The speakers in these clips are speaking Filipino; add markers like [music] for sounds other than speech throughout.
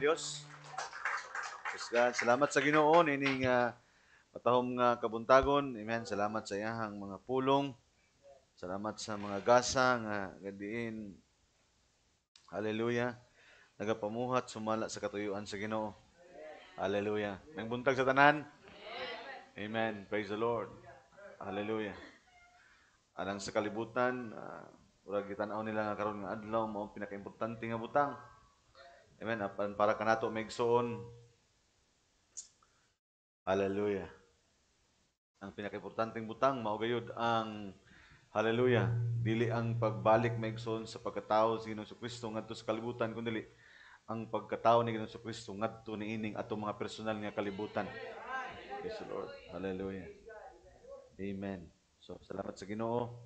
nga Dios. Praise Salamat sa Ginoo ining uh, ah, matahom nga ah, kabuntagon. Amen. Salamat sa iyang mga pulong. Salamat sa mga gasa nga gadiin. Hallelujah. Nagapamuhat sumala sa katuyuan sa Ginoo. Hallelujah. Nagbuntag sa tanan. Amen. Praise the Lord. Hallelujah. Alang sa kalibutan, uh, ah, urag gitanaw nila nga karon nga adlaw mao pinakaimportante nga butang. Amen. Apan para kanato megsoon. Hallelujah. Ang pinakaimportanteng butang mao gayud ang Hallelujah. Dili ang pagbalik megsoon sa pagkatao sa Ginoong Kristo ngadto sa kalibutan kundi ang pagkatao ni Ginoong Kristo ngadto niining atong mga personal nga kalibutan. Yes, Lord. Hallelujah. Amen. So, salamat sa Ginoo.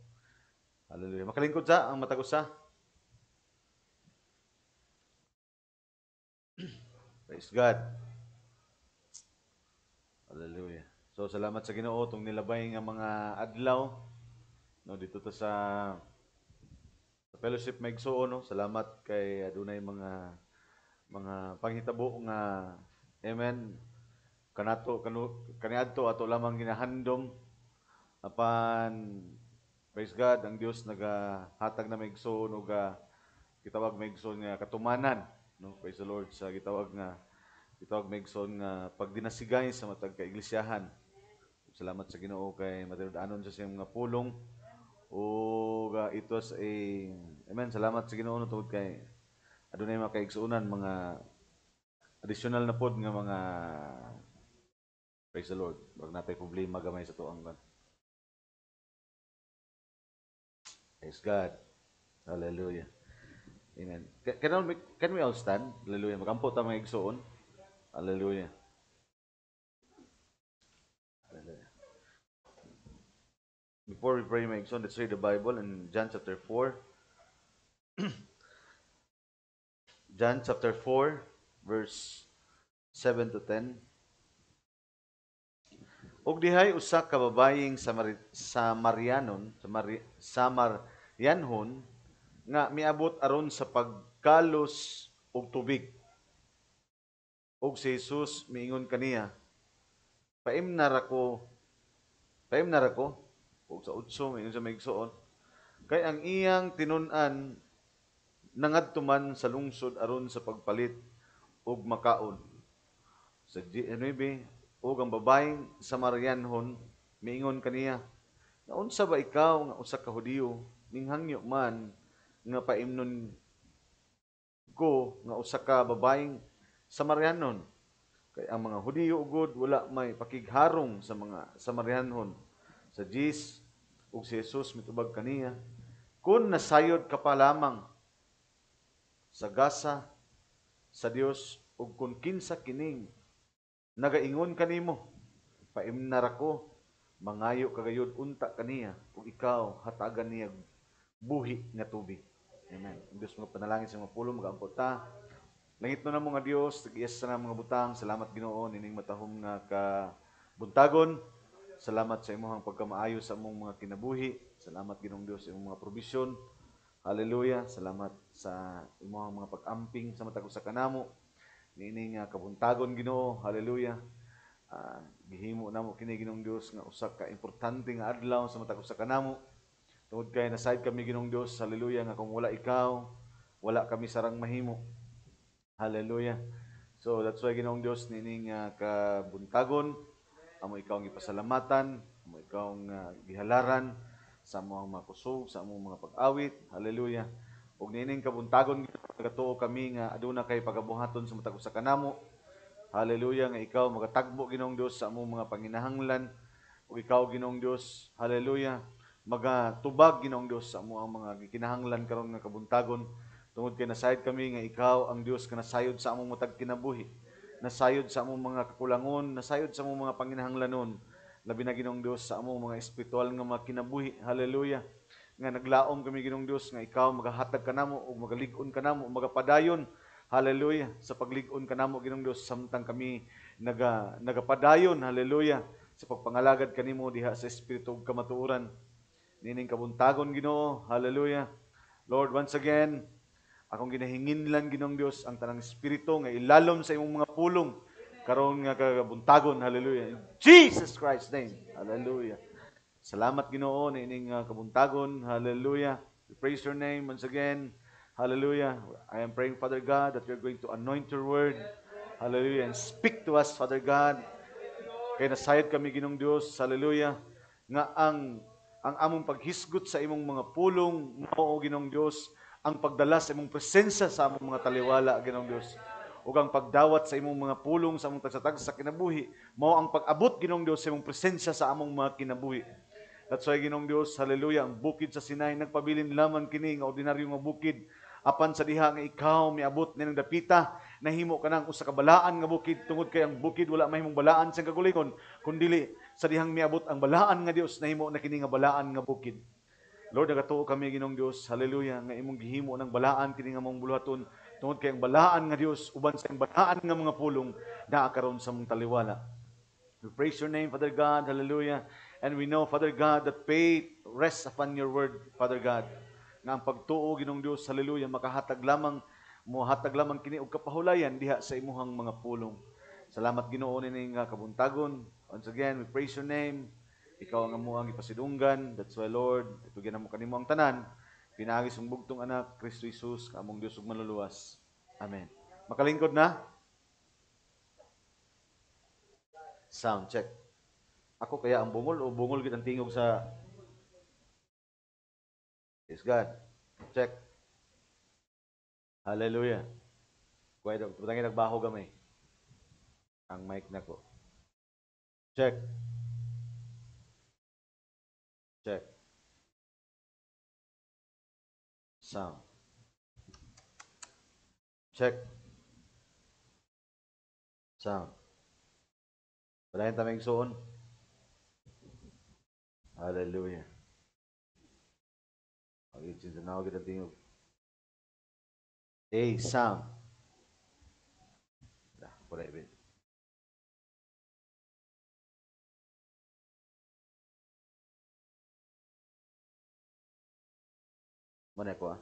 Hallelujah. Makalingkod sa ang matagusa. Praise God. Hallelujah. So, salamat sa Ginoo tong nilabay nga mga adlaw no dito ta sa sa fellowship Maigsuo no. Salamat kay adunay mga mga panghitabo nga amen kanato kanu kaniadto ato lamang ginahandom apan praise God ang Dios nagahatag na Maigsuo no ga kitawag Maigsuo nga katumanan no praise sa Lord sa gitawag nga gitawag megson nga pagdinasigay sa matag ka iglesiyahan salamat sa Ginoo kay matinod anon sa siyang mga pulong o uh, it was a amen salamat sa Ginoo no tungod kay adunay mga kaigsuunan mga additional na pod nga mga praise the Lord wag natay problema gamay sa tuang kan Praise God. Hallelujah. Amen. Can, we, can we all stand? Hallelujah. Makampo ta mga igsoon. Hallelujah. Before we pray mga igsoon, let's read the Bible in John chapter 4. [clears throat] John chapter 4, verse 7 to 10. Og dihay usa ka babayeng Samar Samarianon, Samar Samarianhon nga miabot aron sa pagkalos og tubig. Og si Jesus miingon kaniya, paimnar ako, paimnar ako, og sa utso, miingon sa maigsoon, kay ang iyang tinunan nangadtuman sa lungsod aron sa pagpalit og makaon. Sa GNB, og ang babaeng Samarianhon miingon kaniya, Naunsa ba ikaw nga usa ka Hudiyo ning hangyo man nga paimnon ko nga usa ka babaeng Samarianon. Kay ang mga Hudiyo ugod wala may pakigharong sa mga Samarianon. Sa Jesus ug si Jesus mitubag kaniya kun nasayod ka pa lamang sa gasa sa Dios ug kun kinsa kining nagaingon kanimo paimnar ako mangayo kagayod unta kaniya ug ikaw hatagan niya buhi nga tubig Amen. Ang Diyos mga panalangin sa mga pulong, mga ampot ta. Langit na mong Diyos, nag-iasa na mga butang, salamat ginoo, nining matahom nga ka buntagon. Salamat sa imong pagkamaayo sa among mga kinabuhi. Salamat ginoong Dios sa imong mga probisyon. Hallelujah. Salamat sa imong mga pag-amping sa matag sa kanamo. Nining nga ah, kabuntagon ginoo. Hallelujah. Uh, gihimo namo kini ginoong Dios nga usa ka importante nga adlaw sa matag sa kanamo Tungod kay nasayod kami ginong Dios. haleluya nga kung wala ikaw, wala kami sarang mahimo. Haleluya. So that's why ginong Dios nining uh, kabuntagon amo ikaw ang ipasalamatan, amo ikaw ang uh, gihalaran sa among mga kusog, sa among mga pag-awit. Haleluya. Ug nining kabuntagon nagatuo kami nga aduna kay pagabuhaton sa matag sa kanamo. Haleluya nga ikaw magatagbo ginong Dios sa among mga panginahanglan ug ikaw ginong Dios. haleluya, magatubag ginoong Dios sa amo ang mga kinahanglan karon nga kabuntagon tungod kay nasayod kami nga ikaw ang Dios nga nasayod sa among matag kinabuhi nasayod sa among mga kakulangon nasayod sa among mga panginahanglanon labi na ginoong Dios sa among mga espiritual nga mga kinabuhi hallelujah nga naglaom kami ginong Dios nga ikaw magahatag kanamo ug magalig-on kanamo magapadayon hallelujah sa paglig-on kanamo ginong Dios samtang kami naga nagapadayon hallelujah sa pagpangalagad kanimo diha sa espiritu ug kamatuoran nining kabuntagon Ginoo. Hallelujah. Lord, once again, akong ginahingin lang Ginoong Dios ang tanang espiritu nga ilalom sa imong mga pulong karon nga kabuntagon. Hallelujah. In Jesus Christ name. Hallelujah. Salamat Ginoo na ah, kabuntagon. Hallelujah. We praise your name once again. Hallelujah. I am praying, Father God, that you're going to anoint your word. Hallelujah. And speak to us, Father God. Kaya nasayad kami, Ginong Diyos. Hallelujah. Nga ang ang among paghisgot sa imong mga pulong, mao Ginoong Dios, ang pagdala sa imong presensya sa among mga taliwala, Ginoong Dios. Ug ang pagdawat sa imong mga pulong sa among tagsatag sa kinabuhi, mao ang pag-abot Ginong Dios sa imong presensya sa among mga kinabuhi. That's why Ginoong Dios, haleluya, ang bukid sa Sinai nagpabilin lamang kini nga ordinaryo nga bukid apan sa diha nga ikaw miabot ni ng dapita nahimo ka nang usa ka balaan nga bukid tungod kay ang bukid wala mahimong balaan sa kagulikon, kundili sa dihang miabot ang balaan nga Dios nahimo na kini nga balaan nga bukid. Lord, nagatuo kami Ginoong Dios. Hallelujah. Nga imong gihimo ng balaan kini nga mong buluhaton tungod kay ang balaan nga Dios uban sa balaan nga mga pulong naa karon sa mong taliwala. We praise your name, Father God. Hallelujah. And we know, Father God, that faith rests upon your word, Father God. Nga ang pagtuo Ginoong Dios, hallelujah, makahatag lamang mo hatag lamang kini og kapahulayan diha sa imuhang mga pulong. Salamat Ginoo ni nga kabuntagon Once again, we praise your name. Ikaw ang amuang ipasidunggan. That's why, Lord, itugyan mo kanimo ang tanan. Pinagis ang bugtong anak, Kristo Jesus, kamong Diyos ug manluluwas. Amen. Makalingkod na? Sound check. Ako kaya ang bungol o bungol gid ang tingog sa Yes, God. Check. Hallelujah. Kuya, butangin nagbaho kami. Ang mic na ko. check check sound check sound but I'm coming soon hallelujah Pag-itinawag kita din yung Sam. Dah, pura ibig. Mana ko ah.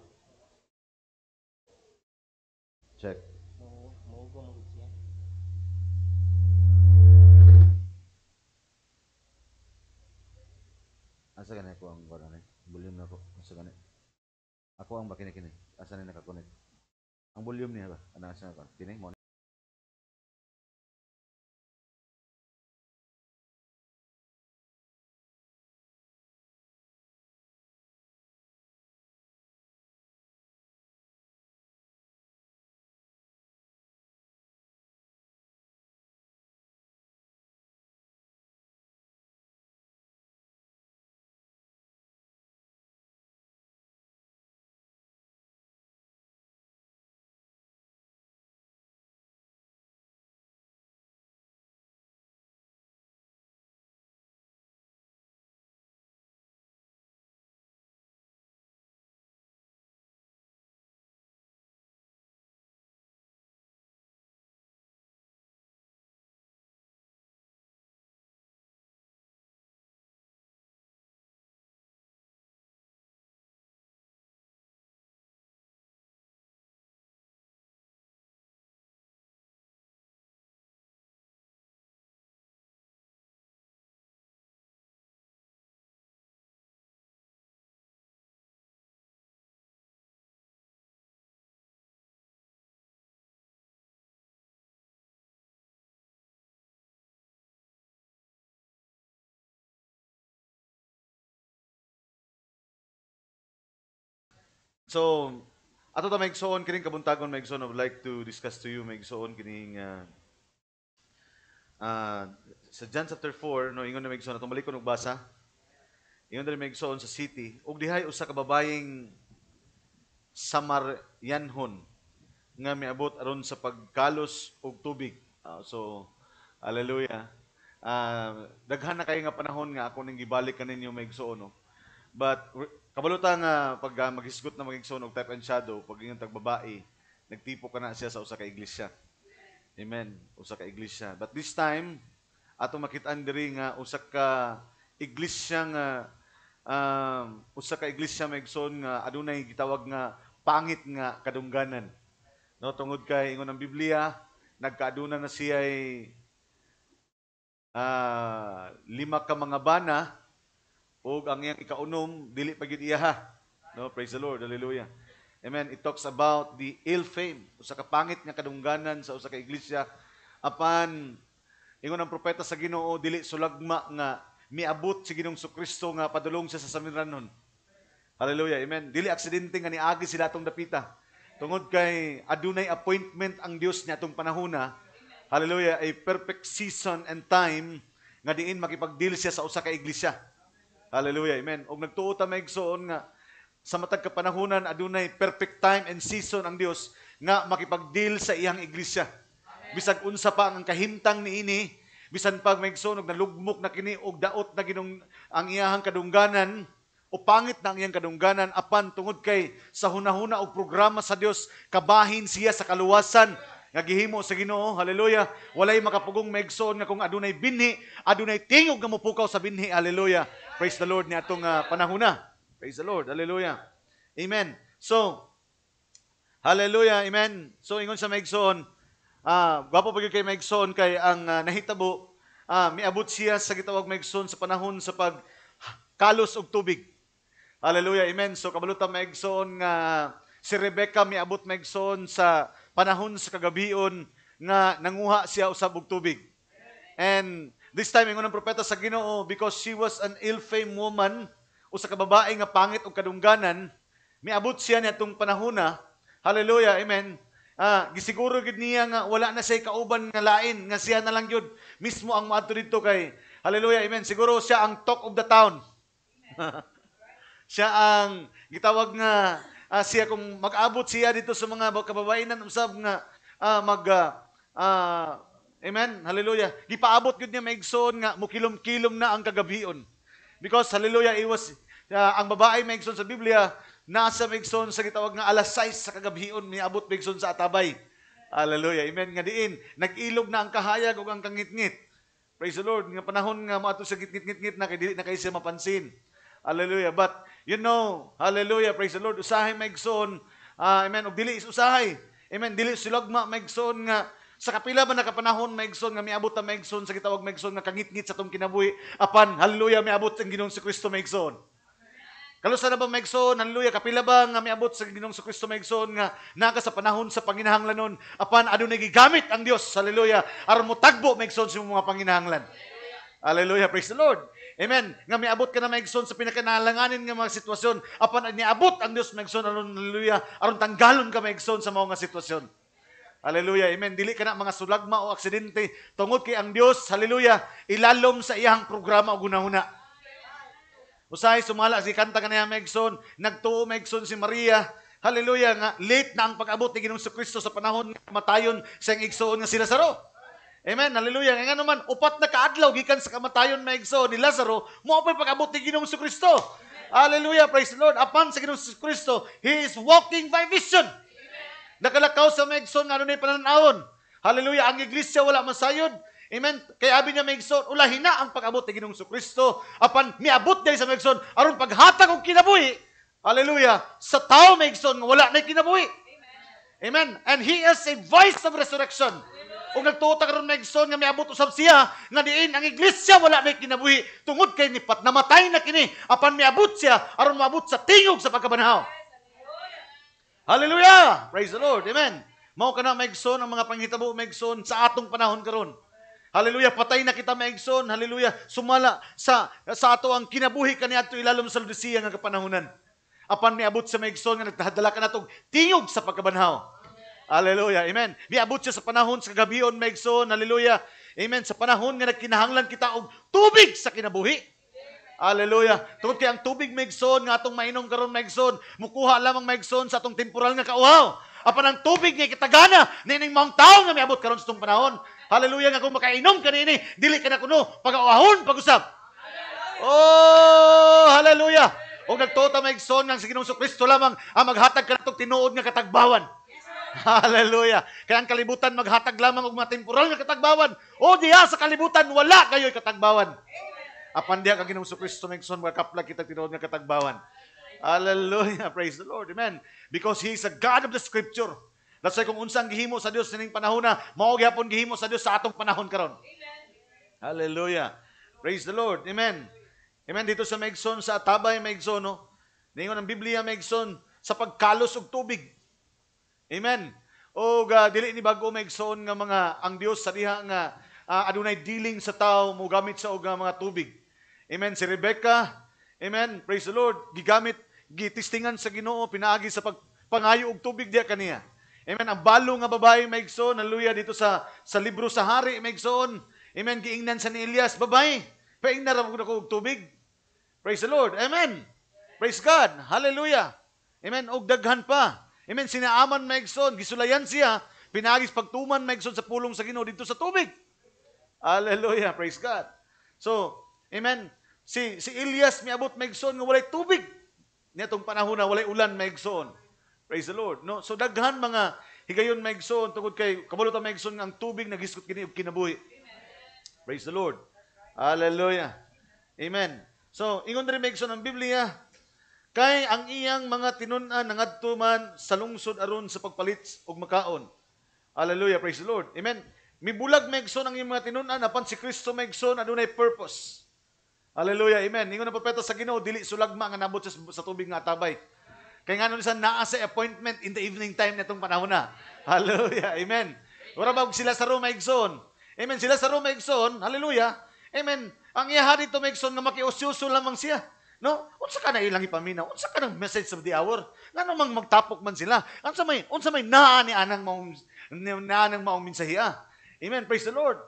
Check. Asa ganit ko ang wala ni? Eh? Volume na ko. Asa ganit? Ako ang makinig-kinig. Asa na nakakunik? Ang volume niya ba? Ano asa na ko? Kinig mo So, ato ta magsoon kining kabuntagon magsoon of like to discuss to you magsoon kining uh, uh, sa John chapter 4 no ingon na magsoon atong balik ko nagbasa. Ingon na magsoon sa city ug dihay usa ka babayeng Samaryanhon nga miabot aron sa pagkalos og tubig. Uh, so, hallelujah. Uh, daghan na kay nga panahon nga ako ning gibalik kaninyo magsoon no. But Kabalutan nga ah, pag uh, ah, maghisgot na maging sunog type and shadow pag ingon tagbabae, nagtipo ka na siya sa usa ka iglesia. Amen. Usa ka iglesia. But this time ato makita-an diri nga usa ka iglesia nga ah, um, usa ka iglesia magson nga adunay gitawag nga pangit nga kadungganan. No tungod kay ingon ang Biblia, nagkaaduna na siya ay uh, lima ka mga bana o ang iyang ikaunom dili pa gid iyaha. No, praise the Lord. Hallelujah. Amen. It talks about the ill fame, usa ka pangit nga kadungganan sa usa ka iglesia apan ingon ang propeta sa Ginoo dili sulagma nga miabot si Ginoong su Kristo nga padulong siya sa samiranon. Hallelujah. Amen. Dili aksidente nga niagi sila atong dapita. Tungod kay adunay appointment ang Dios niya atong panahona. Hallelujah, a perfect season and time nga diin makipagdeal siya sa usa ka iglesia. Hallelujah. Amen. Og nagtuo ta may nga sa matag kapanahunan adunay perfect time and season ang Dios nga makipagdeal sa iyang iglesia. Bisag unsa pa ang kahintang niini, bisan pag may igsoon og nalugmok na kini og daot na ginung ang iyang kadungganan, o pangit na ang iyang kadungganan apan tungod kay sa hunahuna og programa sa Dios kabahin siya sa kaluwasan nga gihimo sa Ginoo. Hallelujah. Walay makapugong megson nga kung adunay binhi, adunay tingog nga mupukaw sa binhi. Hallelujah. Praise the Lord ni atong uh, panahuna. Praise the Lord. Hallelujah. Amen. So, hallelujah. Amen. So, ingon sa megson, ah, uh, gwapo pa kay megson kay ang uh, nahitabo ah, miabot siya sa gitawag megson sa panahon sa pag kalos og tubig. Hallelujah. Amen. So kabalutan megson nga uh, si Rebecca miabot megson sa panahon sa kagabion nga nanguha siya usab og tubig. And this time ingon ang propeta sa Ginoo because she was an ill-famed woman usa ka babae nga pangit og kadungganan miabot siya niadtong panahona. Hallelujah. Amen. Ah, gisiguro gid niya nga wala na siya kauban nga lain nga siya na lang gyud mismo ang moadto dito kay Hallelujah. Amen. Siguro siya ang talk of the town. [laughs] siya ang gitawag nga uh, siya kung mag-abot siya dito sa mga kababaihan usab nga uh, mag uh, uh, Amen. Hallelujah. Gipaabot gud niya maigsoon nga mukilom-kilom na ang kagabion. Because hallelujah it was uh, ang babae maigsoon sa Biblia nasa maigsoon sa gitawag nga alas 6 sa kagabion miabot maigsoon sa atabay. Hallelujah. Amen nga diin nag-ilog na ang kahayag ug ang kangitngit. Praise the Lord. Nga panahon nga moato sa gitngit-ngitngit na kay dili na kay siya mapansin. Hallelujah. But You know, hallelujah, praise the Lord. Usahay maigsoon. Uh, ah, amen. Og dili usahay. Amen. Dili silagma maigsoon nga sa kapila ba nakapanahon maigsoon nga miabot ta maigsoon sa gitawag maigsoon nga kangitngit sa tong kinabuhi apan hallelujah miabot ang Ginoong si Kristo maigsoon. Kalusa na ba maigsoon? Hallelujah. Kapila ba nga miabot sa Ginoong sa Kristo maigsoon nga naka sa panahon sa panginahanglanon apan adunay gigamit ang Dios. Hallelujah. Aron mo tagbo maigsoon sa mga panginahanglan. Hallelujah. Praise the Lord. Amen. Nga miabot ka na maigsoon sa pinakanalanganin nga mga sitwasyon. Apan niabot ang Dios maigsoon aron haleluya, aron tanggalon ka maigsoon sa mga sitwasyon. Haleluya. Amen. Dili ka na mga sulagma o aksidente. Tungod kay ang Dios, haleluya, ilalom sa iyang programa o gunahuna. Usahay sumala si kanta kaniya Megson, nagtuo Megson si Maria. Haleluya nga late na ang pag-abot ni Ginoong Kristo sa panahon nga matayon sa igsoon nga sila sa saro. Amen. Hallelujah. Nga naman, upat na kaadlaw gikan sa kamatayon maigso ni Lazaro, mo pa pagabot ni Ginoong si Kristo. Hallelujah. Praise the Lord. Apan sa Ginoong si Kristo, he is walking by vision. Nakalakaw sa maigso nga ano ni pananawon. Hallelujah. Ang iglesia wala masayod. Amen. Kay abi niya maigso, ulahin na ang pagabot ni Ginoong si Kristo. Apan miabot diri sa maigson aron paghatag og kinabuhi. Hallelujah. Sa tao maigson nga wala na kinabuhi. Amen. Amen. And he is a voice of resurrection. Amen o nagtuta karon na igsoon nga miabot usab siya nga diin ang iglesia wala may kinabuhi tungod kay nipat namatay na kini apan miabot siya aron maabot sa tingog sa pagkabanahaw. Hallelujah! Praise the Lord. Amen. Mao kana maigsoon ang mga panghitabo maigsoon sa atong panahon karon. Hallelujah, patay na kita maigsoon. Hallelujah, sumala sa sa ato ang kinabuhi kaniadto ilalom sa Laodicea nga kapanahonan apan miabot sa maigsoon nga nagtahadala ka tingog sa pagkabanhaw. Hallelujah. Amen. Miabot siya sa panahon sa gabion, Megson. Hallelujah. Amen. Sa panahon nga nagkinahanglan kita og tubig sa kinabuhi. Hallelujah. Tungod kay ang tubig Megson nga atong mainom karon Megson, mukuha lamang Megson sa atong temporal nga kauhaw. Apan ang tubig nga kitagana nining maong tawo nga miabot karon sa tong panahon. Hallelujah nga kung makainom kanini, dili ka na kuno pag-auhahon pag-usab. Oh, hallelujah. Og nagtuta Megson nang si Ginoong Kristo lamang ang ah, maghatag kanatong tinuod nga katagbawan. [laughs] Hallelujah. Kaya ang kalibutan maghatag lamang og matemporal nga katagbawan. O diha sa kalibutan wala kayo'y katagbawan. Apan diha ka Ginoong Kristo mengson nga kaplag kita tinuod nga katagbawan. Hallelujah. [laughs] Praise the Lord. Amen. Because He is a God of the Scripture. That's why kung unsang gihimo sa Dios sining panahon na, mao gyapon gihimo sa Dios sa atong panahon karon. Hallelujah. Praise the Lord. Amen. Amen. Dito sa Megson, sa Atabay, Megson, no? Ningon ang Biblia, Megson, sa pagkalos og tubig. Amen. O uh, dili ni bago may igsoon nga mga ang Dios sa diha nga uh, adunay dealing sa tao mo gamit sa og mga tubig. Amen si Rebecca. Amen. Praise the Lord. Gigamit gitistingan sa Ginoo pinaagi sa pagpangayo og tubig diha kaniya. Amen. Ang balo nga babae may igsoon haleluya dito sa sa libro sa hari may igsoon. Amen. Giingnan sa ni Elias babae. paing ra ko og tubig. Praise the Lord. Amen. Praise God. Hallelujah. Amen. Og daghan pa. Amen. Sinaaman maigsoon, gisulayan siya, pinagis pagtuman maigsoon sa pulong sa Ginoo dito sa tubig. Hallelujah, praise God. So, amen. Si si Elias miabot maigsoon nga walay tubig. Nitong panahon na walay ulan maigsoon. Praise the Lord. No, so daghan mga higayon maigsoon tungod kay kabalo ta maigsoon ang tubig nagisgot kini og kinabuhi. Praise the Lord. Hallelujah. Amen. So, ingon diri maigsoon ang Biblia Kay ang iyang mga tinunan nangadto man sa lungsod aron sa pagpalit og makaon. Hallelujah, praise the Lord. Amen. Mibulag megson ang iyong mga tinunan apan si Kristo megson adunay purpose. Hallelujah, amen. Ingon ang propeta sa Ginoo dili sulagma nga nabot sa, tubig nga atabay. Kay nganon sa naa sa appointment in the evening time nitong panahon na. Hallelujah. Amen. Wala ba sila sa Roma Igson? Amen. Sila sa Roma Igson. Hallelujah. Amen. Ang iya dito Igson nga makiusyoso lamang siya. No? Unsa ka na ilang ipaminaw? Unsa ka ng message of the hour? Ngano mang magtapok man sila? Unsa may unsa may naa ni anang maong naa nang maong mensahiya? Ah? Amen. Praise the Lord.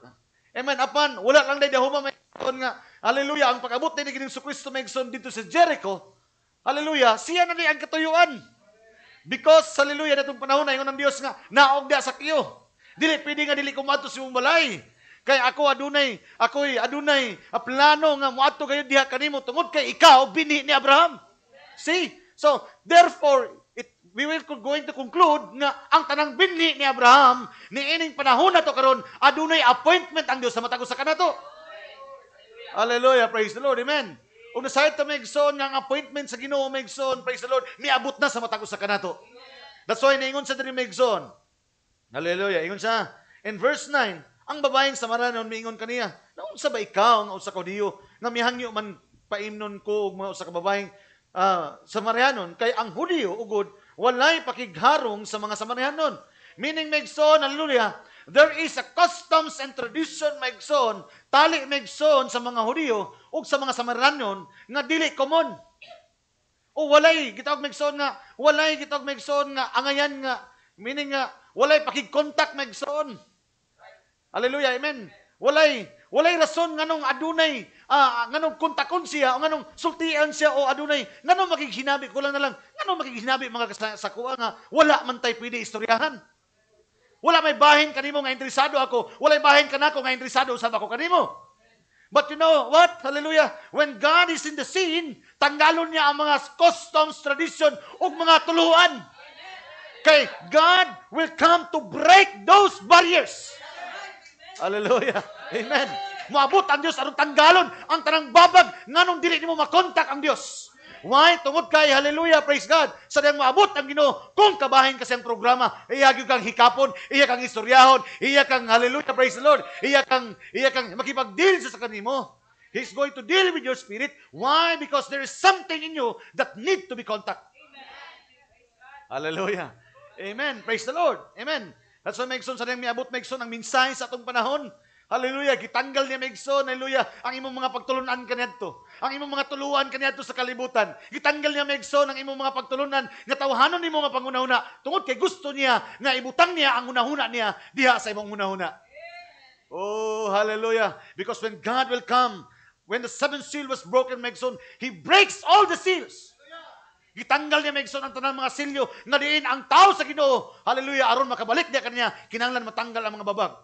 Amen. Apan wala lang day dahuma may nga Hallelujah. ang pagabot abot ni gining Kristo Megson dito sa Jericho. Hallelujah. Siya na ni ang katuyuan. Because hallelujah natong panahon na ingon ang Dios nga naog da sa kiyo. Dili pwede nga dili kumato si Mumbalay. Kay ako adunay, ako'y adunay a ah, plano nga moadto kayo diha kanimo tungod kay ikaw bini ni Abraham. See? So, therefore, it, we will going to conclude nga ang tanang bini ni Abraham niining panahon nato karon adunay appointment ang Dios sa matag sa kanato. Hallelujah, praise the Lord. Amen. Una sa ito may igsoon nga ang appointment sa Ginoo may igsoon, praise the Lord, miabot na sa matag sa kanato. That's why naingon sa diri may igsoon. Hallelujah. Ingon siya in verse 9, ang babaeng Samarana miingon kaniya, naunsa ba ikaw nga usa ka diyo nga mihangyo man paimnon ko og mga usa ka babaeng uh, ah, Samarianon kay ang Hudiyo ugod walay pakigharong sa mga Samarianon. Meaning megson hallelujah, there is a customs and tradition megson, tali megson sa mga Hudiyo ug sa mga Samarianon nga dili common. O walay gitawag megson nga walay gitawag megson nga angayan nga meaning nga walay pakig-contact megson. Hallelujah, amen. Walay, walay rason nganong adunay, uh, ah, ah, nganong kuntakon siya, o nganong sultian siya, o adunay, nganong makikinabi, ko lang na lang, nganong makikinabi mga kasakuha nga, wala man tayo pwede istoryahan. Wala may bahin kanimo nga interesado ako. Wala bahin kanako nga interesado usab ako kanimo. But you know what? Hallelujah. When God is in the scene, tanggalon niya ang mga customs, tradition, ug mga tuluan. Kay God will come to break those barriers. Hallelujah. Amen. Muabot ang Dios aron tanggalon ang tanang babag nganong dili nimo makontak ang Dios. Why? Tungod kay hallelujah, praise God. Sa dayang maabot ang Ginoo kung kabahin ka sa programa, iya gyud kang hikapon, iya kang istoryahon, iya kang hallelujah, praise the Lord. Iya kang iya kang makipag-deal sa kanimo. He's going to deal with your spirit. Why? Because there is something in you that need to be contact. Amen. Hallelujah. Amen. Praise the Lord. Amen. That's why Megson, sanayang miabot Megson ang mensahe sa atong panahon. Hallelujah. Gitanggal niya Megson. Hallelujah. Ang imong mga pagtulunan kaniadto. Ang imong mga tuluan kaniadto sa kalibutan. Gitanggal niya Megson ang imong mga pagtulunan nga tawhanon nimo nga pangunahuna tungod kay gusto niya nga ibutang niya ang unahuna niya diha sa imong unahuna. Oh, hallelujah. Because when God will come, when the seventh seal was broken, Megson, He breaks all the seals. Gitanggal niya maigsoon ang tanang mga silyo, nga diin ang tao sa Ginoo. Hallelujah, aron makabalik niya kanya, kinanglan matanggal ang mga babag.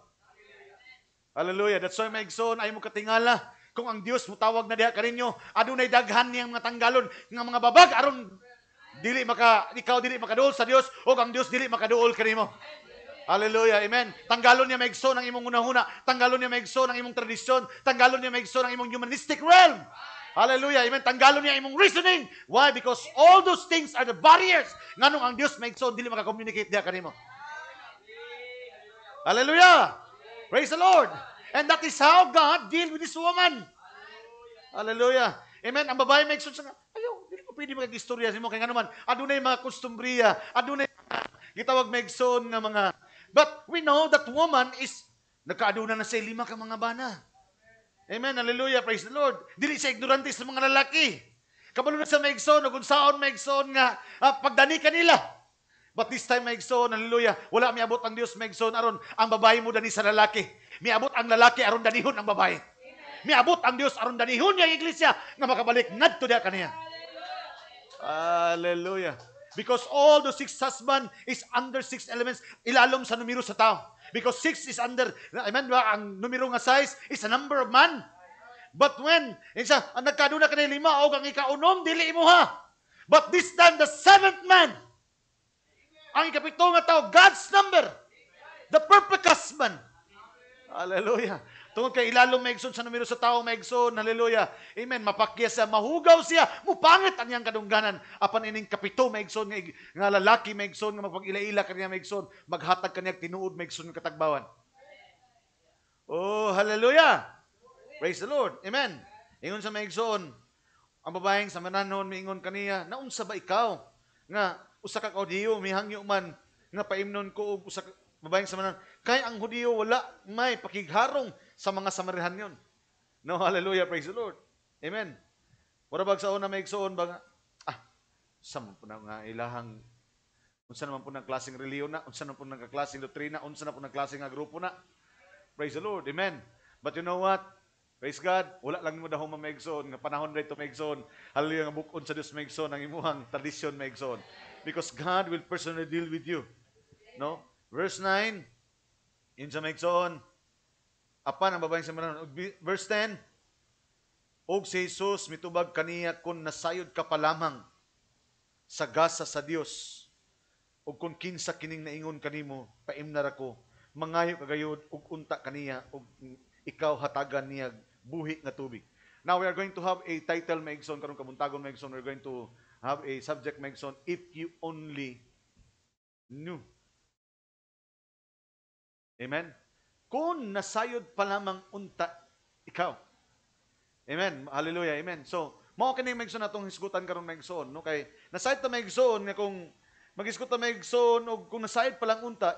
Hallelujah. That's why maigsoon ay mo katingala kung ang Dios mo tawag na diha kaninyo, adunay daghan niyang mga tanggalon ng mga babag aron dili maka ikaw dili makaduol sa Dios o ang Dios dili makaduol kanimo. Hallelujah. Amen. Tanggalon niya maigsoon ang imong unahuna, tanggalon niya maigsoon ang imong tradisyon, tanggalon niya maigsoon ang imong humanistic realm. Amen. Hallelujah. Amen. Tanggalon niya imong reasoning. Why? Because all those things are the barriers nganong ang Dios may so dili maka-communicate diha kanimo. Hallelujah. Praise the Lord. And that is how God deal with this woman. Hallelujah. Amen. Ang babae may exod nga ayo, dili ko pwede magkistorya sa imo kay nganuman. Adunay mga kustombriya, adunay gitawag may exod nga mga But we know that woman is nakaaduna na sa lima ka mga bana. Amen. Hallelujah. Praise the Lord. Dili siya ignorante sa mga lalaki. Kabalo na sa maigsoon, kung saon maigsoon nga, ah, pagdani kanila. But this time maigsoon, hallelujah, wala miabot ang Dios maigsoon aron ang babae mo dani sa lalaki. Miabot ang lalaki aron danihon ang babae. Miabot ang Dios aron danihon yang iglesia nga makabalik ngadto diha kaniya. Hallelujah. Because all the six husband is under six elements ilalom sa numero sa tao. Because six is under, amen ba, ang numero nga size is a number of man. But when, insa, ang nagkaduna ka na lima, o ang ikaunom, dili mo ha. But this time, the seventh man, ang ikapito nga tao, God's number, the perfect husband. Hallelujah. Tungod kay ilalong maigsoon sa numero sa tao maigsoon. Hallelujah. Amen. Mapakyas siya, mahugaw siya. Mupangit ang iyang kadungganan. Apan ining kapito maigsoon nga, nga lalaki maigsoon nga mapag-ila-ila kaniya maigsoon. Maghatag kaniya tinuod maigsoon ng katagbawan. Oh, hallelujah. Praise the Lord. Amen. Ingon sa maigsoon. Ang babaeng sa mananon miingon kaniya, naunsa ba ikaw nga usa ka kaudiyo mihangyo man nga paimnon ko og usa babaeng sa mananon, kay ang hudiyo wala may pakigharong sa mga Samarihan yun. No, [laughs] hallelujah, praise the Lord. Amen. Wala bag sa una may igsoon ba ah, sa man po nga ilahang unsa naman po ng klaseng reliyon na, unsa naman po ng klaseng doktrina, unsa na po ng klaseng grupo na. Praise the Lord. Amen. But you know what? Praise God, wala lang mo dahong mamegson, nga panahon rito megson, hallelujah, nga bukon sa Dios megson, ang imuhang tradisyon megson. Because God will personally deal with you. No? Verse 9, in sa megson, apan ang babaeng samaranon. Verse 10, Og si Jesus mitubag kaniya kung nasayod ka pa lamang sa gasa sa Dios ug kung kinsa kining naingon kanimo paimnar ako mangayo kagayod ug unta kaniya ug ikaw hatagan niya buhi nga tubig. Now we are going to have a title Megson karon kabuntagon Megson we're going to have a subject Megson if you only knew. Amen. Kung nasayod pa lamang unta, ikaw. Amen. Hallelujah. Amen. So, mo kini megson atong hisgutan karon megson no kay nasayod ta megson nga kung magisgot ta megson og kung nasayod pa lang unta.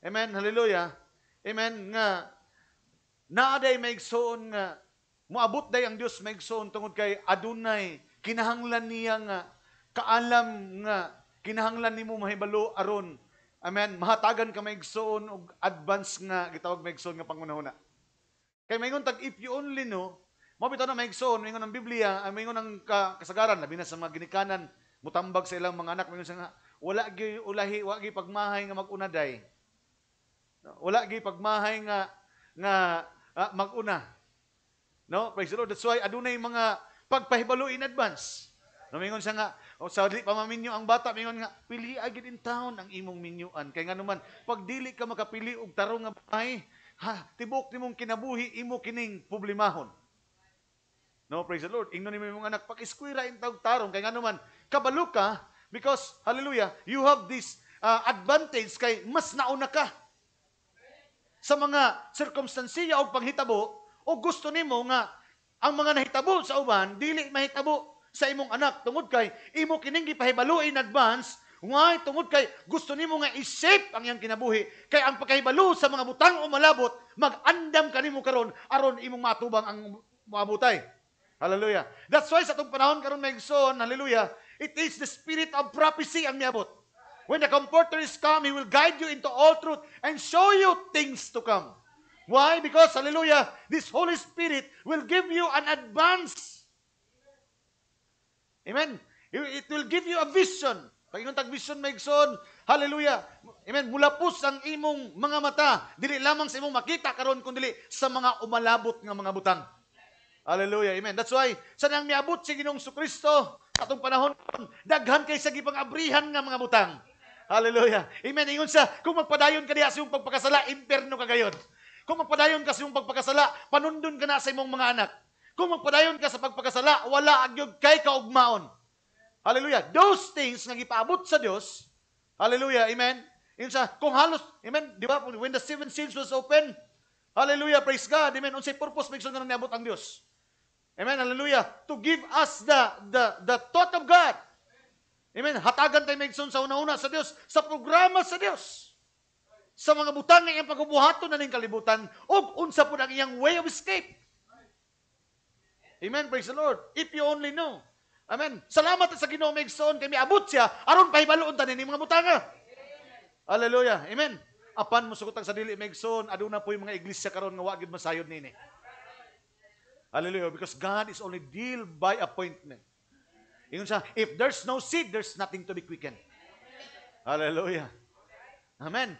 Amen. Hallelujah. Amen nga naaday megson nga moabot day ang Dios megson tungod kay adunay kinahanglan niya nga kaalam nga kinahanglan nimo mahibalo aron Amen. Mahatagan ka may igsoon og advance nga gitawag may igsoon nga pangunahuna. Kay maingon tag if you only know, mao bitaw na may igsoon maingon ang Biblia, ah, ay maingon ang kasagaran labi na sa mga ginikanan, mutambag sa ilang mga anak maingon sa nga wala gyud ulahi, wala gyud pagmahay nga maguna magunaday. Wala gyud pagmahay nga nga ah, maguna. No, praise the Lord. That's why adunay mga pagpahibalo in advance. No, maingon sa nga o sa pamaminyo ang bata, mingon nga, pili agad in town ang imong minyuan. Kaya nga naman, pag dili ka makapili og tarong nga bahay, ha, tibok nimong kinabuhi, imo kining problemahon. No, praise the Lord. Ingnon ni mga anak, pag-eskwira in tawag tarong. Kaya nga naman, kabalo ka, because, hallelujah, you have this uh, advantage kay mas nauna ka sa mga circumstansiya o panghitabo o gusto nimo nga ang mga nahitabo sa uban dili mahitabo sa imong anak tungod kay imo kining gipahibalo in advance Why? Tungod kay gusto nimo nga isip ang iyang kinabuhi. Kay ang pagkahibalo sa mga butang o malabot, mag-andam ka nimo karon aron imong matubang ang mabutay. Hallelujah. That's why sa itong panahon karon may son, hallelujah, it is the spirit of prophecy ang miabot. When the comforter is come, he will guide you into all truth and show you things to come. Why? Because, hallelujah, this Holy Spirit will give you an advance Amen? It will give you a vision. Pag tag vision, may igsoon. Hallelujah. Amen. Mula po sa imong mga mata, dili lamang sa imong makita karon kundi sa mga umalabot nga mga butang. Hallelujah. Amen. That's why, sa nang miabot si Ginoong Kristo, katong panahon, daghan kay sa gipang-abrihan nga mga butang. Hallelujah. Amen. Ingon sa, kung magpadayon ka sa iyong pagpakasala, imperno ka gayon. Kung magpadayon ka sa iyong pagpakasala, panundon ka na sa imong mga anak. Kung magpadayon ka sa pagpakasala, wala agyog kay kaugmaon. Hallelujah. Those things nga gipaabot sa Dios. Hallelujah. Amen. Insa kung halos, amen, di ba? When the seven seals was open, hallelujah, praise God. Amen. Unsay purpose bigson na niabot ang Dios. Amen. Hallelujah. To give us the the the thought of God. Amen. Hatagan tayo magsun sa una-una sa Dios, sa programa sa Dios. Sa mga butang ng iyang pagbuhaton na ning kalibutan ug unsa pud ang iyang way of escape. Amen. Praise the Lord. If you only know. Amen. Salamat sa Ginoo may kami abot siya aron pahibaloon tanin mga butanga. Hallelujah. Amen. Apan mo sukutang sa dili may aduna po yung mga iglesia karon nga wa gid masayod nini. Hallelujah. Because God is only deal by appointment. Ingon siya, if there's no seed, there's nothing to be quickened. Hallelujah. Amen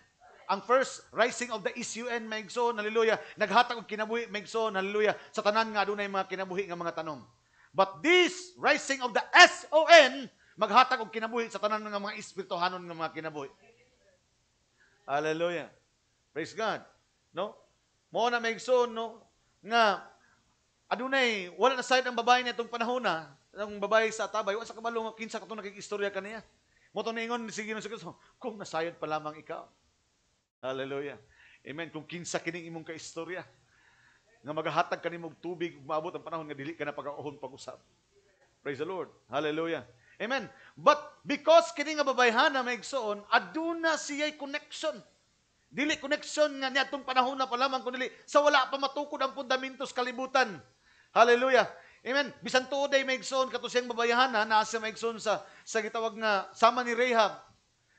ang first rising of the SUN Megson, hallelujah naghatag og kinabuhi Megson, hallelujah sa tanan nga adunay mga kinabuhi nga mga tanom but this rising of the SON maghatag og kinabuhi sa tanan nga mga espirituhanon nga mga kinabuhi hallelujah praise god no mo na Megson, no nga adunay wala na sad ang babae nitong panahon na ah. ang babae sa tabay wala sa kabalo kinsa ka kato nakikistorya kaniya mo to ingon, sige na sa kung nasayod pa lamang ikaw Hallelujah. Amen. Kung kinsa kining imong kaistorya, nga magahatag ka nimong tubig, maabot ang panahon nga dili ka na pagkaohon pag-usap. Praise the Lord. Hallelujah. Amen. But because kini nga babayhana may igsoon, aduna siya'y connection. Dili connection nga niya itong panahon na pa lamang, kundi sa wala pa matukod ang fundamentos kalibutan. Hallelujah. Amen. Bisan tuoday may igsoon, kato siyang babayhana, naa siya may sa, sa gitawag nga sama ni Rahab,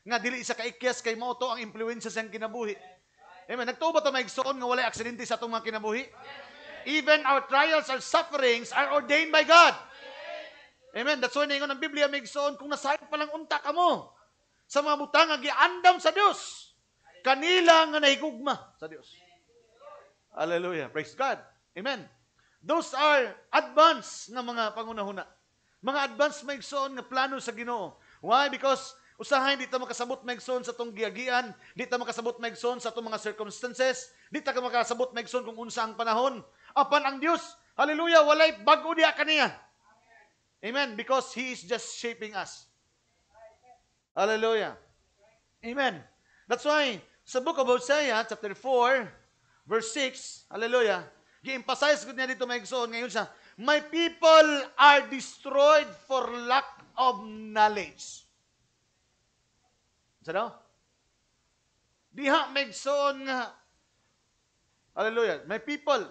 nga dili isa kaikyas kay moto ang impluwensya sa kinabuhi. Amen. Nagtubo ta maigsoon nga walay aksidente sa atong mga kinabuhi. Even our trials and sufferings are ordained by God. Amen. That's why ningon ang Biblia maigsoon kung nasayod pa lang unta kamo sa mga butang nga giandam sa Dios. Kanila nga nahigugma sa Dios. Hallelujah. Praise God. Amen. Those are advance nga mga pangunahuna. Mga advance maigsoon nga plano sa Ginoo. Why? Because Usahay, di ta makasabot megson sa tong giagian, di ta makasabot megson sa tong mga circumstances, di ta makasabot megson kung unsa ang panahon. Apan ang Dios, hallelujah, walay bag-o diya kaniya. Amen, because He is just shaping us. Hallelujah. Amen. That's why, sa book of Hosea, chapter 4, verse 6, hallelujah, gi-emphasize ko niya dito megson, ngayon siya, My people are destroyed for lack of knowledge. Sano? Diha megson nga Hallelujah. My people,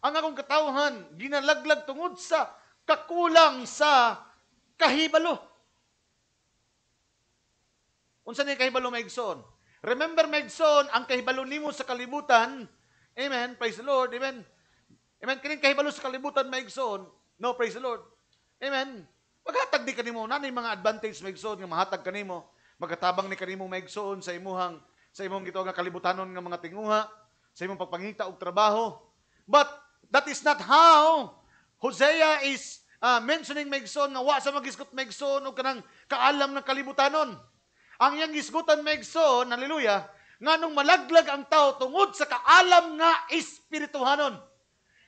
ang akong katawhan ginalaglag tungod sa kakulang sa kahibalo. Unsa ni kahibalo maigsoon? Remember maigsoon ang kahibalo nimo sa kalibutan. Amen. Praise the Lord. Amen. Amen. Kining kahibalo sa kalibutan maigsoon. No, praise the Lord. Amen. Maghatag di kanimo nanay mga advantage maigsoon nga mahatag kanimo Magatabang ni kanimo maigsoon sa imuhang sa imong gitawag nga kalibutanon nga mga tinguha, sa imong pagpangita og trabaho. But that is not how Hosea is uh, mentioning maigsoon nga wa sa magisgot maigsoon og kanang kaalam ng kalibutanon. Ang iyang gisgutan maigsoon, haleluya nganong malaglag ang tao tungod sa kaalam nga espirituhanon.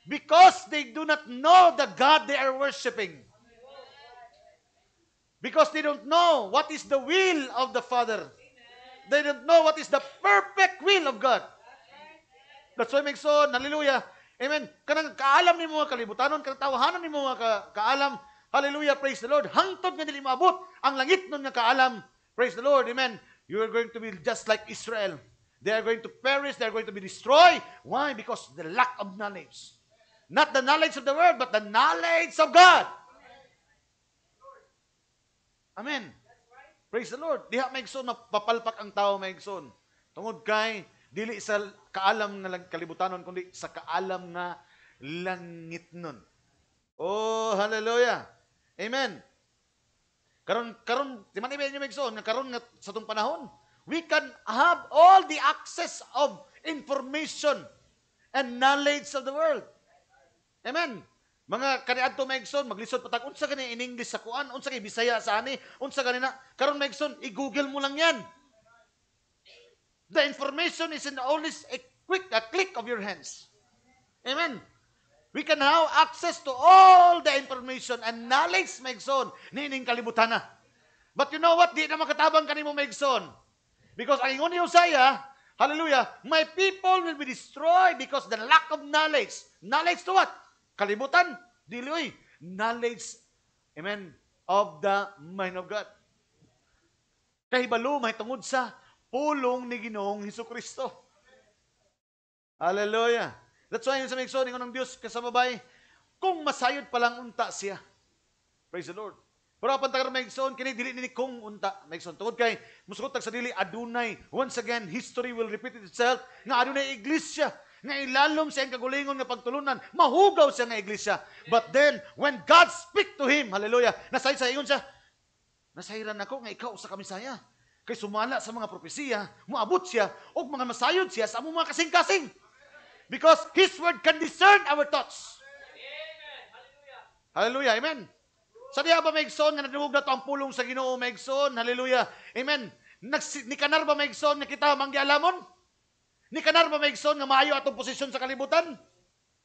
Because they do not know the God they are worshiping. Because they don't know what is the will of the Father. Amen. They don't know what is the perfect will of God. That's why make so, hallelujah. Amen. Kanang kaalam ni mga kalibutanon, kanang tawahanan ni mga ka, kaalam. Hallelujah, praise the Lord. Hangtod nga dili maabot ang langit nun nga kaalam. Praise the Lord, amen. You are going to be just like Israel. They are going to perish, they are going to be destroyed. Why? Because the lack of knowledge. Not the knowledge of the world, but the knowledge of God. Amen. Praise the Lord. Diha maigsoon, mapapalpak ang tao maigsoon. Tungod kay, dili sa kaalam nga kalibutanon, kundi sa kaalam nga langit nun. Oh, hallelujah. Amen. Karon karon di man ibayon yung nga karon nga sa tung panahon, we can have all the access of information and knowledge of the world. Amen. Mga kaniadto Megson, maglisod patag unsa kani in English sa kuan, unsa kay Bisaya sa ani, unsa kanina karon Megson, i-google mo lang 'yan. The information is in only a quick a click of your hands. Amen. We can have access to all the information and knowledge Megson nining kalibutan na. But you know what? Di na makatabang kanimo Megson. Because ang ingon ni Hosea, hallelujah, my people will be destroyed because the lack of knowledge. Knowledge to what? Kalibutan, dili oy, knowledge, amen, of the mind of God. Kahibalo, tungod sa pulong ni Ginoong Hesus Kristo. Hallelujah. That's why yung sa mga ningon ng Dios kasama bay, eh, kung masayod pa lang unta siya. Praise the Lord. Pero apan tagar may igsoon, kini dili ni kung unta may igsoon. Tungod kay, musukot tag sa dili, adunay. Once again, history will repeat itself. na adunay iglesia nga ilalom sa kagulingon nga pagtulunan, mahugaw siya nga iglesia. But then, when God speak to him, hallelujah, nasay sa iyon siya, nasayran ako nga ikaw sa kami saya. Kay sumala sa mga propesiya, muabot siya, o mga masayod siya sa among mga kasing-kasing. Because His word can discern our thoughts. Amen. Hallelujah. Amen. Sa diya ba may igsoon nga nadungog na to ang pulong sa ginoo may igsoon? Hallelujah. Amen. Nags, ni kanar ba may igsoon nga kita manggialamon? Ni kanar pa maigsoon nga maayo atong posisyon sa kalibutan.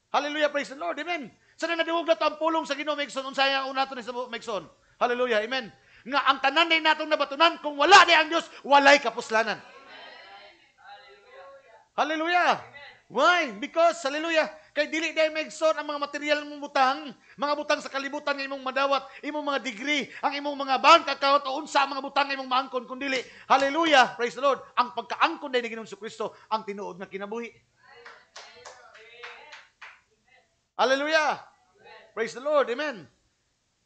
Hallelujah, praise the Lord. Amen. sa nadiwog na to ang pulong sa Ginoo maigsoon unsa ang una to ni sa maigsoon. Hallelujah. Amen. Nga ang tanan day natong nabatunan kung wala di ang Dios, walay kapuslanan. Amen. Hallelujah. Hallelujah. Why? Because, hallelujah, kay dili dai maigsoon ang mga material mong butang, mga butang sa kalibutan nga imong madawat, imong mga degree, ang imong mga bank account o unsa ang mga butang nga imong maangkon kun dili. Hallelujah, praise the Lord. Ang pagkaangkon dai ni Ginoong Kristo ang tinuod nga kinabuhi. Hallelujah. Praise the Lord. Amen.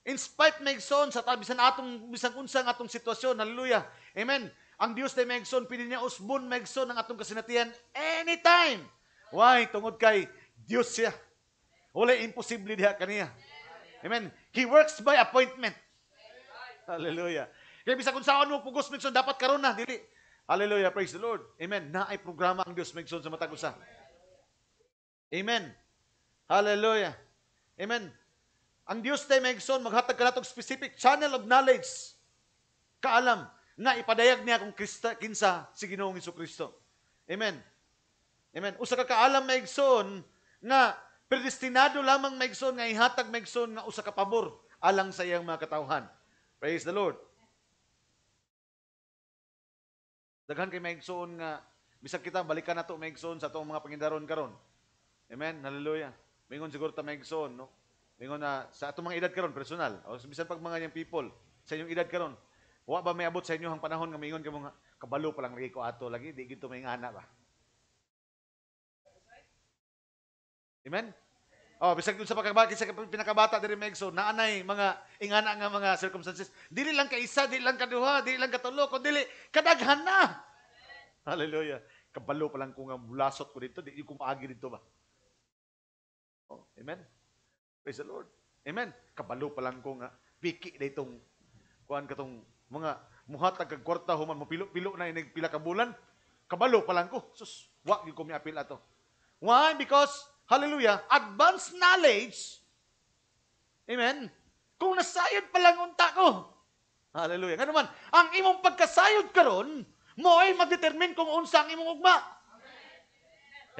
In spite maigsoon sa bisan atong bisan unsang atong sitwasyon, hallelujah. Amen. Ang Dios tay maigsoon pili niya usbon maigsoon ang atong kasinatian anytime. Why? Tungod kay Dios siya. Wala imposible diha kaniya. Amen. He works by appointment. Hallelujah. Kaya bisa kung saan mo pugos migson dapat karon na dili. Hallelujah, praise the Lord. Amen. Naay programa ang Dios migson sa matag usa. Amen. Hallelujah. Amen. Ang Dios tay migson maghatag kanatog specific channel of knowledge. Kaalam na ipadayag niya kung kinsa si Ginoong Hesus Kristo. Amen. Amen. Usa ka kaalam maigsoon nga predestinado lamang maigsoon nga ihatag maigsoon nga usa ka pabor alang sa iyang mga katawhan. Praise the Lord. Daghan kay maigsoon nga bisag kita balikan nato maigsoon sa atong mga pangindaron karon. Amen. Hallelujah. Mingon siguro ta maigsoon, no? Mingon na sa atong mga edad karon personal o bisan pag mga yung people sa inyong edad karon. Wa ba may abot sa inyo ang panahon nga mingon kamo nga kabalo pa lang lagi ko ato lagi di gito may ngana ba. Amen? Oh, bisag sa pagkabata, sa pinakabata diri Megso, naanay mga ingana nga mga circumstances. Dili lang ka isa, dili lang kaduha, dili lang katulo, kundi dili kadaghan na. Hallelujah. Kabalo pa lang ko nga bulasot ko dito, di ko maagi dito ba. Oh, amen. Praise the Lord. Amen. Kabalo pa lang ko nga piki daytong kuan katong mga muhatag kag kwarta human mo pilo-pilo na inig pila ka bulan. Kabalo pa lang ko. Sus, wa gyud ko mi apil ato. Why? Because hallelujah, advanced knowledge, amen, kung nasayod pa lang unta ko, hallelujah, kano man, ang imong pagkasayod karon mo ay magdetermine kung unsa ang imong ugma.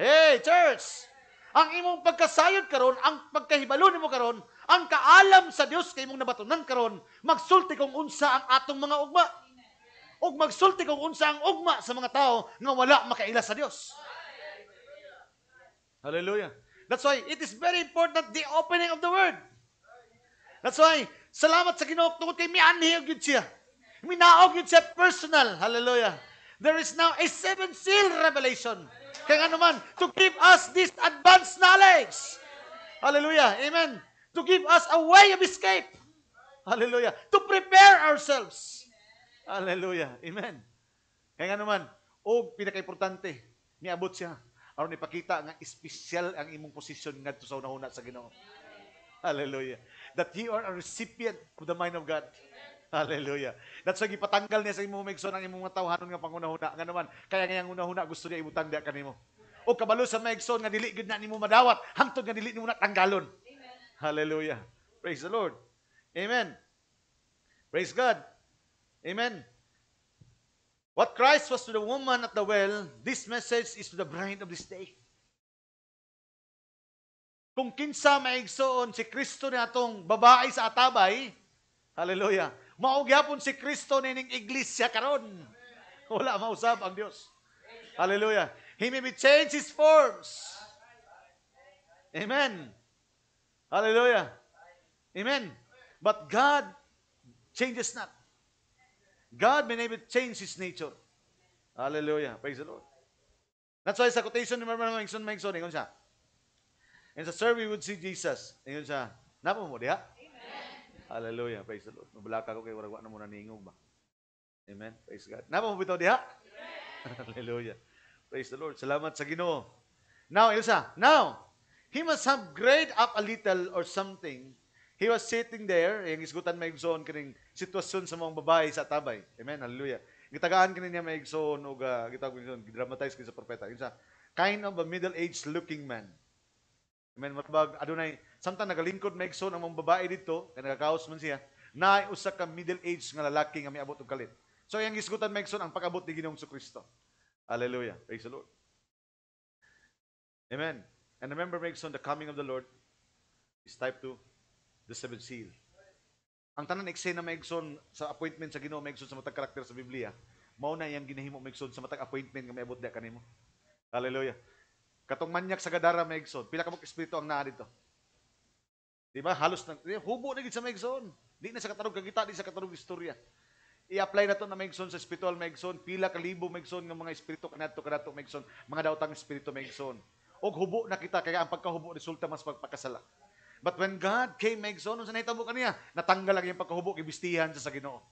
Hey, church! Ang imong pagkasayod karon, ang pagkahibalo nimo karon, ang kaalam sa Dios kay imong nabatonan karon, magsulti kung unsa ang atong mga ugma. Ug magsulti kung unsa ang ugma sa mga tao nga wala makaila sa Dios. Hallelujah. That's why it is very important the opening of the word. That's why, salamat sa Ginoo tungod kay mianhi og gyud siya. Minaog gyud siya personal. Hallelujah. There is now a seven seal revelation. Kaya nga naman, to give us this advanced knowledge. Hallelujah. Amen. To give us a way of escape. Hallelujah. To prepare ourselves. Hallelujah. Amen. Kaya nga naman, o oh, pinaka-importante, niabot siya aron ipakita nga espesyal ang imong posisyon ngadto sa unahuna sa Ginoo. Hallelujah. That you are a recipient of the mind of God. Hallelujah. That's why gipatanggal niya sa imong maigsoon ang imong tawhanon nga pangunahuna. Nga naman, kaya ngayang unahuna gusto niya ibutang diya kanimo. O kabalo sa maigsoon nga dili gud na nimo madawat, hangtod nga dili nimo natanggalon. Hallelujah. Praise the Lord. Amen. Praise God. Amen. What Christ was to the woman at the well, this message is to the bride of this day. Kung kinsa maigsoon si Kristo ni atong babae sa atabay, hallelujah, maugyapon si Kristo ning iglesia karon. Wala mausab ang Dios. Hallelujah. He may be changed his forms. Amen. Hallelujah. Amen. But God changes not. God may never change His nature. Hallelujah. Praise the Lord. That's why sa quotation ni Marmar Mengson Mengson, ingon siya. And sa survey we would see Jesus. Ingon siya, napo mo diha? Hallelujah. Praise the Lord. Mabulaka ko kay warag na mo na ningog ba. Amen. Praise God. Napo mo bitaw diha? Hallelujah. Praise the Lord. Salamat sa Ginoo. Now, Ilsa, now, he must have grade up a little or something He was sitting there, eh, yung isgutan maigsoon kining sitwasyon sa mga babae sa tabay. Amen, hallelujah. Gitagaan kini niya maigsoon o uh, gitagaan kini gidramatize kini sa propeta. Yun sa kind of a middle-aged looking man. Amen, matbag adunay samtang nagalingkod maigsoon ang mga babae dito, kay nagakaos man siya, na usa ka middle-aged nga lalaki nga miabot og kalit. So yung isgutan maigsoon ang pag-abot ni Ginoong Kristo. Hallelujah. Praise the Lord. Amen. And remember maigsoon the coming of the Lord is type 2 the seventh seal. Ang tanan eksena maigsoon sa appointment sa Ginoo maigsoon sa matag karakter sa Biblia. Mao na yang ginahimo maigsoon sa matag appointment nga maabot da kanimo. Hallelujah. Katong manyak sa gadara maigsoon, pila ka mo espiritu ang naa dito. Diba? Di ba? Halos nang hubo na gid sa maigsoon. Di na sa katarog kagita, di sa katarog istorya. I-apply na to na maigsoon sa spiritual maigsoon, pila ka libo maigsoon ng mga espiritu kanato kanato maigsoon, mga daotang espiritu maigsoon. Og hubo na kita kaya ang pagkahubo resulta mas pagpakasala. But when God came make son, unsa nahitabo kaniya? Natanggal ang iyang pagkahubo kay bistihan sa Ginoo.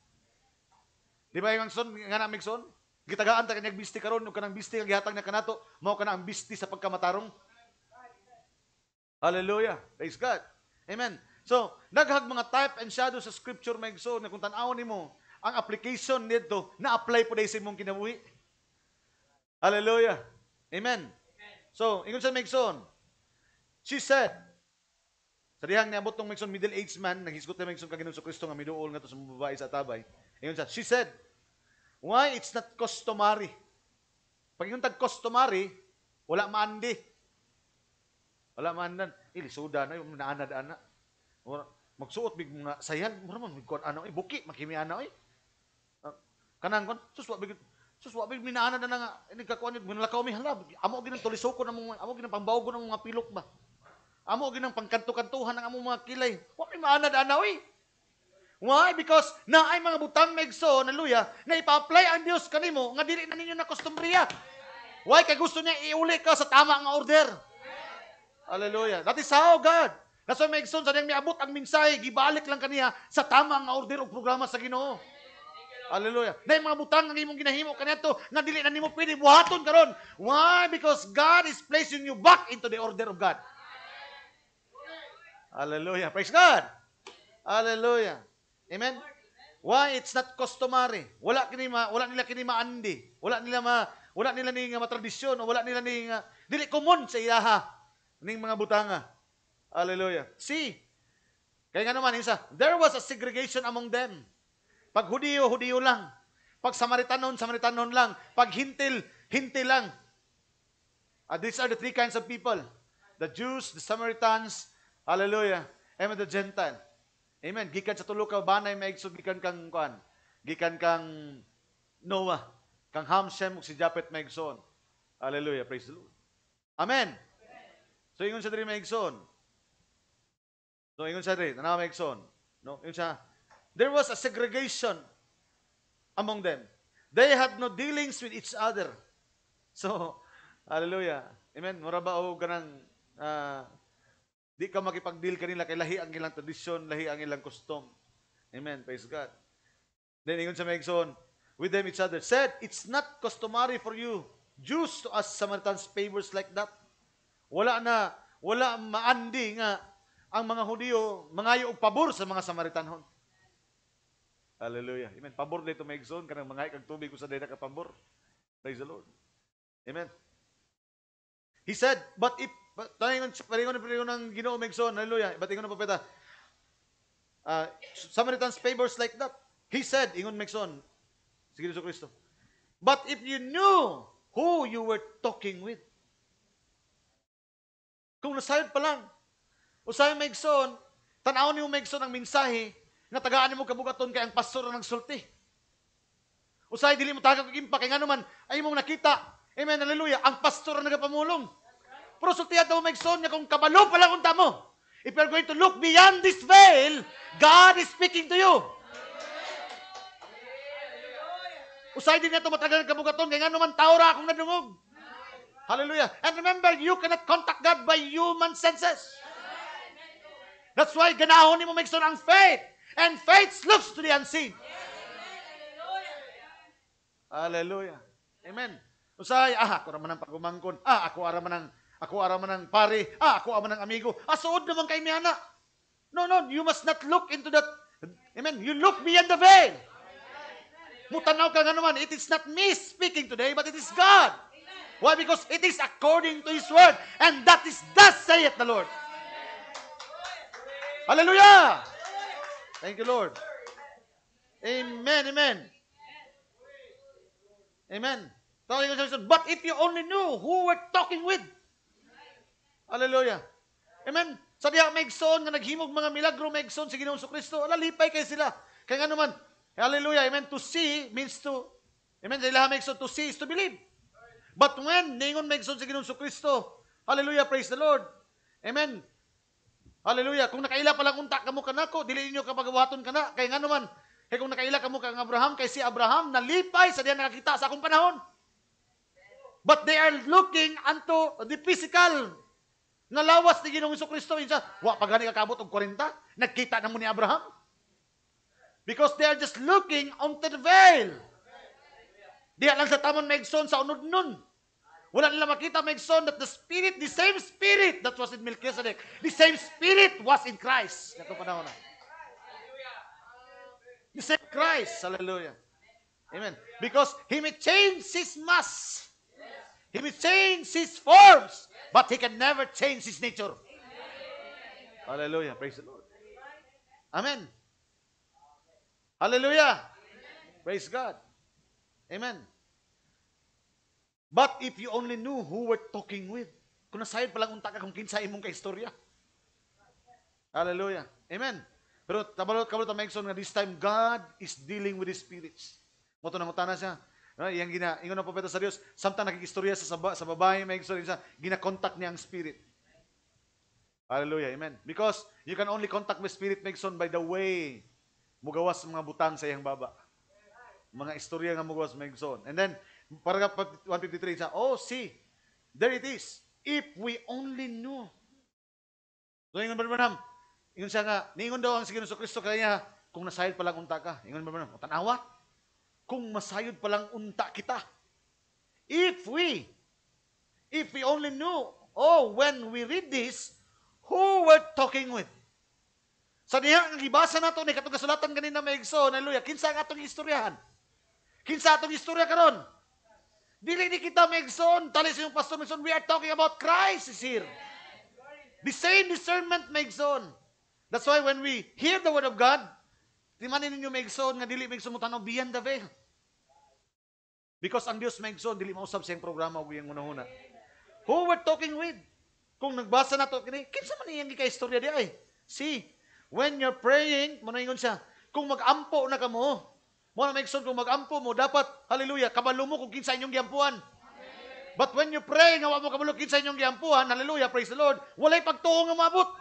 Di ba yung son nga na make son? Gitagaan ta kanyang bisti karon ug kanang bisti nga gihatag na kanato, mao kana ang bisti sa pagkamatarong. Hallelujah. Praise God. Amen. So, naghag mga type and shadow sa scripture may so na kung tan-aw nimo ang application nito na apply po dai sa imong kinabuhi. Hallelujah. Amen. Amen. So, ingon sa Megson, she said, sa dihang niabot tong Mixon middle aged man, naghisgot na Mixon kaginoon sa Kristo nga miduol nga to sa babae sa tabay. Ingon sa, she said, why it's not customary? Pag yung tag customary, wala mandi. Wala mandan. Ili, suda na yung naanad ana. Magsuot big mga sayan, mura man kon ano eh buki makimi ano eh. Ah, kanang kon suswa big suswa big minaanad ana nga ini kakuan minlakaw mi halab. Amo tulisoko tulisokon among amo ginang pambawagon ang mga pilok ba. Amo ginang pangkanto-kantuhan ang among mga kilay. Wa kay maanad anawi. Eh. Why? Because na ay mga butang megso haleluya, luya na ipa-apply ang Dios kanimo nga dili na ninyo na kustombriya. Why kay gusto niya iuli ka sa tama nga order. Haleluya. That is how God. That's why megso sense. Sanang miabot ang mensahe, gibalik lang kaniya sa tama nga order o programa sa ginoo. Hallelujah. Na mga butang ang imong ginahimo kaniadto nga dili na nimo pwede buhaton karon. Why? Because God is placing you back into the order of God. Hallelujah. Praise God. Hallelujah. Amen? Why? It's not customary. Wala, kinima, wala nila kini maandi. Wala nila ma, wala nila ning matradisyon o wala nila ning dili common sa ilaha ning mga butanga. Hallelujah. See? Kaya nga naman, isa, there was a segregation among them. Pag Hudiyo, Hudiyo lang. Pag Samaritanon, Samaritanon lang. Pag Hintil, Hintil lang. Uh, these are the three kinds of people. The Jews, the Samaritans, Hallelujah. Amen the Gentile. Amen. Gikan sa tulo ka banay maigsog gikan kang kwan. Gikan kang Noah, kang Ham Shem ug si Japet maigsoon. Hallelujah. Praise the Lord. Amen. So ingon sa diri maigsoon. So ingon sa diri, tanaw maigsoon. No, ingon sa There was a segregation among them. They had no dealings with each other. So, [laughs] hallelujah. Amen. Mura ba o ganang uh, Di ka makipag-deal kanila kay lahi ang ilang tradisyon, lahi ang ilang custom. Amen. Praise God. Then ingon sa Megson, with them each other, said, it's not customary for you, Jews to ask Samaritans favors like that. Wala na, wala maandi nga ang mga Hudiyo, mangayo og pabor sa mga Samaritanon. Hallelujah. Amen. Pabor dito Megson, kanang mga kag tubig sa dayta ka pabor. Praise the Lord. Amen. He said, but if Paringon, paringon, paringon ng ginoo, Megson. Hallelujah. Batingon ng propeta. Uh, Samaritans favors like that. He said, ingon Megson, Sige Kristo Kristo, But if you knew who you were talking with, kung nasayod pa lang, usahay Megson, tanawon niyo Megson ang mensahe, natagaan niyo mo kabugaton kay ang pastor ng sulti. Usay dili mo tagak og impa kay nganuman ay mong nakita. Amen. Hallelujah. Ang pastor na nagapamulong prosultiya daw may son niya kung kabalo pala kung tamo. If you're going to look beyond this veil, God is speaking to you. Usay din niya tumatagal ng kabugaton, kaya nga naman ano tao ra akong nadungog. Hallelujah. And remember, you cannot contact God by human senses. That's why ganahon ni mo make ang faith. And faith looks to the unseen. Hallelujah. Amen. Usay, ah, ako raman ang pagumangkon. Ah, ako raman ang ako ara man ang pare. Ah, ako man ang amigo. Ah, suod naman kay mi ana. No, no, you must not look into that. Amen. You look beyond the veil. Mutanaw ka nga naman, it is not me speaking today, but it is God. Why? Because it is according to His Word. And that is thus saith the Lord. Hallelujah! Thank you, Lord. Amen, amen. Amen. But if you only knew who we're talking with, Hallelujah. Amen. Sabi ang Megson, nga naghimog mga milagro Megson si Ginoong Kristo, alalipay kay sila. Kay nga man? hallelujah, amen, to see means to, amen, dahil Megson, to see is to believe. But when, ningon Megson si Ginoong Kristo, hallelujah, praise the Lord. Amen. Hallelujah. Kung nakaila pa lang unta kamo kanako, dili inyo kapagawaton kana. Kay nga man? Hey, kung nakaila kamo kang Abraham, kay si Abraham nalipay sa diha nakakita sa akong panahon. But they are looking unto the physical Nalawas ni Ginoong Kristo insa wa pagani ka kabot og 40, nagkita na mo ni Abraham. Because they are just looking onto the veil. Diya lang sa tamon maigsoon sa unod nun. Wala nila makita may maigsoon that the Spirit, the same Spirit that was in Melchizedek, the same Spirit was in Christ. Ito panahon na. The same Christ. Hallelujah. Amen. Because He may change His mass. He may change His forms, but He can never change His nature. Amen. Hallelujah. Praise the Lord. Amen. Hallelujah. Amen. Praise God. Amen. But if you only knew who we're talking with, kung nasayod palang unta ka kung kinsa imong ka istorya. Hallelujah. Amen. Pero tabalot ka mo nga this time God is dealing with the spirits. Mo to nang utana siya. No, yang gina, ingon ang propeta sa Dios, samtang nakikistorya sa saba, sa babae may istorya sa gina-contact niya ang spirit. Hallelujah. Amen. Because you can only contact the spirit Megson by the way mugawas mga butang sa iyang baba. Mga istorya nga mugawas Megson. And then paragraph 153 sa oh see there it is. If we only knew. So ingon Branham, ingon siya nga, niingon daw ang si Kristo kaya kung nasayod pa lang unta ka. Ingon ba Branham, tanawa kung masayod palang unta kita. If we, if we only knew, oh, when we read this, who we're talking with. Sa diha ang ibasa nato ni katong kasulatan kanina maigso, haleluya, kinsa ang atong istoryahan? Kinsa atong istorya karon? Dili ni kita maigsoon, tali sa yung pastor maigsoon, we are talking about Christ is here. The same discernment maigsoon. That's why when we hear the word of God, Di man ninyo maigsoon nga dili maigsumotan og beyond the veil. Because ang Dios maigsoon dili mausab siyang programa og iyang unahuna. Who we're talking with? Kung nagbasa na to kini, kinsa man iyang gikaistorya di ay? See, when you're praying, manaingon siya, kung magampo na kamo, mo na maigsoon kung magampo mo dapat hallelujah, kabalo mo kung kinsa inyong giampuan. But when you pray nga mo kabalo kinsa inyong giampuan, hallelujah, praise the Lord, walay pagtuong nga maabot.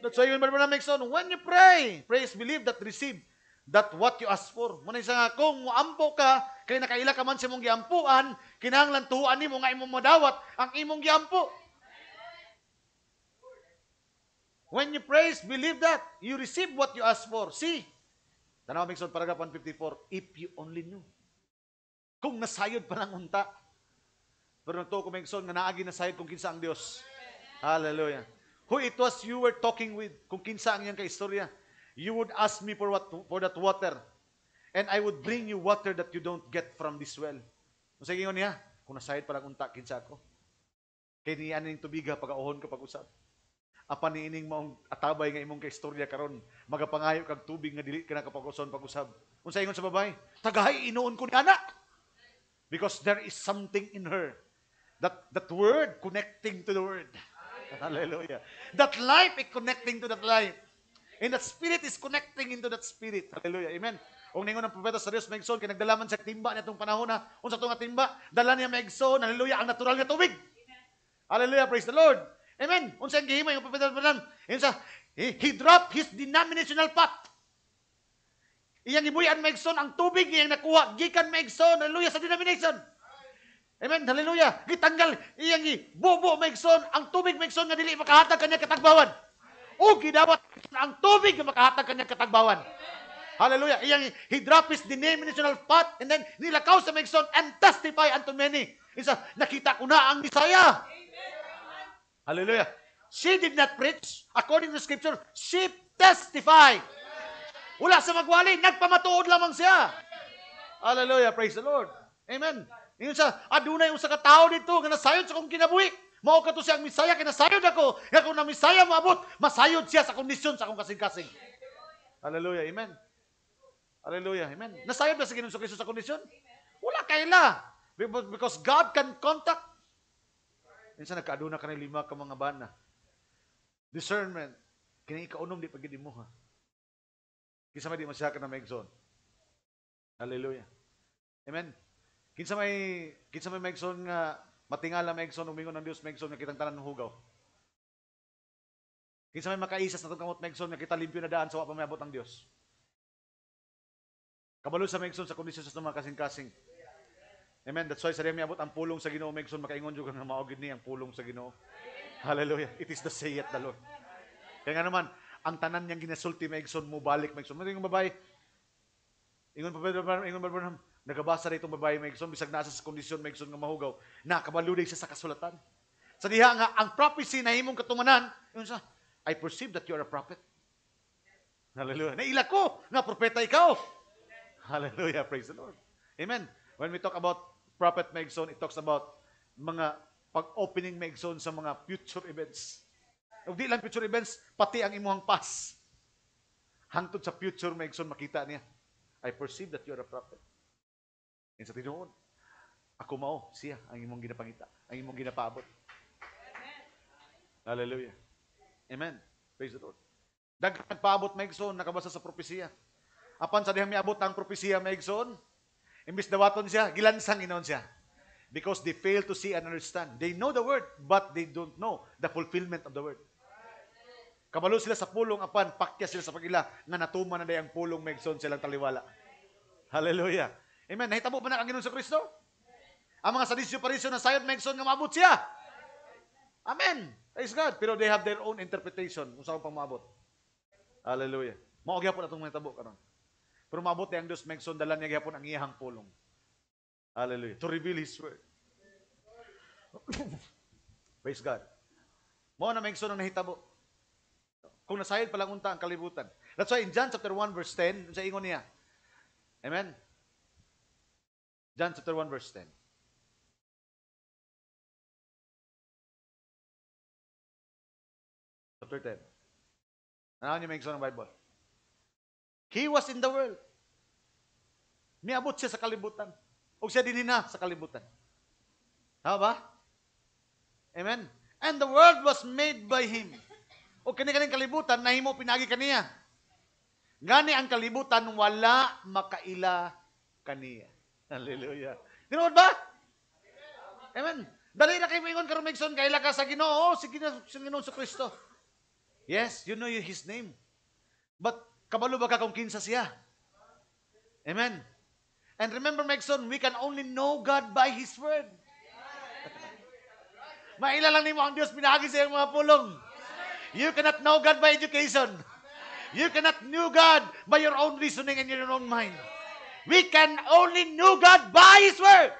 That's why you remember na make when you pray, pray praise, believe that receive that what you ask for. Muna isa nga, kung muampo ka, kay nakaila ka man si imong giampuan, kinahanglan ni mo nga imong madawat ang imong giampo. When you pray, believe that you receive what you ask for. See? Tanaw mig sud paragraph 154, if you only knew. Kung nasayod pa ng unta. Pero nagtuo ko mig sud nga naagi nasayod kung kinsa ang Dios. Hallelujah who it was you were talking with, kung kinsa ang iyang kaistorya, you would ask me for, what, for that water, and I would bring you water that you don't get from this well. Kung sa ingon niya, kung nasayad pala kung takin sa ako, kay niya ning tubiga pag-ahon ka pag-usap. Apa ni ining maong atabay nga imong kaistorya karon, magapangayo kag tubig nga dili ka na pag-usab. Unsa ingon sa babay? Tagahay inoon ko ni anak. Because there is something in her. That that word connecting to the word. [laughs] Hallelujah. That life is connecting to that life. And that spirit is connecting into that spirit. Hallelujah. Amen. Kung ningon ng propeta sa Dios maigsoon kay nagdalaman sa timba nitong tong panahon na unsa tong timba dala niya Megson, haleluya ang natural nga tubig. Hallelujah praise the Lord. Amen. Unsa ang gihimay ng propeta Branham? Insa he, dropped his denominational pact. Iyang ibuyan Megson ang tubig iyang nakuha gikan Megson, haleluya sa denomination. Amen. Hallelujah. Gitanggal iyang bubo maigsoon ang tubig maigsoon nga dili makahatag kanya katagbawan. O gidapat ang tubig nga makahatag kanya katagbawan. Amen. Hallelujah. Iyang hidrapis national pot and then nilakaw sa maigsoon and testify unto many. Isa, nakita ko na ang Misaya. Hallelujah. She did not preach. According to the Scripture, she testified. Wala sa magwali, nagpamatuod lamang siya. Hallelujah. Praise the Lord. Amen. Ingon sa, adunay usa ka tawo dito nga nasayod sa akong kinabuhi. Mao ka to siya siyang misaya kinasayod ako. Nga kung na misaya maabot, masayod siya sa kondisyon sa akong kasing-kasing. Hallelujah. Amen. Hallelujah. Amen. Nasayod ba si Ginoong Kristo sa kondisyon? Wala kaila. Because God can contact. Minsan nagkaaduna ka ng lima ka mga bana. Discernment. Kini ikaunom di pagidi mo ha. Kisama di masyaka na megzon. Hallelujah. Amen. Kinsa may kinsa may Megson nga matingala Megson umingon ng Dios Megson nga kitang tanan ng hugaw. Kinsa may makaisas natong kamot Megson nga kita limpyo na daan sa wa abot ang Dios. Kabalo sa Megson sa kondisyon sa mga kasing-kasing. Amen. That's why sa miabot ang pulong sa Ginoo Megson makaingon jud nga maogid ni ang pulong sa Ginoo. Hallelujah. It is the sayat the Lord. Kaya nga naman, ang tanan niyang ginasulti Megson mo balik Megson. yung babae. Ingon pa Pedro, ingon pa Abraham. Nagabasa rito mga babae Megson, bisag nasa sa kondisyon Megson nga mahugaw, nakabaluday siya sa kasulatan. Sa diha nga, ang prophecy na imong katunganan, yun sa, I perceive that you are a prophet. Hallelujah. Naila ko, na propeta ikaw. Hallelujah. Praise the Lord. Amen. When we talk about prophet Megson, it talks about mga pag-opening Megson sa mga future events. Ug lang future events, pati ang imuhang past. Hangtod sa future Megson makita niya. I perceive that you are a prophet. And sa tinuod, ako mao siya ang imong ginapangita, ang imong ginapaabot. Amen. Hallelujah. Amen. Praise the Lord. Daghan paabot Megson nakabasa sa propesiya. Apan sa dihang miabot ang propesiya Megson, imbis dawaton siya, gilansang inon siya. Because they fail to see and understand. They know the word, but they don't know the fulfillment of the word. Kabalo sila sa pulong, apan pakya sila sa pagila, nga natuman na day ang pulong Megson silang taliwala. Hallelujah. Amen. Nahitabo pa na ang Ginoon sa Kristo? Ang mga sadisyo parisyo na sayod megson nga maabot siya. Amen. Praise God. Pero they have their own interpretation kung saan pang maabot. Hallelujah. Maugya po na itong nahitabo karon. Pero maabot ang Diyos megson dala niya gyapon ang iyahang pulong. Hallelujah. To reveal His word. [coughs] Praise God. Mo na megson ang nahitabo. Kung nasayod palang unta ang kalibutan. That's why in John chapter 1 verse 10, sa ingon niya. Amen. John chapter 1 verse 10. Chapter 10. Ano niyo may ng Bible? He was in the world. Miabot siya sa kalibutan. O siya din na sa kalibutan. Tama ba? Amen? And the world was made by Him. O kani-kaning kalibutan, nahimo pinagi kaniya. Gani ang kalibutan, wala makaila kaniya. Hallelujah. Tinuod ba? Amen. Dali na kay moingon karon Megson kay ka sa Ginoo, oh, sige na sa Ginoo sa Kristo. Yes, you know his name. But kabalo ba ka kung kinsa siya? Amen. And remember Megson, we can only know God by his word. [laughs] Maila lang nimo ang Dios pinagi sa mga pulong. You cannot know God by education. You cannot know God by your own reasoning and your own mind. We can only know God by His Word.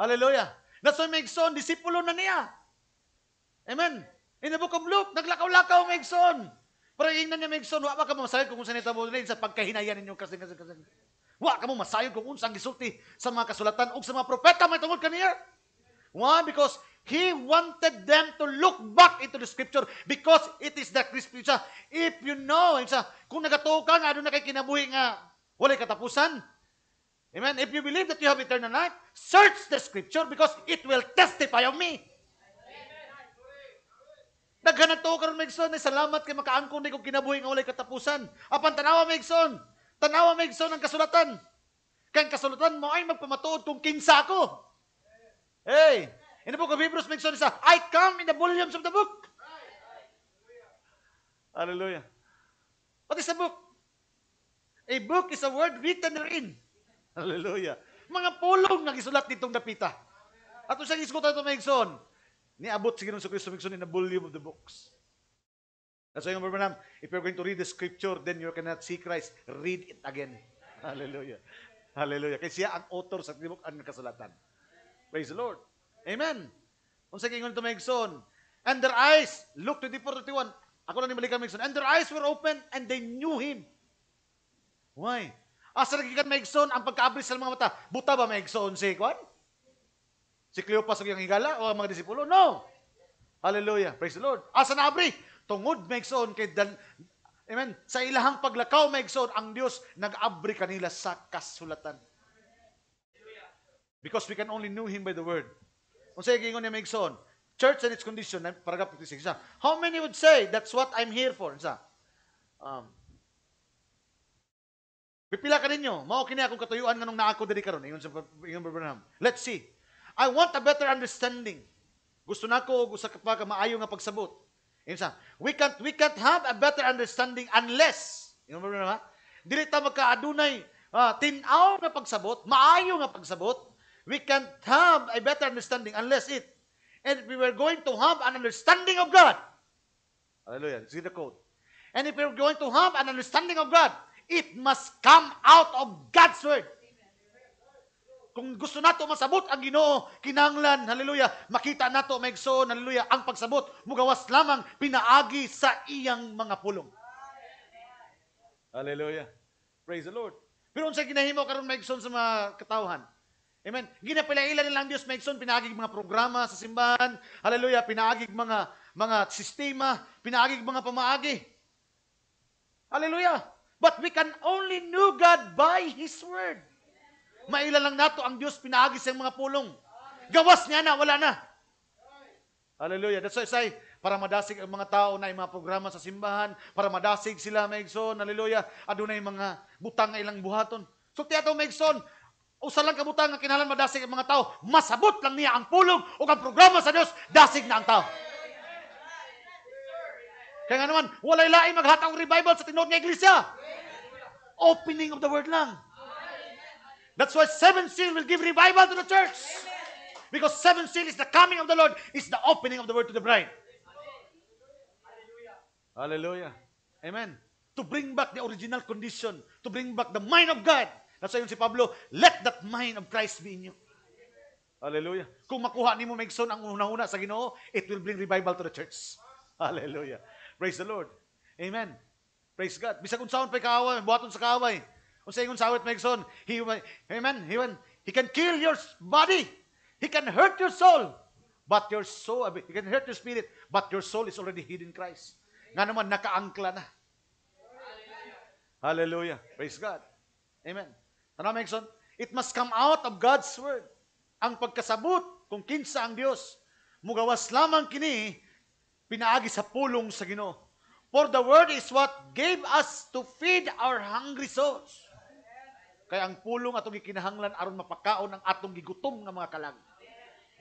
Hallelujah. That's why son, disipulo na niya. Amen. In the book of Luke, naglakaw-lakaw son. Pero na niya may son, wa ka mo masayod kung unsa nita mo sa pagkahinayan ninyo kasi kasi kasi. Wa ka mo masayod kung unsang gisulti sa mga kasulatan o sa mga propeta may tungod kaniya. Why? Because He wanted them to look back into the scripture because it is the scripture. If you know, isa, kung nagatuo ka nga, ano na kay kinabuhi nga, walay katapusan. Amen? If you believe that you have eternal life, search the scripture because it will testify of me. Naghanag to karon Megson, ay salamat kay makaangkon ni kong kinabuhi nga walay katapusan. Apan tanawa Megson, tanawa Megson ang kasulatan. Kaya kasulatan mo ay magpamatuod kung kinsa ako. Hey, In the book of Hebrews mentions that I come in the volumes of the book. Right. Hallelujah. What is a book? A book is a word written therein. Hallelujah. Mga pulong na gisulat nitong dapita. At usang iskuta ito may Niabot si Ginoon sa Kristo Mixon in the volume of the books. That's why, number one, if you're going to read the scripture, then you cannot see Christ. Read it again. Hallelujah. Hallelujah. Kasi siya ang author sa tibok ang kasulatan. Praise the Lord. Amen. Kung sa gingon to Megson. And their eyes, look 24-31, ako lang Malika Megson. And their eyes were open and they knew him. Why? Asa nagikan Megson, ang pagkaabris sa mga mata, buta ba Megson si Kwan? Si Cleopas ang higala o ang mga disipulo? No. Hallelujah. Praise the Lord. Asa na abri? Tungod Megson kay dan, Amen. Sa ilahang paglakaw, Megson, ang Diyos nag-abri kanila sa kasulatan. Because we can only know Him by the Word. Kung sige, ingon ni Megson, church and its condition, paragraph 56. Sa, how many would say, that's what I'm here for? Sa, um, Pipila ka ninyo, mao kini akong katuyuan nganong naako diri karon ingon sa ingon Branham. Let's see. I want a better understanding. Gusto nako og usa ka pa maayo nga pagsabot. sa. we can't we can't have a better understanding unless ingon Branham. Dili ta magkaadunay uh, tin-aw nga pagsabot, maayo nga pagsabot We can't have a better understanding unless it. And if we were going to have an understanding of God, hallelujah, see the quote. And if we we're going to have an understanding of God, it must come out of God's Word. Kung gusto nato masabot ang Ginoo, kinanglan, hallelujah, makita nato maigsoon, hallelujah, ang pagsabot mugawas lamang pinaagi sa iyang mga pulong. Hallelujah. Praise the Lord. Pero unsa ginahimo karon maigsoon sa mga katawhan? Amen. Ginapilaila nila ang Diyos Megson, pinagig mga programa sa simbahan. Hallelujah, pinagig mga mga sistema, pinagig mga pamaagi. Hallelujah. But we can only know God by His Word. Maila lang nato ang Diyos pinaagi sa mga pulong. Gawas niya na, wala na. Hallelujah. That's why I say, para madasig ang mga tao na mga programa sa simbahan, para madasig sila, Megson, hallelujah, adunay mga butang na ilang buhaton. So, tiyato, Megson, usa lang kabutan nga kinahanglan madasig ang mga tao, masabot lang niya ang pulong o ang programa sa Dios, dasig na ang tao. Kaya nga naman, walay laing maghatag og revival sa tinuod nga iglesia. Opening of the word lang. That's why seven seal will give revival to the church. Because seven seal is the coming of the Lord, is the opening of the word to the bride. Hallelujah. Hallelujah. Amen. To bring back the original condition, to bring back the mind of God. Nasa yun si Pablo, let that mind of Christ be in you. Hallelujah. Kung makuha ni mo Megson ang una-una sa Ginoo, it will bring revival to the church. [laughs] Hallelujah. Praise the Lord. Amen. Praise God. Bisag unsaon pa kaaway, buhaton sa kaaway. Unsay ingon sawit Megson, he amen, he he can kill your body. He can hurt your soul. But your soul, he can hurt your spirit, but your soul is already hidden in Christ. Nga naman, nakaangkla na. Hallelujah. Hallelujah. Praise God. Amen. Ano make sense? It must come out of God's word. Ang pagkasabot kung kinsa ang Dios. Mugawas lamang kini pinaagi sa pulong sa Ginoo. For the word is what gave us to feed our hungry souls. Kaya ang pulong atong gikinahanglan aron mapakaon ang atong gigutom nga mga kalag.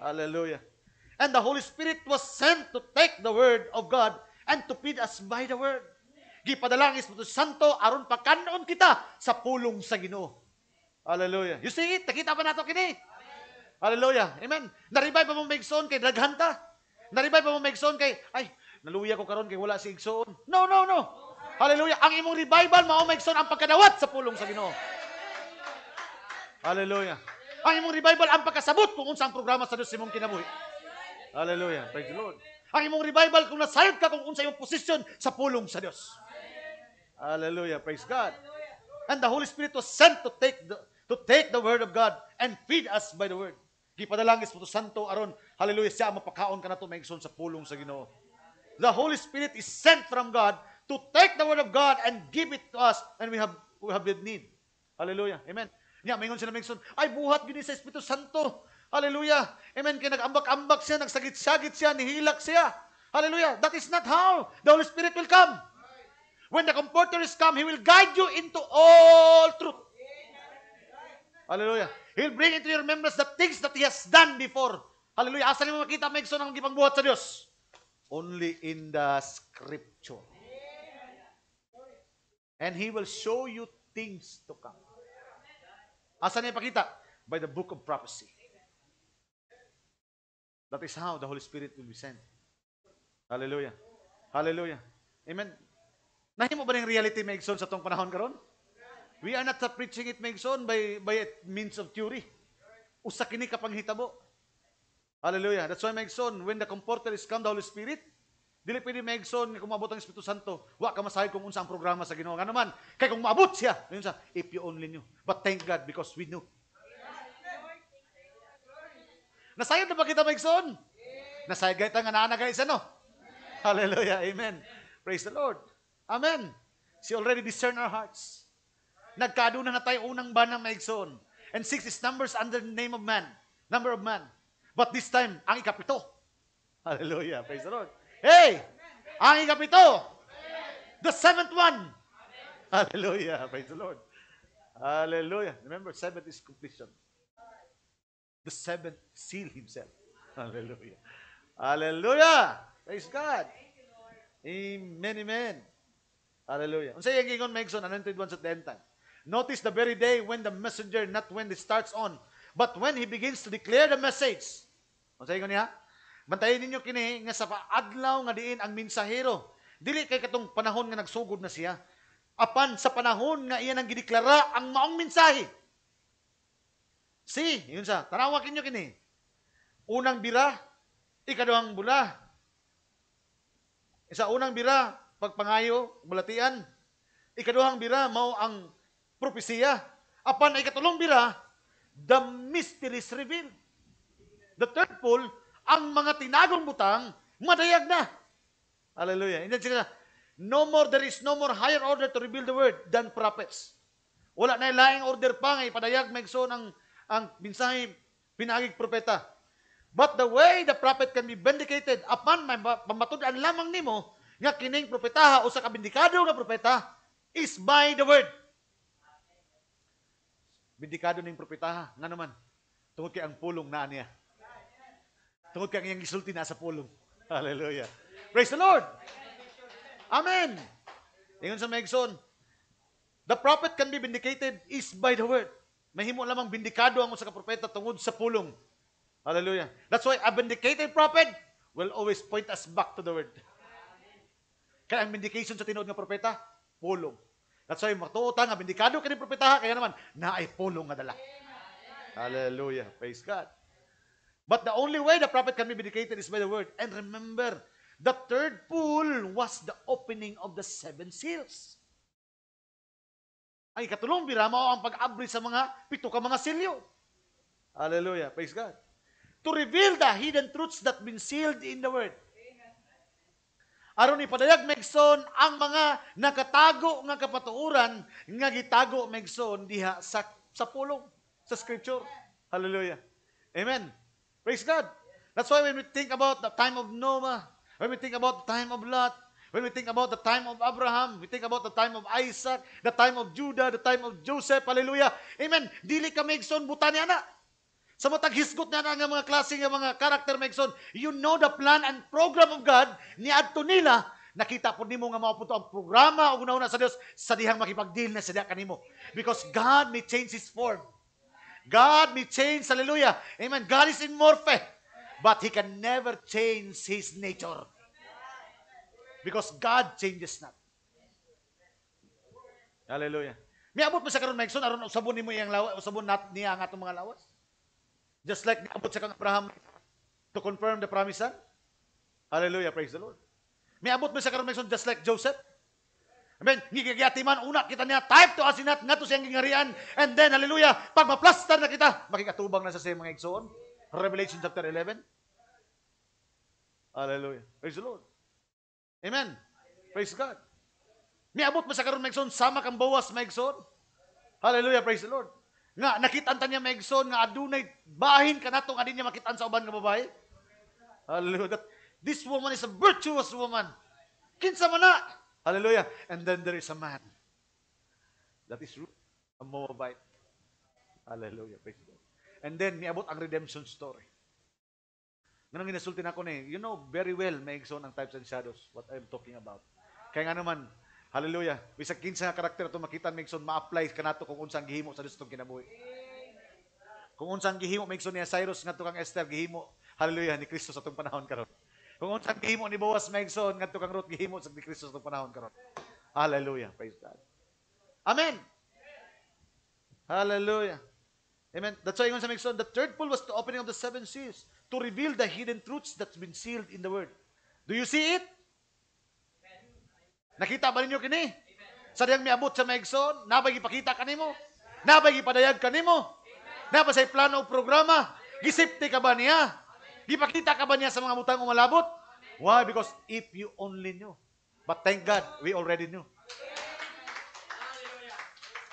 Hallelujah. And the Holy Spirit was sent to take the word of God and to feed us by the word. Gipadala ang Espiritu Santo aron pakanon kita sa pulong sa Ginoo. Hallelujah. You see it? Nakita pa nato kini. Amen. Hallelujah. Amen. Naribay pa mong maigsoon kay daghanta. Naribay pa mong maigsoon kay, ay, naluya ko karon kay wala si igsoon. No, no, no. Hallelujah. Ang imong revival, mao maigsoon ang pagkadawat sa pulong sa Ginoo. Hallelujah. Ang imong revival ang pagkasabot kung unsang programa sa Dios imong kinabuhi. Hallelujah. Praise the Lord. Ang imong revival kung nasayod ka kung unsa imong posisyon sa pulong sa Dios. Hallelujah. Praise God. And the Holy Spirit was sent to take the, to take the Word of God and feed us by the Word. Gipadalangis po to santo aron. Hallelujah. Siya mapakaon ka na to maigsoon sa pulong sa Ginoo. The Holy Spirit is sent from God to take the Word of God and give it to us and we have we have the need. Hallelujah. Amen. Niya, mayon siya na Ay, buhat gini sa Espiritu Santo. Hallelujah. Amen. Kaya nagambak ambak ambak siya, nagsagit-sagit siya, nihilak siya. Hallelujah. That is not how the Holy Spirit will come. When the Comforter is come, He will guide you into all truth. Hallelujah. He'll bring into your remembrance the things that He has done before. Hallelujah. Asa niyo makita ang ekso ng gipangbuhat sa Dios? Only in the Scripture. And He will show you things to come. Asa niya pakita? By the book of prophecy. That is how the Holy Spirit will be sent. Hallelujah. Hallelujah. Amen. Nahimo ba ng reality may sa tong panahon karon? We are not preaching it mingson by, by means of theory. Usa kini kapang hitabo. Hallelujah. That's why Megson, when the comforter is come, the Holy Spirit, dili pwede Megson, nga kumabot ang Espiritu Santo. Wa ka masahay kung unsa ang programa sa Ginoo. Ngano man, kay kung maabot siya, sa, if you only knew. But thank God because we knew. Nasayod na ba kita Megson? Nasayod kita nga naa guys, ano? Hallelujah. Amen. Praise the Lord. Amen. She already discern our hearts. Nagkaduna na tayo unang banang maigsoon. And six is numbers under the name of man. Number of man. But this time, ang ikapito. [laughs] Hallelujah. Praise the Lord. Hey! Ang ikapito. The seventh one. [laughs] Hallelujah. Praise the Lord. Hallelujah. Remember, seventh is completion. The seventh seal himself. [laughs] Hallelujah. Hallelujah. Praise God. Amen, amen. Hallelujah. Unsa yung gingon Megson, anong tidwan sa end time? Notice the very day when the messenger, not when it starts on, but when he begins to declare the message. O sa niya, bantayin ninyo kini nga sa paadlaw nga diin ang minsahero. Dili kay katong panahon nga nagsugod na siya. Apan sa panahon nga iyan ang gideklara ang maong mensahe. Si, yun sa, tarawakin kinyo kini. Unang bira, ikaduhang bula. Isa unang bira, pagpangayo, bulatian. Ikaduhang bira, mao ang propesya. Apan ay katulong bira, the mysteries revealed. The third pole, ang mga tinagong butang, madayag na. Hallelujah. And then sila, no more, there is no more higher order to reveal the word than prophets. Wala na ilaing order pa ngay, padayag, magso ng ang mensahe, pinagig propeta. But the way the prophet can be vindicated upon may pamatudan lamang nimo nga kining propetaha o sa kabindikado nga propeta is by the word bindikado ning propeta nga naman tungod kay ang pulong na niya tungod kay ang iyang gisulti na sa pulong [laughs] hallelujah praise the lord amen ingon sa Megson the prophet can be vindicated is by the word mahimo lamang bindikado ang usa ka propeta tungod sa pulong hallelujah that's why a vindicated prophet will always point us back to the word kaya ang vindication sa tinuod nga propeta pulong That's why matuutang nga bindikado kini propetaha kaya naman naay pulong nga dala. Hallelujah. Praise God. But the only way the prophet can be vindicated is by the word. And remember, the third pool was the opening of the seven seals. Ang ikatulong birama o ang pag-abri sa mga pito ka mga silyo. Hallelujah. Praise God. To reveal the hidden truths that been sealed in the word aron ipadayag megson ang mga nakatago nga kapatuoran nga gitago megson diha sa sa pulong sa scripture. Hallelujah. Amen. Praise God. That's why when we think about the time of Noah, when we think about the time of Lot, when we think about the time of Abraham, we think about the time of Isaac, the time of Judah, the time of Joseph, hallelujah. Amen. Dili ka megson butani ana sa matag hisgot na nga mga klase nga mga karakter Megson, you know the plan and program of God ni adto nila nakita po nimo nga mao po ang programa og una una sa Dios sa dihang makipagdeal na sadya kanimo because God may change his form God may change hallelujah amen God is in morphe but he can never change his nature because God changes not hallelujah miabot mo sa karon Megson aron usabon nimo iyang lawas usabon nat niya ang atong mga lawas Just like naabot sa kang Abraham to confirm the promise Hallelujah, praise the Lord. May abot mo sa karamihan just like Joseph. Amen. Ngigagati man, una kita niya, type to asinat, nga to siyang gingarian. And then, hallelujah, pag maplastar na kita, makikatubang na sa siyang mga igsoon. Revelation chapter 11. Hallelujah. Praise the Lord. Amen. Praise God. May abot mo sa karon sama kang bawas maigsoon. Hallelujah, praise the Lord. Nga, nakitan ta niya Megson, nga adunay bahin ka nato nga din niya makitan sa uban nga babay. Hallelujah. This woman is a virtuous woman. Kinsa man na. Hallelujah. And then there is a man. That is a Moabite. Hallelujah. Praise God. And then, niabot ang redemption story. Ganun ginasulti na ako na eh. You know very well, Megson, ang types and shadows, what I'm talking about. Kaya nga naman, Hallelujah. Bisag kinsa nga karakter ato makita migson ma-apply kanato kung unsang gihimo sa dustong kinabuhi. Kung unsang gihimo migson niya Cyrus ngadto kang Esther gihimo. Hallelujah ni Kristo sa atong panahon karon. Kung unsang gihimo ni Boaz migson ngadto kang Ruth gihimo sa ni Kristo sa atong panahon karon. Hallelujah. Praise God. Amen. Hallelujah. Amen. That's why sa migson the third pool was the opening of the seven seals to reveal the hidden truths that's been sealed in the word. Do you see it? Nakita ba ninyo kini? Sa diyang miabot sa Megson, nabay ipakita kanimo? Nabay ipadayag kanimo? Nabay sa plano o programa? Gisipte ka ba niya? Gipakita ka ba niya sa mga butang umalabot? Why? Because if you only knew. But thank God, we already knew.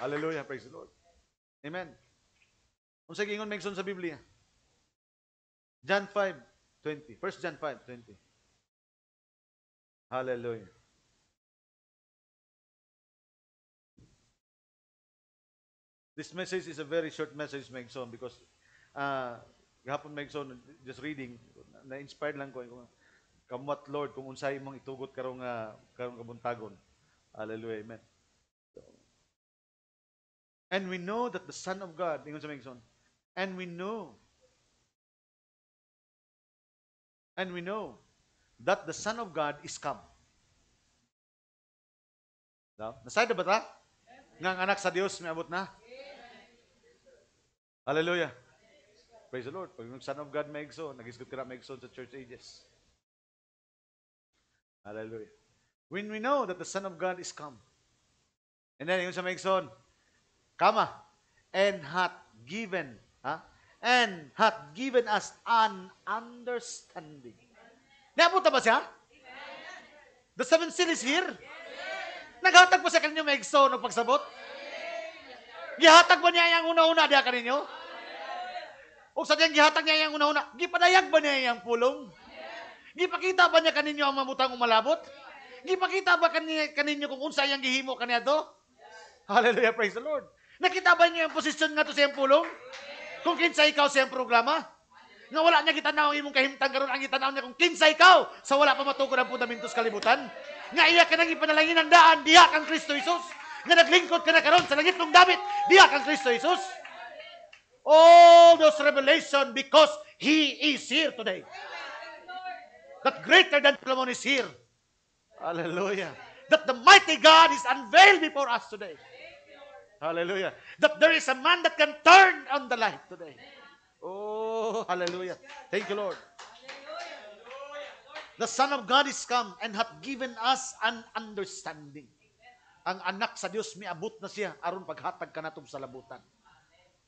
Hallelujah. Praise the Lord. Amen. Kung sa gingon, megson sa Biblia. John 5, 20. 1 John 5, 20. Hallelujah. This message is a very short message, Megson, because uh, gahapon, Megson, just reading, na-inspired lang ko. Eh, Kamwat, Lord, kung unsay mong itugot karong, uh, karong kabuntagon. Hallelujah, amen. So, and we know that the Son of God, ingon sa Megson, and we know, and we know that the Son of God is come. No? Nasayda ba ta? Nga ang anak sa Dios may abot na. Hallelujah. Praise the Lord. Pag yung Son of God may igsoon, nag-isgot ka na may igsoon sa church ages. Hallelujah. When we know that the Son of God is come, and then yung sa may igsoon, kama, and hath given, ha? and hath given us an understanding. Napunta ba siya? The seven seal is here. Naghatag po sa kanya may igsoon ng pagsabot gihatag ba niya yang una-una diha kaninyo? O sa diyang gihatag niya yang una-una, gipadayag ba niya yang pulong? Gipakita ba niya kaninyo ang mamutang umalabot? Gipakita ba kaninyo, kaninyo kung unsa yang gihimo kaniya to? Hallelujah, praise the Lord. Nakita ba niya ang posisyon nga to sa pulong? Kung kinsa ikaw sa programa? Nga wala niya gitanaw imong kahimtang karon ang gitanaw niya kung kinsa ikaw sa wala pa matukod ang pundamentos kalibutan. Nga iya ka nang ipanalangin ang daan diha kang Kristo Isus nga naglingkod ka na karon sa langit ng damit, diya kang Kristo Jesus. All those revelation because He is here today. That greater than Solomon is here. Hallelujah. That the mighty God is unveiled before us today. Hallelujah. That there is a man that can turn on the light today. Oh, hallelujah. Thank you, Lord. The Son of God is come and hath given us an understanding ang anak sa Dios miabot na siya aron paghatag kanatom sa labutan.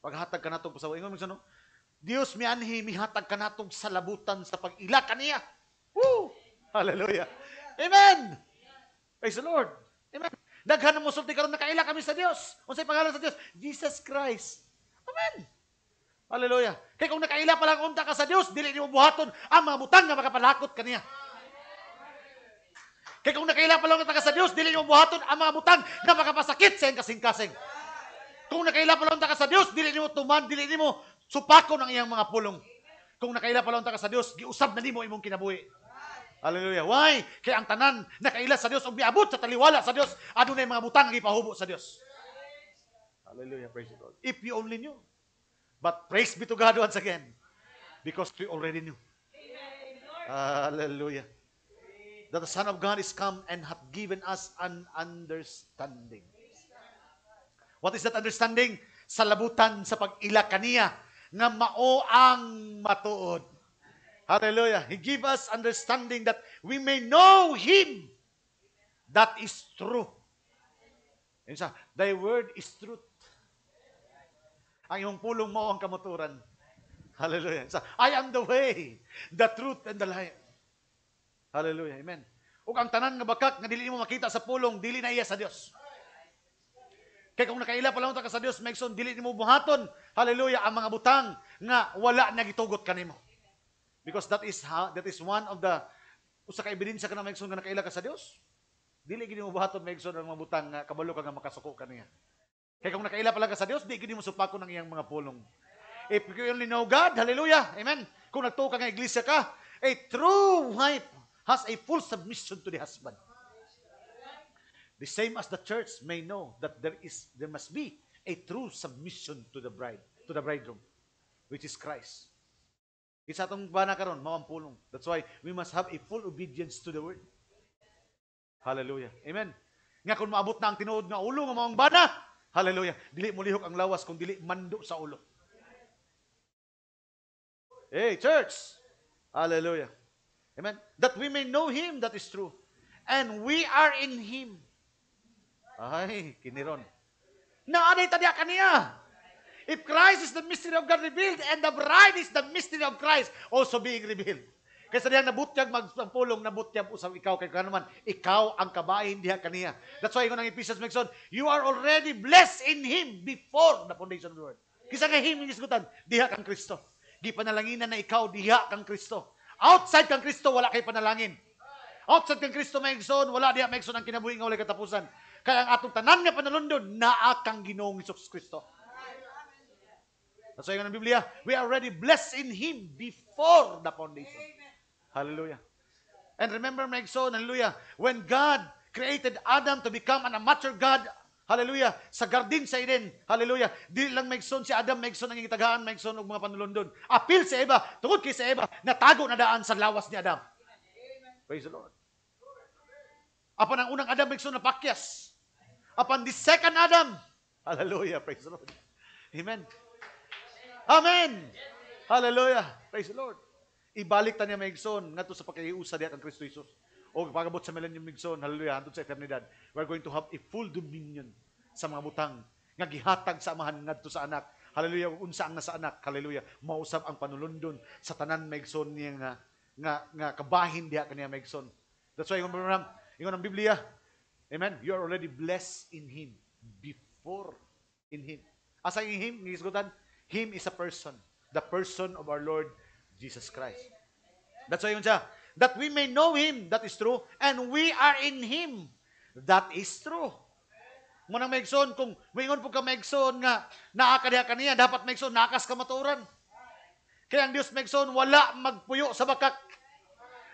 Paghatag kanatong sa ingon minsan Dios mi anhi mihatag kanatong sa labutan sa pagila kaniya. Woo! Hallelujah. Amen. Praise the Lord. Amen. Daghan mo sulti karon nakaila kami sa Dios. Unsay pangalan sa Dios? Jesus Christ. Amen. Hallelujah. Kay kung nakaila pa lang unta ka sa Dios, dili nimo buhaton ang mga butang nga makapalakot kaniya. Kaya kung nakaila pa lang taga sa Dios, dili niyo buhaton ang mga butang nga makapasakit sa kasing-kasing. Kung nakaila pa lang taga sa Dios, dili niyo tuman, dili niyo supakon ang iyang mga pulong. Kung nakaila pa lang taga sa Dios, giusab na nimo imong kinabuhi. Hallelujah. Why? Kaya ang tanan nakaila sa Dios ug miabot sa taliwala sa Dios, adunay mga butang nga ipahubo sa Dios. Hallelujah. Praise God. If you only knew. But praise be to God once again. Because we already knew. Hallelujah that the Son of God is come and hath given us an understanding. What is that understanding? Sa labutan sa pag-ila kaniya na mao ang matuod. Hallelujah. He give us understanding that we may know Him. That is true. Yun sa, thy word is truth. Ang iyong pulong mo ang kamuturan. Hallelujah. Sa, I am the way, the truth, and the life. Hallelujah. Amen. O ang tanan nga bakak nga dili mo makita sa pulong dili na iya sa Dios. Kay kung nakaila pa lang ta ka sa Dios, make sure dili nimo buhaton. Hallelujah ang mga butang nga wala na gitugot kanimo. Because that is how, that is one of the usa ka ebidensya kana make sure nga nakaila ka sa Dios. Dili gid nimo buhaton make sure ang mga butang nga kabalo ka nga makasuko kaniya. Kay kung nakaila pa lang ka sa Dios, di gid mo supakon ang iyang mga pulong. If you only know God, hallelujah, amen. Kung nagtuo ka nga iglesia ka, a true wife has a full submission to the husband. The same as the church may know that there is there must be a true submission to the bride, to the bridegroom, which is Christ. Isa tong bana karon mawampulong. That's why we must have a full obedience to the word. Hallelujah. Amen. Nga maabot na ang tinuod nga ulo nga maong bana, hallelujah. Dili mo ang lawas kung dili mando sa ulo. Hey, church. Hallelujah. Amen? That we may know Him, that is true. And we are in Him. Ay, kiniron. Naanay tadya kaniya. If Christ is the mystery of God revealed, and the bride is the mystery of Christ also being revealed. Kaysa diyan nabutyag magpulong nabutyag usap ikaw kay kanuman, ikaw ang kabahin diha kaniya. That's why ingon ang Ephesians Megson, you are already blessed in him before the foundation of the world. Kisa nga him yung isgutan, diha kang Kristo. Di pa nalanginan na ikaw diha kang Kristo. Outside kang Kristo, wala kay panalangin. Outside kang Kristo may igsoon, wala diya may igsoon ang kinabuhi nga wala katapusan. Kaya ang atong tanan nga panalundon, naa kang ginoong Isus Kristo. That's why ng Biblia, we are already blessed in Him before the foundation. Hallelujah. And remember, my son, hallelujah, when God created Adam to become an amateur God, Hallelujah. Sa garden sa Eden. Hallelujah. Di lang may maigsoon si Adam, may maigsoon ang may maigsoon og mga panulondon. Apil si Eva, tungod kay si Eva, natago na daan sa lawas ni Adam. Praise the Lord. Apan ang unang Adam may maigsoon na pakyas. Apan the second Adam. Hallelujah. Praise the Lord. Amen. Amen. Hallelujah. Praise the Lord. Ibalik ta niya may maigsoon ngadto sa pakiusa diha ang Kristo Jesus o oh, pagabot sa millennium migson, hallelujah, hantod sa eternidad, we're going to have a full dominion sa mga butang nga gihatag sa amahan ngadto sa anak. Hallelujah, unsa ang nasa anak. Hallelujah. Mausab ang panulundon sa tanan maigsoon niya nga nga, nga kabahin diha kaniya maigsoon. That's why ingon ang ingon ang Biblia. Amen. You are already blessed in him before in him. Asa in him ni isgutan? Him is a person. The person of our Lord Jesus Christ. That's why yun siya that we may know Him, that is true, and we are in Him, that is true. Munang maigsoon, kung mingon po ka maigsoon nga, naakadiha ka niya, dapat maigsoon, nakas ka maturan. Kaya ang Diyos maigsoon, wala magpuyo sa bakak.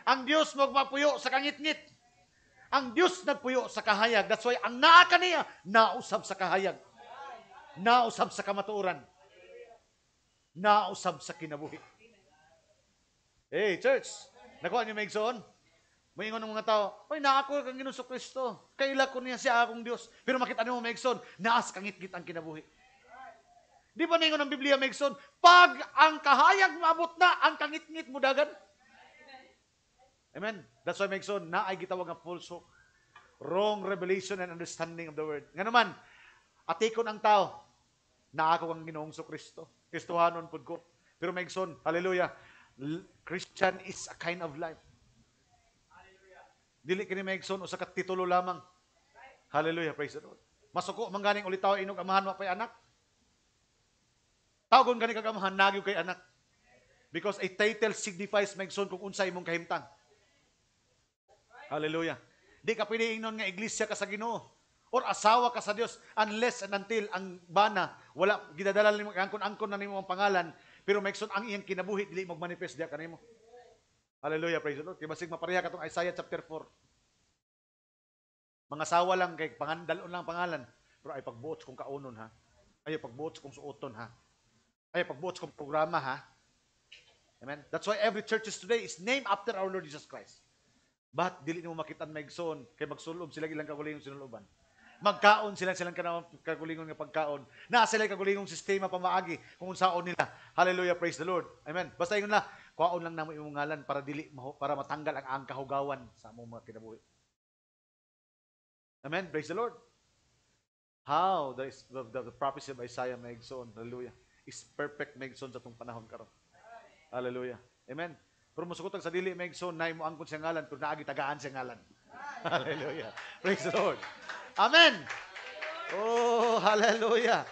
Ang Diyos magpuyo sa kangit-ngit. Ang Diyos nagpuyo sa kahayag. That's why ang naa niya, nausab sa kahayag. Nausab sa kamaturan. Nausab sa kinabuhi. Hey, church. Nakuha niyo maigsoon? Mayingon ng mga tao, Uy, naako kang Ginoso Kristo. Kaila ko niya siya akong Dios. Pero makita niyo maigsoon, naas kangit-git ang kinabuhi. Di ba ningon ng Biblia maigsoon, pag ang kahayag maabot na, ang kangit-ngit mo dagan? Amen. That's why maigsoon, na ay gitawag ang false hope. Wrong revelation and understanding of the word. Nga naman, atikon ang tao, na ako ang ginoong so Kristo. Kristohanon po ko. Pero maigsoon, hallelujah, Christian is a kind of life. Dili kini maigsoon usa ka titulo lamang. Hallelujah, praise the Lord. Masuko man ganing ulitaw inog amahan mo pay anak. Tawgon gani kag amahan nagyo kay anak. Because a title signifies maigsoon kung unsa imong kahimtang. Hallelujah. Di ka pwede ingnon nga iglesia ka sa Ginoo or asawa ka sa Dios unless and until ang bana wala gidadala nimo angkon-angkon na nimo ang pangalan pero Mekson, ang iyang kinabuhi, dili magmanifest diya kanimo. Hallelujah, praise the Lord. Kaya diba, basig mapareha katong Isaiah chapter 4. Mga sawa lang, kay pangandalon lang pangalan. Pero ay pagbuot kong kaunon ha. Ay pagbuot kong suoton ha. Ay pagbuot kong programa ha. Amen? That's why every church today is named after our Lord Jesus Christ. But dili nimo makita ang Megson kay magsulob sila ilang kagalingon sinuluban magkaon sila silang kanang kagulingon nga pagkaon. Na sila kagulingong sistema pamaagi kung unsaon nila. Hallelujah, praise the Lord. Amen. Basta ingon na, kuaon lang namo imong ngalan para dili para matanggal ang ang kahugawan sa among mga kinabuhi. Amen. Praise the Lord. How the, the, the, the prophecy of Isaiah Megson, hallelujah, is perfect Megson sa itong panahon karon. Hallelujah. Amen. Pero musukot sa dili Megson, na imo ang kun siya ngalan pero naagi tagaan siya ngalan. [laughs] Hallelujah. Praise the Lord. Amen. Oh, hallelujah.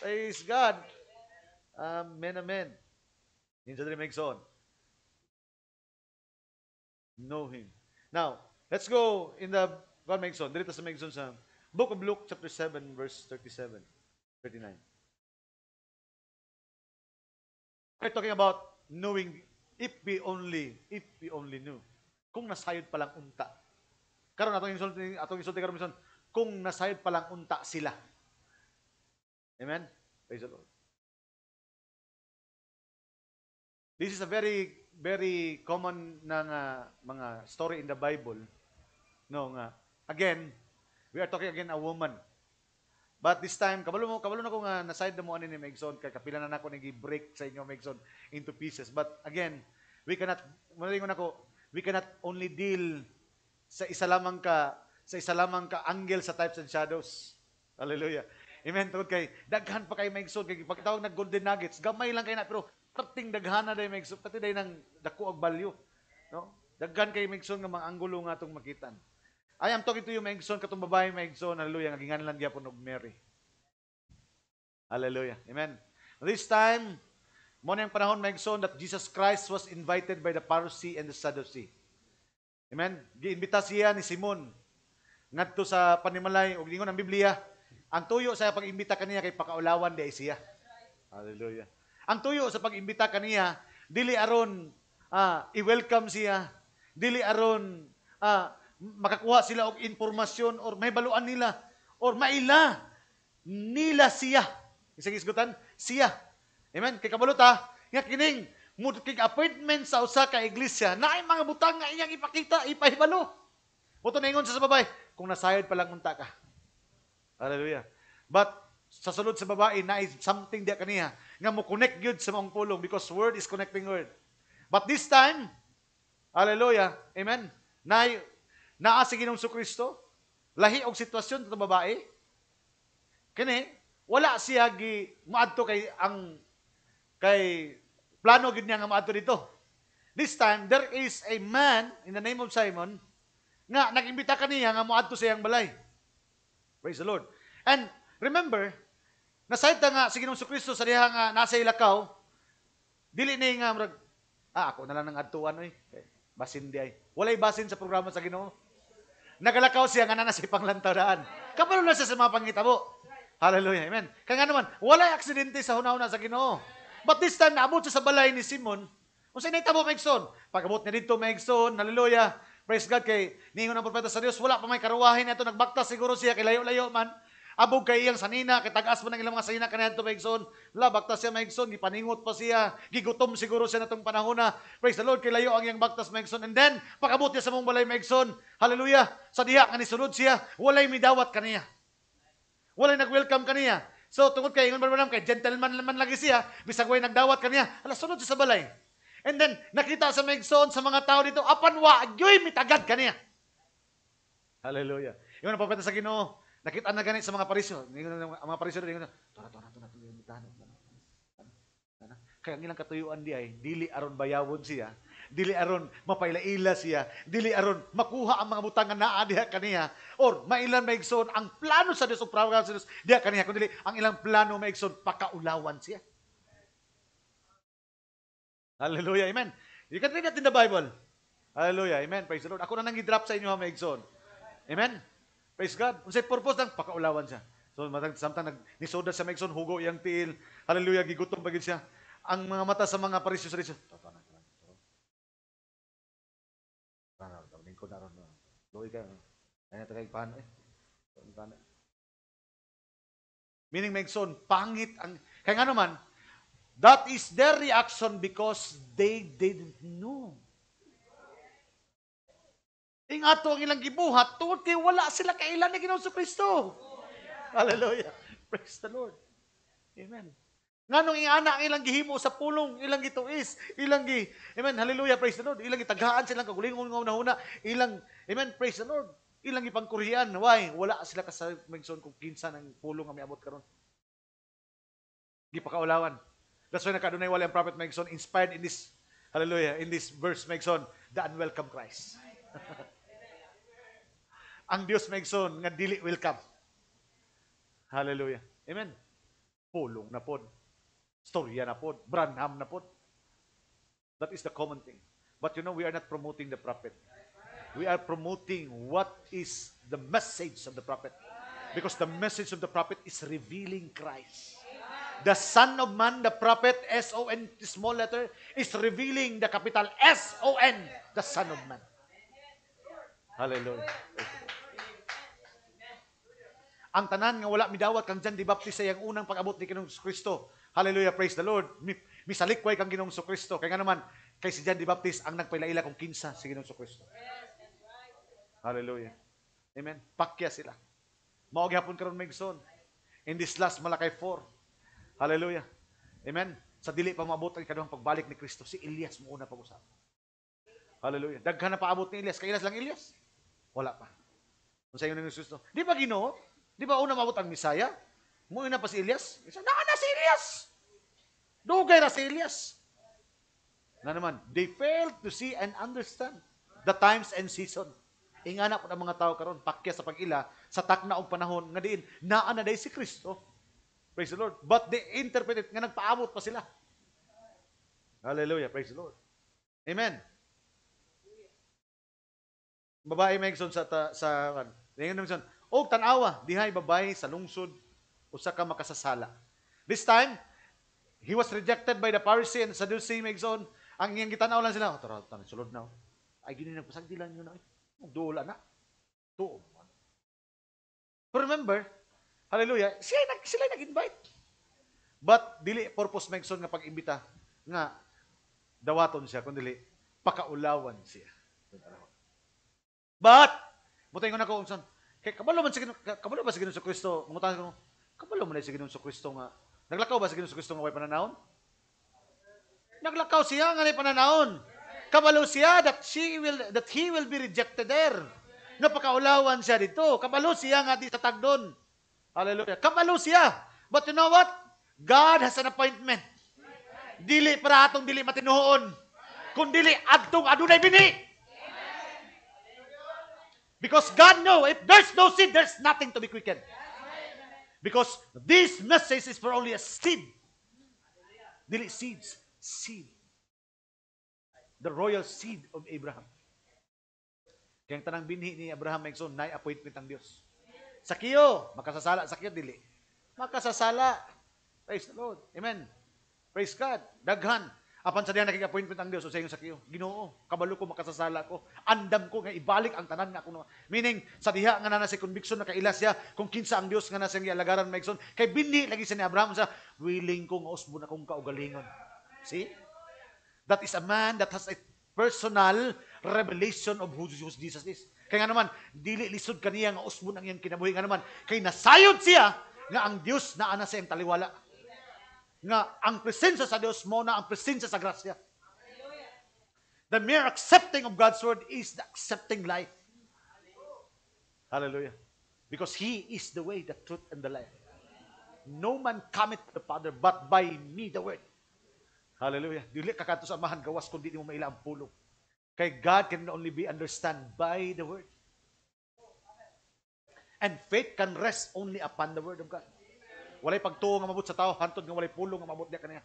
Praise God. Amen, amen. Yun sa Trimegson. Know Him. Now, let's go in the God Megson. Dito sa Megson sa Book of Luke chapter 7 verse 37, 39. We're talking about knowing if we only, if we only knew. Kung nasayod palang unta. Karon atong insulti atong insulti karon minsan, kung nasayod palang unta sila. Amen? Praise the Lord. This is a very very common na nga mga story in the Bible. No nga. Again, we are talking again a woman. But this time, kabalo mo, kabalo na ko nga naside na mo ani ni Megson kay kapila na nako ni break sa inyo Megson into pieces. But again, we cannot malingon nako, we cannot only deal sa isa lamang ka sa isa lamang ka angel sa types and shadows. Hallelujah. Amen. Tod kay daghan pa kay maigsod. kay pagtawag nag golden nuggets, gamay lang kay na pero perting daghan na day maigsod. pati day nang dako og value. No? Daghan kay maigsod nga mga anggulo nga atong makitan. I am talking to you maigsoon katong babae maigsod. Hallelujah. Nga ginganlan gyapon og Mary. Hallelujah. Amen. This time, mo na panahon maigsod, that Jesus Christ was invited by the Pharisee and the Sadducee. Amen. Giimbita siya ni Simon ngadto sa panimalay og lingon ang Biblia. Ang tuyo sa pagimbita imbita kaniya kay pakaulawan di siya. Hallelujah. Ang tuyo sa pagimbita imbita kaniya dili aron ah, i-welcome siya, dili aron ah, makakuha sila og impormasyon or may baluan nila or maila nila siya. Isa gisgutan, siya. Amen. Kay kabalo ah, nga kining mood kig appointment sa usa ka iglesia na ay mga butang nga iyang ipakita, ipahibalo. Moto na ingon sa babay, kung nasayod palang unta ka. Hallelujah. But sa sulod sa babae na is something dia kaniya nga mo connect gyud sa maong pulong because word is connecting word. But this time, hallelujah, amen. Na naa si Ginoong Kristo, lahi og sitwasyon sa babae. kini, wala siya gi maadto kay ang kay plano gid niya nga maadto dito. This time there is a man in the name of Simon nga nagimbita kaniya nga muadto sa iyang balay. Praise the Lord. And remember, nasayta nga si Ginoong Kristo sa diha nga nasa ilakaw, dili ni nga murag ah ako na lang nang adtuan oy. Eh. Basin di ay. Walay basin sa programa sa Ginoo. Nagalakaw siya nga na sa panglantaw daan. Kapalo na siya sa mga pangitabo. Hallelujah. Amen. Kaya nga naman, walay aksidente sa hunahuna sa Ginoo. But this time, naabot siya sa balay ni Simon. Kung sa'yo naitabo, Megson. Pag-abot niya dito, Megson, hallelujah. Praise God kay ningon ang propeta sa Dios wala pa may karuwahin ato nagbaktas siguro siya kay layo-layo man abog kay iyang sanina kay tagas man ang ilang mga sanina kaniadto maigsoon la baktas siya maigsoon gipaningot pa siya gigutom siguro siya natong panahon na praise the lord kay layo ang iyang baktas maigson and then pakabot niya sa mong balay maigson. hallelujah sa diha nga nisulod siya walay midawat kaniya walay nag-welcome kaniya so tungod kay ingon ba kay gentleman man lagi siya bisag way nagdawat kaniya ala sunod siya sa balay And then, nakita sa Megson, sa mga tao dito, apanwa, yoy, mitagad ka niya. Hallelujah. Yung napapita sa ginoo, nakita na ganit sa mga parisyo. Ang mga parisyo rin, tora, tora, tora, tora, tora, Kaya ang ilang katuyuan di ay, dili aron bayawon siya, dili aron mapailaila siya, dili aron makuha ang mga butangan na diha kaniya, or mailan maigson ang plano sa Dios o program sa Dios diha kaniya, kundi ang ilang plano maigson pakaulawan siya. Hallelujah. Amen. You can read that in the Bible. Hallelujah. Amen. Praise the Lord. Ako na nang i-drop sa inyo, ha, Maigson. Amen. Praise God. Unsay purpose ng pakaulawan siya. So, matang samtang nag ni soda sa Maigson, hugo iyang tiil. Hallelujah. Gigutom bagid siya. Ang mga mata sa mga parisyo sa risyo. Tatanan ka lang. Tatanan ka na ron. Luwi ka. Ay eh. na tagay pahan. Meaning, Maigson, pangit ang... Kaya nga naman, That is their reaction because they didn't know. Ing ato ang ilang gibuhat, tungod kay wala sila kailan ni Ginoo Kristo. Hallelujah. Praise the Lord. Amen. Nganong ingana ang ilang gihimo sa pulong, ilang gituis, ilang gi Amen. Hallelujah. Praise the Lord. Ilang gitagaan silang kagulingon nga una ilang Amen. Praise the Lord. Ilang ipangkurian, Why? Wala sila kasabingson kung kinsa nang pulong ang miabot karon. Gipakaulawan. That's why nakadunay ang prophet Megson inspired in this, hallelujah, in this verse Megson, the unwelcome Christ. [laughs] ang Dios Megson nga dili welcome. Hallelujah. Amen. Pulong na pod. Storya na pod. Branham na pod. That is the common thing. But you know, we are not promoting the prophet. We are promoting what is the message of the prophet. Because the message of the prophet is revealing Christ. The Son of Man, the prophet, S-O-N, small letter, is revealing the capital S-O-N, the Son of Man. Hallelujah. Ang tanan nga wala midawat kang John the Baptist ay ang unang pag-abot ni Ginoong Kristo. Hallelujah, praise the Lord. Misalikway kang Ginoong Kristo. Kaya nga naman, kay si John the Baptist ang nagpailaila kung kinsa si Ginoong Kristo. Hallelujah. Amen. Pakya sila. Mao gihapon karon Megson. In this last Malakay 4, Hallelujah. Amen. Sa dili pa maabot ang ikaduhang pagbalik ni Kristo, si Elias mo una pag-usap. Hallelujah. Daghan na paabot ni Elias. Kailas lang Elias? Wala pa. Kung sa iyo ng Kristo, di ba ginoo? Di ba una maabot ang Misaya? Muna na pa si Elias? Naa na si Elias! Dugay na si Elias! Na naman, they failed to see and understand the times and season. Ingana po ng mga tao karon pakya sa pag-ila, sa takna og panahon nga diin naa na day si Kristo Praise the Lord. But they interpreted nga nagpaabot pa sila. Hallelujah. Praise the Lord. Amen. Babae Megson sa ta, sa kan. Ngayon Megson, og tanawa dihay babae sa lungsod usa ka makasasala. This time he was rejected by the Pharisee and Sadducee Megson. Ang iyang gitanaw lang sila, tara tan sulod na. Oh. Ay gini nagpasagdilan niyo na. Duol na. Tuo. remember, Hallelujah. Sila, sila nag-invite. But dili purpose megson nga pag-imbita nga dawaton siya kun dili pakaulawan siya. But butay ko na ko unsan kay kabalo man sa kabalo ba sa sa Kristo mangutan ko kabalo man sa Ginoo sa Kristo nga naglakaw ba sa sa Kristo nga way pananahon? Naglakaw siya nga nay pananahon. Kabalo siya that she will that he will be rejected there. Napakaulawan siya dito. Kabalo siya nga di sa tagdon. Hallelujah. Kamalusya. But you know what? God has an appointment. Dili para atong dili matinuhon. Kung dili adtong adunay bini. Because God know if there's no seed, there's nothing to be quickened. Because this message is for only a seed. Dili seeds, seed. The royal seed of Abraham. Kaya tanang binhi ni Abraham Megson, na appointment ang Diyos. Sakiyo, makasasala, sakiyo dili. Makasasala. Praise the Lord. Amen. Praise God. Daghan. Apan sa diyan naging appointment ang Dios o sa iyong sakiyo. Ginoo, kabalo ko makasasala ko. Andam ko nga ibalik ang tanan nga kuno. Meaning sa diha nga na si conviction na kaila siya kung kinsa ang Dios nga nasa nga lagaran maigson. Kay bini, lagi sa ni Abraham sa willing ko nga usbon akong kaugalingon. See? That is a man that has a personal revelation of who Jesus is. Kaya nga naman, dili lisod kaniya nga usbon ang iyang kinabuhi. Nga naman, kay nasayod siya nga ang Dios naa na sa iyang taliwala. Nga ang presensya sa Dios mo na ang presensya sa grasya. The mere accepting of God's word is the accepting life. Hallelujah. Because He is the way, the truth, and the life. No man cometh to the Father but by me, the Word. Hallelujah. Dili ka kanto sa amahan gawas kundi di mo maila pulong. Kay God can only be understood by the Word. And faith can rest only upon the Word of God. Walay pagtuo nga mabot sa tao, hantod nga walay pulong nga mabot niya kaniya.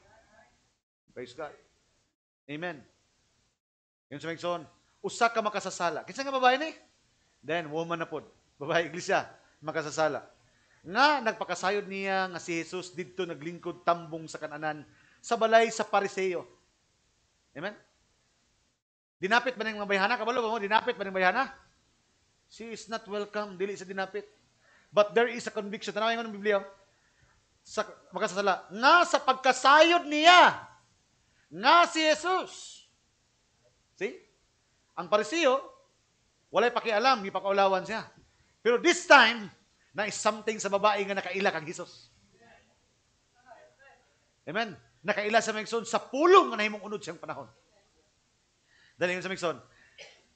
Praise God. Amen. Yun sa Megson, usa ka makasasala. Kinsa nga babae ni? Then, woman na po. Babae iglesia, makasasala. Nga, nagpakasayod niya nga si Jesus didto naglingkod tambong sa kananan sa balay sa pariseyo. Amen? Dinapit ba ng mga bayhana? Kabalo ba mo? Dinapit ba ng bayhana? She is not welcome. Dili sa dinapit. But there is a conviction. Tanawin ko ng Biblia. Sa, makasasala. Nga sa pagkasayod niya. Nga si Jesus. See? Ang parisiyo, walay pakialam, pakaulawan siya. Pero this time, na is something sa babae nga nakaila kang Jesus. Amen? Nakaila sa mga sa pulong nga nahimong unod siyang panahon. Dali sa Mixon.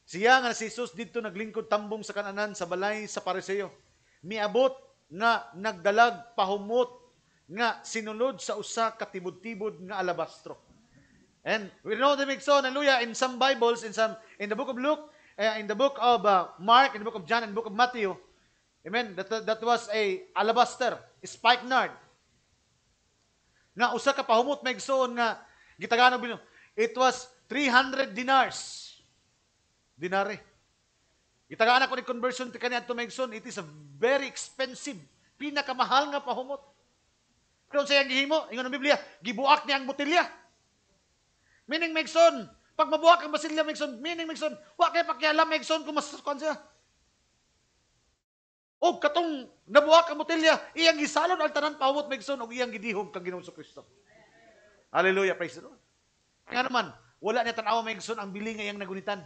Siya nga si Jesus didto naglingkod tambong sa kananan sa balay sa pariseyo. Miabot na nagdalag pahumot nga sinulod sa usa ka tibod-tibod nga alabastro. And we know the Mixon, hallelujah, in some Bibles, in some in the book of Luke, uh, in the book of uh, Mark, in the book of John, in the book of Matthew, amen, that, that was a alabaster, a spikenard. Nga usa ka pahumot Mixon nga gitagano bino. It was 300 dinars. Dinare. Itagaan ako ni conversion ti to Megson, it is a very expensive, pinakamahal nga pahumot. Pero sa iyang gihimo, ingon ang Biblia, gibuak niya ang butilya. Meaning Megson, pag mabuak ang basilya Megson, meaning Megson, wa kay pakialam Megson kung mas kuan siya. O katong nabuhak ang butilya, iyang gisalon ang tanan pahumot Megson o iyang gidihog kang Ginoong Kristo. Hallelujah, praise the Lord. Nga naman, wala niya tanaw may igsoon ang bili ngayang nagunitan.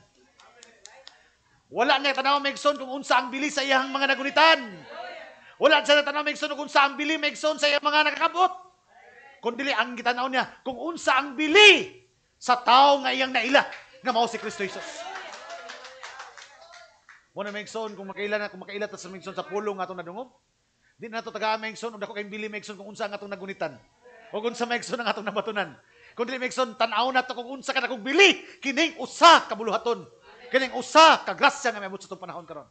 Wala niya tanaw may igsoon kung unsa ang bili sa iyang mga nagunitan. Wala siya tanaw may igsoon kung unsa ang bili may igsoon sa iyang mga nakakabot. Kundi ang gitanaw niya kung unsa ang bili sa tao nga iyang naila nga mao si Kristo Jesus. Mo na Megson kung makaila na kung makaila ta sa Megson sa pulong nga atong nadungog. Di na to taga Megson ug dako kay Billy Megson kung unsa ang atong nagunitan. O kung sa Megson ang atong nabatunan. Kundi Mixon, tanaw na to kung unsa ka nakog bili. Kining usa ka buluhaton. Kining usa ka grasya nga may sa itong panahon karon.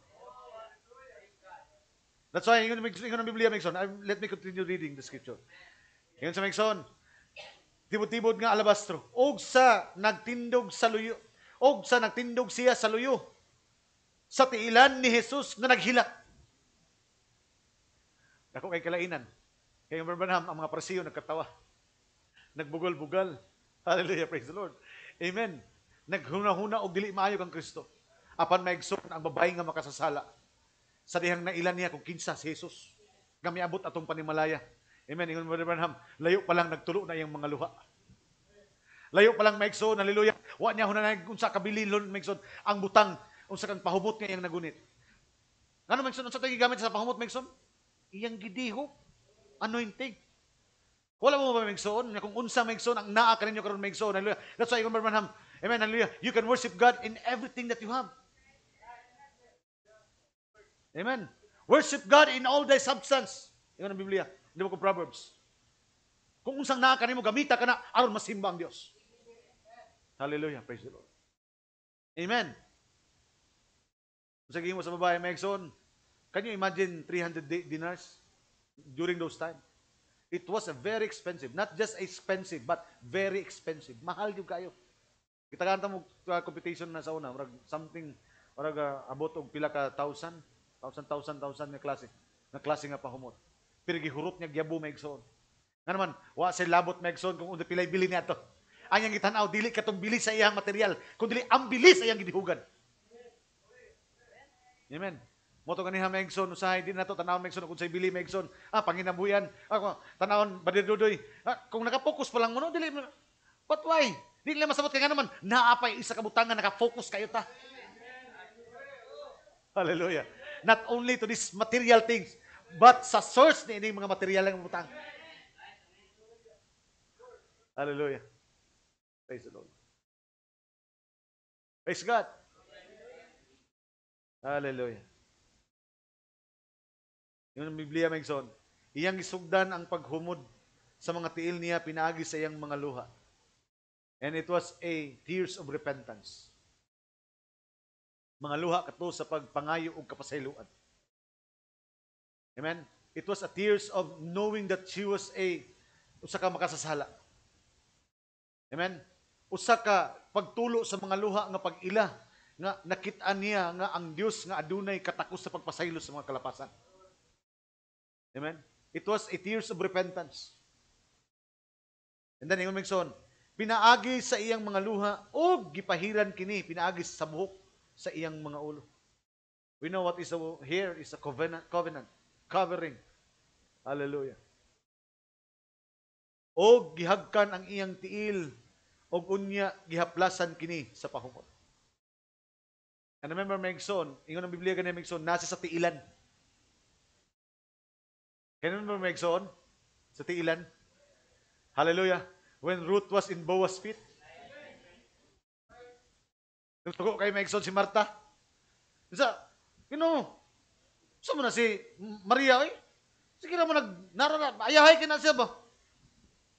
That's why, ingon ang Biblia, Mixon. Let me continue reading the scripture. Ingon sa Mixon, tibot-tibot nga alabastro. Og sa nagtindog sa luyo. Og sa nagtindog siya sa luyo. Sa tiilan ni Jesus nga naghilat. Dako kay kalainan. Kay Branham, ang mga presiyo nagkatawa. Nagbugal-bugal. Hallelujah, praise the Lord. Amen. Naghuna-huna og dili maayo kang Kristo. Apan maigsoon ang babae nga makasasala. Sa dihang nailan niya kung kinsa si Jesus. Kami atong panimalaya. Amen. Ingon mo Branham, layo pa lang nagtulo na iyang mga luha. Layo pa lang maigsoon, hallelujah. Wa niya huna na unsa kabililon maigsoon ang butang unsa kang pahubot nga iyang nagunit. Ano maigsoon unsa tay gigamit ano sa pahumot maigsoon? Iyang gidihok anointing. Wala mo ba maigsoon? Kung unsa maigsoon, ang naa ka ninyo karon maigsoon. Hallelujah. That's why, remember man, amen, hallelujah. You can worship God in everything that you have. Amen. Worship God in all thy substance. Iyon ang Biblia. Hindi ko Proverbs. Kung unsang naa ka nimo gamita ka na, aron masimba ang Dios. Hallelujah. Praise the Lord. Amen. Sige mo sa babae, Megson, can you imagine 300 dinars during those time? It was a very expensive. Not just expensive, but very expensive. Mahal yung kayo. Kita kanta mo uh, competition na sa una, murag something murag uh, abot og pila ka thousand, thousand thousand thousand nga klase, nga klase nga pahumot. Pero gihurot niya gyabo maigsoon. Nga naman, wa sa labot maigsoon kung unsa pilay bili niya Ang Anyang gitanaw dili katong bilis sa iyang material, kun dili ang bilis iyang gidihugan. Amen. Moto kaniha Megson, usahay din to, tanawon Megson kung say bili Megson. Ah panginabuyan. Ako ah, tanawon badir dudoy. Ah, kung nakapokus pa lang mo no dili mo. But why? Di nila masabot kaya naman naapay isa ka butangan naka-focus kayo ta. Hallelujah. Not only to these material things, but sa source ni ining mga material ang butang. Hallelujah. Praise the Lord. Praise God. Hallelujah. Yun Biblia may son. Iyang isugdan ang paghumod sa mga tiil niya pinaagi sa iyang mga luha. And it was a tears of repentance. Mga luha kato sa pagpangayo o kapasayluan. Amen? It was a tears of knowing that she was a usa ka makasasala. Amen? Usa ka pagtulo sa mga luha nga pagila nga nakita niya nga ang Dios nga adunay katakos sa pagpasaylo sa mga kalapasan. Amen? It was a years of repentance. And then, imamig son, pinaagi sa iyang mga luha o gipahiran kini, pinaagi sa buhok sa iyang mga ulo. We know what is a, here is a covenant, covenant covering. Hallelujah. O gihagkan ang iyang tiil og unya gihaplasan kini sa pahukot. And remember Megson, ingon ang Biblia ganay Megson, nasa sa tiilan. Ganun mo maigsoon? Sa tiilan? Hallelujah. When Ruth was in Boaz feet. Nung tuko kay maigsoon si Martha. Isa, you know, sa mo na si Maria, eh? Sige na mo, nag, narana, ayahay ka na siya ba?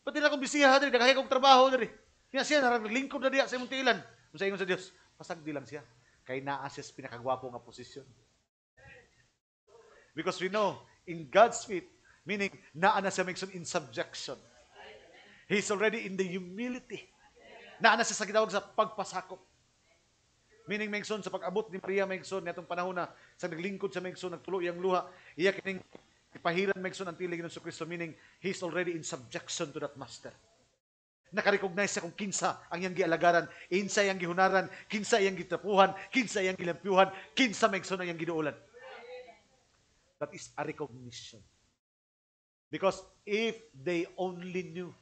Pati na kong bisiya, dali, nagahay kong trabaho, dali. Kaya siya, naglingkod na diya sa imong tiilan. Sa ingon sa Dios, di lang siya. Kay naa siya sa pinakagwapo nga posisyon. Because we know, in God's feet, meaning naa na siya migsun in subjection. He's already in the humility. Naana siya sa gitawag sa pagpasakop. Meaning migsun sa pag-abot ni Maria migsun nitong panahon na sa naglingkod sa migsun nagtulo iyang luha, iya kining ipahiran migsun ang tilig ni Kristo meaning he's already in subjection to that master nakarecognize sa kung kinsa ang iyang gialagaran, insa iyang gihunaran, kinsa iyang gitapuhan, kinsa iyang gilampiuhan, kinsa maigsoon ang iyang giduolan. That is a recognition. Because if they only knew,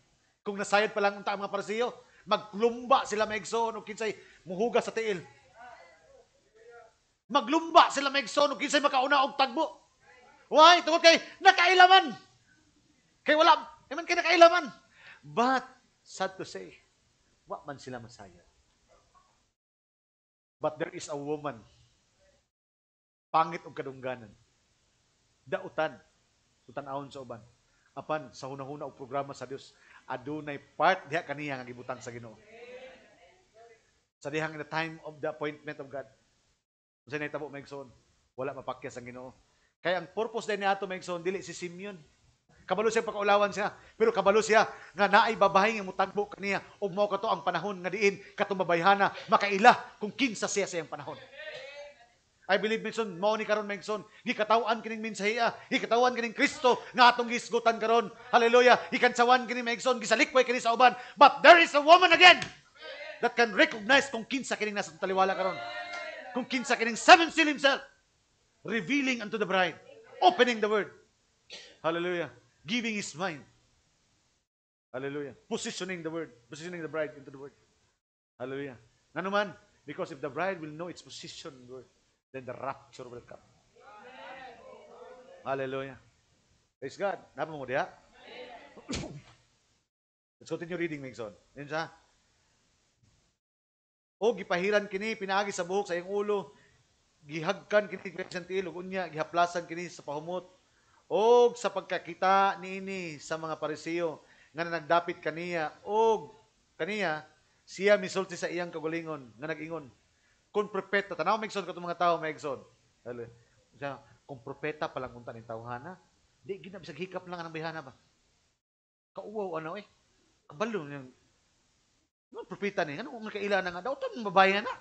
kung nasayad pa lang ang mga parasiyo, maglumba sila maigsoon o kinsay muhuga sa tiil. Maglumba sila maigsoon o kinsay makauna og tagbo. Why? Tungod kay nakailaman. Kay wala, iman kay nakailaman. But, sad to say, wa man sila masaya. But there is a woman, pangit og kadungganan, dautan utan-ahon sa uban apan sa hunahuna og programa sa Dios adunay part diha kaniya nga gibutang sa Ginoo sa dihang in the time of the appointment of God unsa nay tabo maigsoon wala mapakyas ang Ginoo kay ang purpose din ato maigsoon dili si Simeon kabalo siya pagkaulawan siya pero kabalo siya nga naay babae nga mutagbo kaniya ug mao kato ang panahon nga diin katumabayhana makaila kung kinsa siya sa iyang panahon I believe minsan mao ni karon minsan gikatawan kining mensahiya, gikatawan kining Kristo nga atong gisgutan karon. Hallelujah. Ikansawan kini minsan gisalikway kini sa uban. But there is a woman again that can recognize kung kinsa kining nasa taliwala karon. Kung kinsa kining seven seal himself revealing unto the bride, opening the word. Hallelujah. Giving his mind. Hallelujah. Positioning the word, positioning the bride into the word. Hallelujah. Nanuman, because if the bride will know its position word, then the rapture will come. Hallelujah. Praise God. Napa mo diya? Let's continue reading, Mingson. Yun siya. O gipahiran kini, pinaagi sa buhok sa iyong ulo, gihagkan kini sa tilog, unya, gihaplasan kini sa pahumot, o sa pagkakita niini sa mga parisiyo, nga nagdapit kaniya, o kaniya, siya misulti sa iyang kagalingon, nga nagingon, kung propeta, tanaw megson katong mga tao megson. Dali. Siya, kung propeta palang unta ni tawhana, di ginab sa hikap lang ang bayhana ba. Kauwaw ano eh. Kabalo yung Ano propeta ni? Ano ang kailangan nga daw? Ito mabaya na.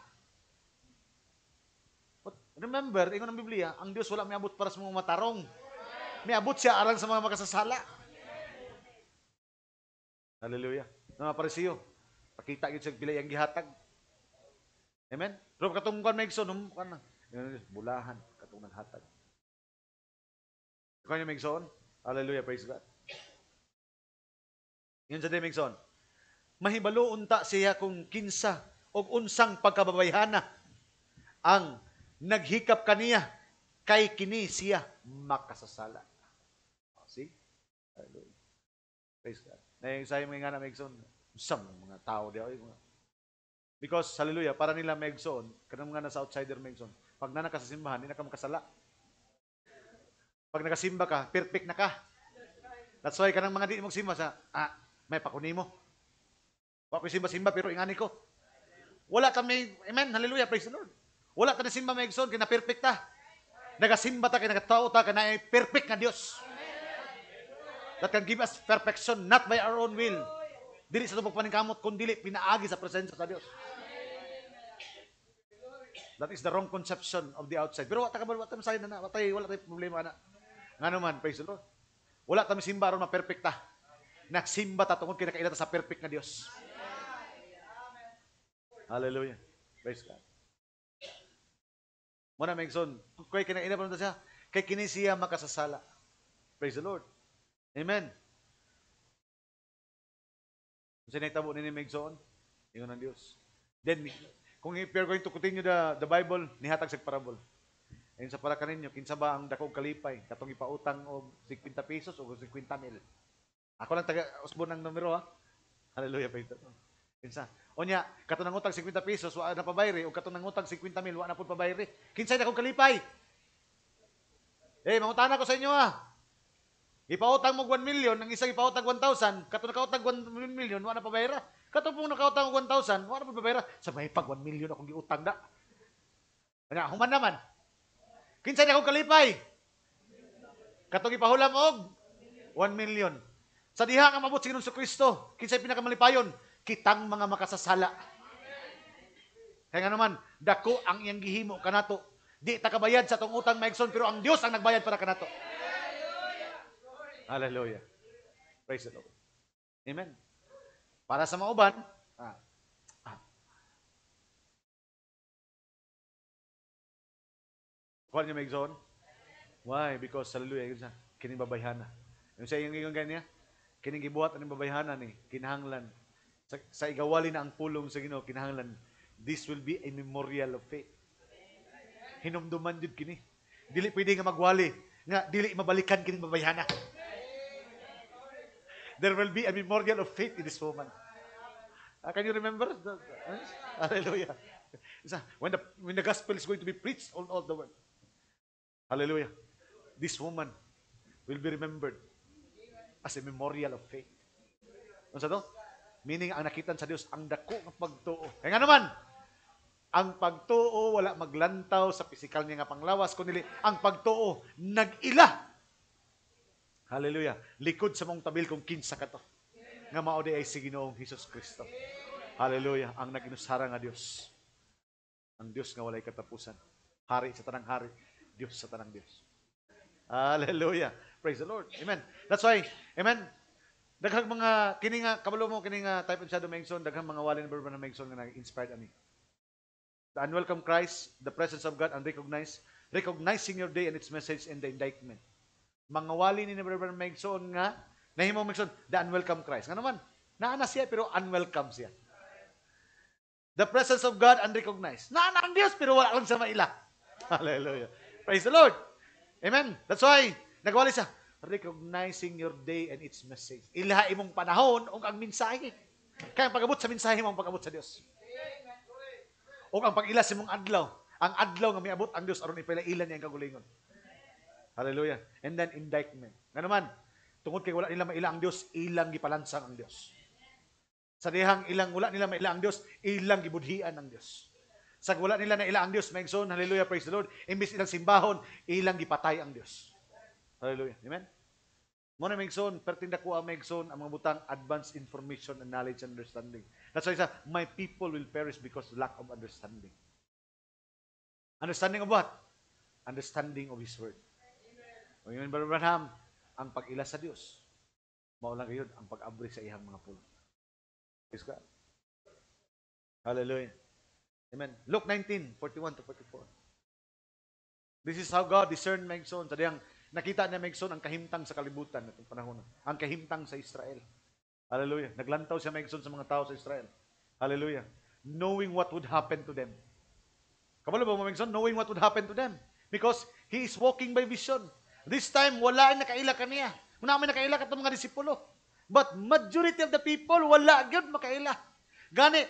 But remember, ingon ang Biblia, ang Dios wala miabot para sa mga matarong. Miabot siya alang sa mga makasasala. Hallelujah. Ano mga parisiyo? Pakita yun sa bilay ang gihatag. Amen? Pero katong kan may igsoon, kan na. Bulahan, katong naghatag. Kanya may igsoon? Hallelujah, praise God. Yun sa may igsoon. Mahibalo unta siya kung kinsa o unsang pagkababayhana ang naghikap kaniya kay kini siya makasasala. See? Hallelujah. Praise God. Nayang sayo mga nga na may Sa mga tao di mga Because, hallelujah, para nila megsoon, kanang mga nasa outsider megsoon, pag na ka sa simbahan, hindi na ka makasala. Pag nakasimba ka, perfect na ka. That's why kanang mga di mong simba sa, ah, may pakuni mo. Wako'y simba-simba, pero ingani ko. Wala kami, amen, hallelujah, praise the Lord. Wala ka na simba megsoon, kaya na-perfect ta. Nagasimba ta, kaya nagatao ta, kaya na-perfect na Diyos. That can give us perfection, not by our own will. Dili sa tubog paningkamot, dili, pinaagi sa presensya sa Dios. That is the wrong conception of the outside. Pero wala ka wala tayong sign wala tayo, wala tayong problema ana. Nga naman, praise the Lord. Wala tayong simba aron maperfecta. Nagsimba ta tungod kay nakaila sa perfect nga Dios. Hallelujah. Praise God. Muna, Megson, kay kinaina pa siya, kay kini siya makasasala. Praise the Lord. Amen sinay tabo ni Megson, ingon ng Dios. Then, kung if you're going to continue the, the Bible, nihatag sa parable. Ayon sa para kaninyo, kinsa ba ang dakog kalipay? Katong ipautang og 50 pesos o 50 mil. Ako lang taga usbon ang numero ha. Hallelujah, Peter. Kinsa? O niya, katong nangutang 50 pesos, wa na pabayri. O katong nangutang 50 mil, wa na po pabayri. Kinsa dakog kalipay? Eh, hey, mangutana ko sa inyo ha. Ipautang mo 1 million, ang isang ipautang 1,000, kato nakautang 1 million, wala na pabayra. Kato pong nakautang 1,000, wala na pabayra. Sabay pag 1 million akong giutang na. Kaya, human naman. Kinsa na akong kalipay. Katong ipahulam og 1 million. Sa diha nga mabot si Ginoo Kristo, kinsa pinakamalipayon? Kitang mga makasasala. Kaya nga naman, dako ang iyang gihimo kanato. Di ta kabayad sa tong utang maigson pero ang Dios ang nagbayad para kanato. Hallelujah. Praise the Lord. Amen. Para sa mga uban, ah, ah. Kuha niyo may exon? Why? Because, hallelujah, yun sa kinibabayhana. Yung sa iyong iyong ganyan, kinigibuhat ang babayhana ni, kinahanglan. Sa, sa igawali na ang pulong sa Ginoo, kinahanglan. This will be a memorial of faith. Hinumduman jud kini. Dili pwede nga magwali, nga dili mabalikan kini babayhana there will be a memorial of faith in this woman. Uh, can you remember? The, the, hallelujah. When the, when the gospel is going to be preached all, all the world. Hallelujah. This woman will be remembered as a memorial of faith. Ano sa to? Meaning, ang nakitan sa Diyos, ang dako ng pagtuo. Kaya eh, nga naman, ang pagtuo, wala maglantaw sa pisikal niya nga panglawas, kundi ang pagtuo, nag-ila Hallelujah. Likod sa mong tabil kung kinsa ka to. Nga mao di ay si Ginoong Hesus Kristo. Hallelujah. Ang naginusara nga Dios. Ang Dios nga walay katapusan. Hari sa tanang hari, Dios sa tanang Dios. Hallelujah. Praise the Lord. Amen. That's why, amen. Daghang mga kini nga kabalo mo kini nga type of shadow mention, daghang mga wali na Bourbon na mention nga inspired ani. The unwelcome Christ, the presence of God, and recognize, recognizing your day and its message and the indictment. Mga wali ni Brother Megson nga, na nahimo Megson, the unwelcome Christ. Nga naman, naana siya pero unwelcome siya. The presence of God unrecognized. Naana ang Diyos pero wala lang sa maila. [laughs] Hallelujah. Praise the Lord. Amen. That's why, nagwali siya, recognizing your day and its message. Ilaha imong panahon o ang mensahe. Kaya pagabot sa mensahe mo ang pagabot sa Dios. O ang pag sa imong adlaw, ang adlaw nga miabot ang Dios aron ipailan niya ang kagulingon. Hallelujah. And then indictment. Nga man, tungod kay wala nila maila ang Dios, ilang gipalansang ang Dios. Sa dihang ilang wala nila maila ang Dios, ilang gibudhian ang Dios. Sa wala nila na ila ang Dios, maigsoon, hallelujah, praise the Lord. Imbis ilang simbahon, ilang gipatay ang Dios. Hallelujah. Amen. Mo na maigsoon, pertinda ko ang maigsoon ang mga butang advanced information and knowledge and understanding. That's why sa my people will perish because lack of understanding. Understanding of what? Understanding of His Word. O yun, Branham, ang pag-ilas sa Diyos. Maulang gayon ang pag-abri sa iyang mga pulo. Praise God. Hallelujah. Amen. Luke 19, 41 to 44. This is how God discerned Megson. ang nakita niya Megson ang kahimtang sa kalibutan ng panahon. Ang kahimtang sa Israel. Hallelujah. Naglantaw siya Megson sa mga tao sa Israel. Hallelujah. Knowing what would happen to them. Kabalo ba mo Megson? Knowing what would happen to them. Because he is walking by vision. This time, wala ang nakaila kaniya. Muna kami nakaila katong mga disipulo. But majority of the people, wala gyud makaila. Gani,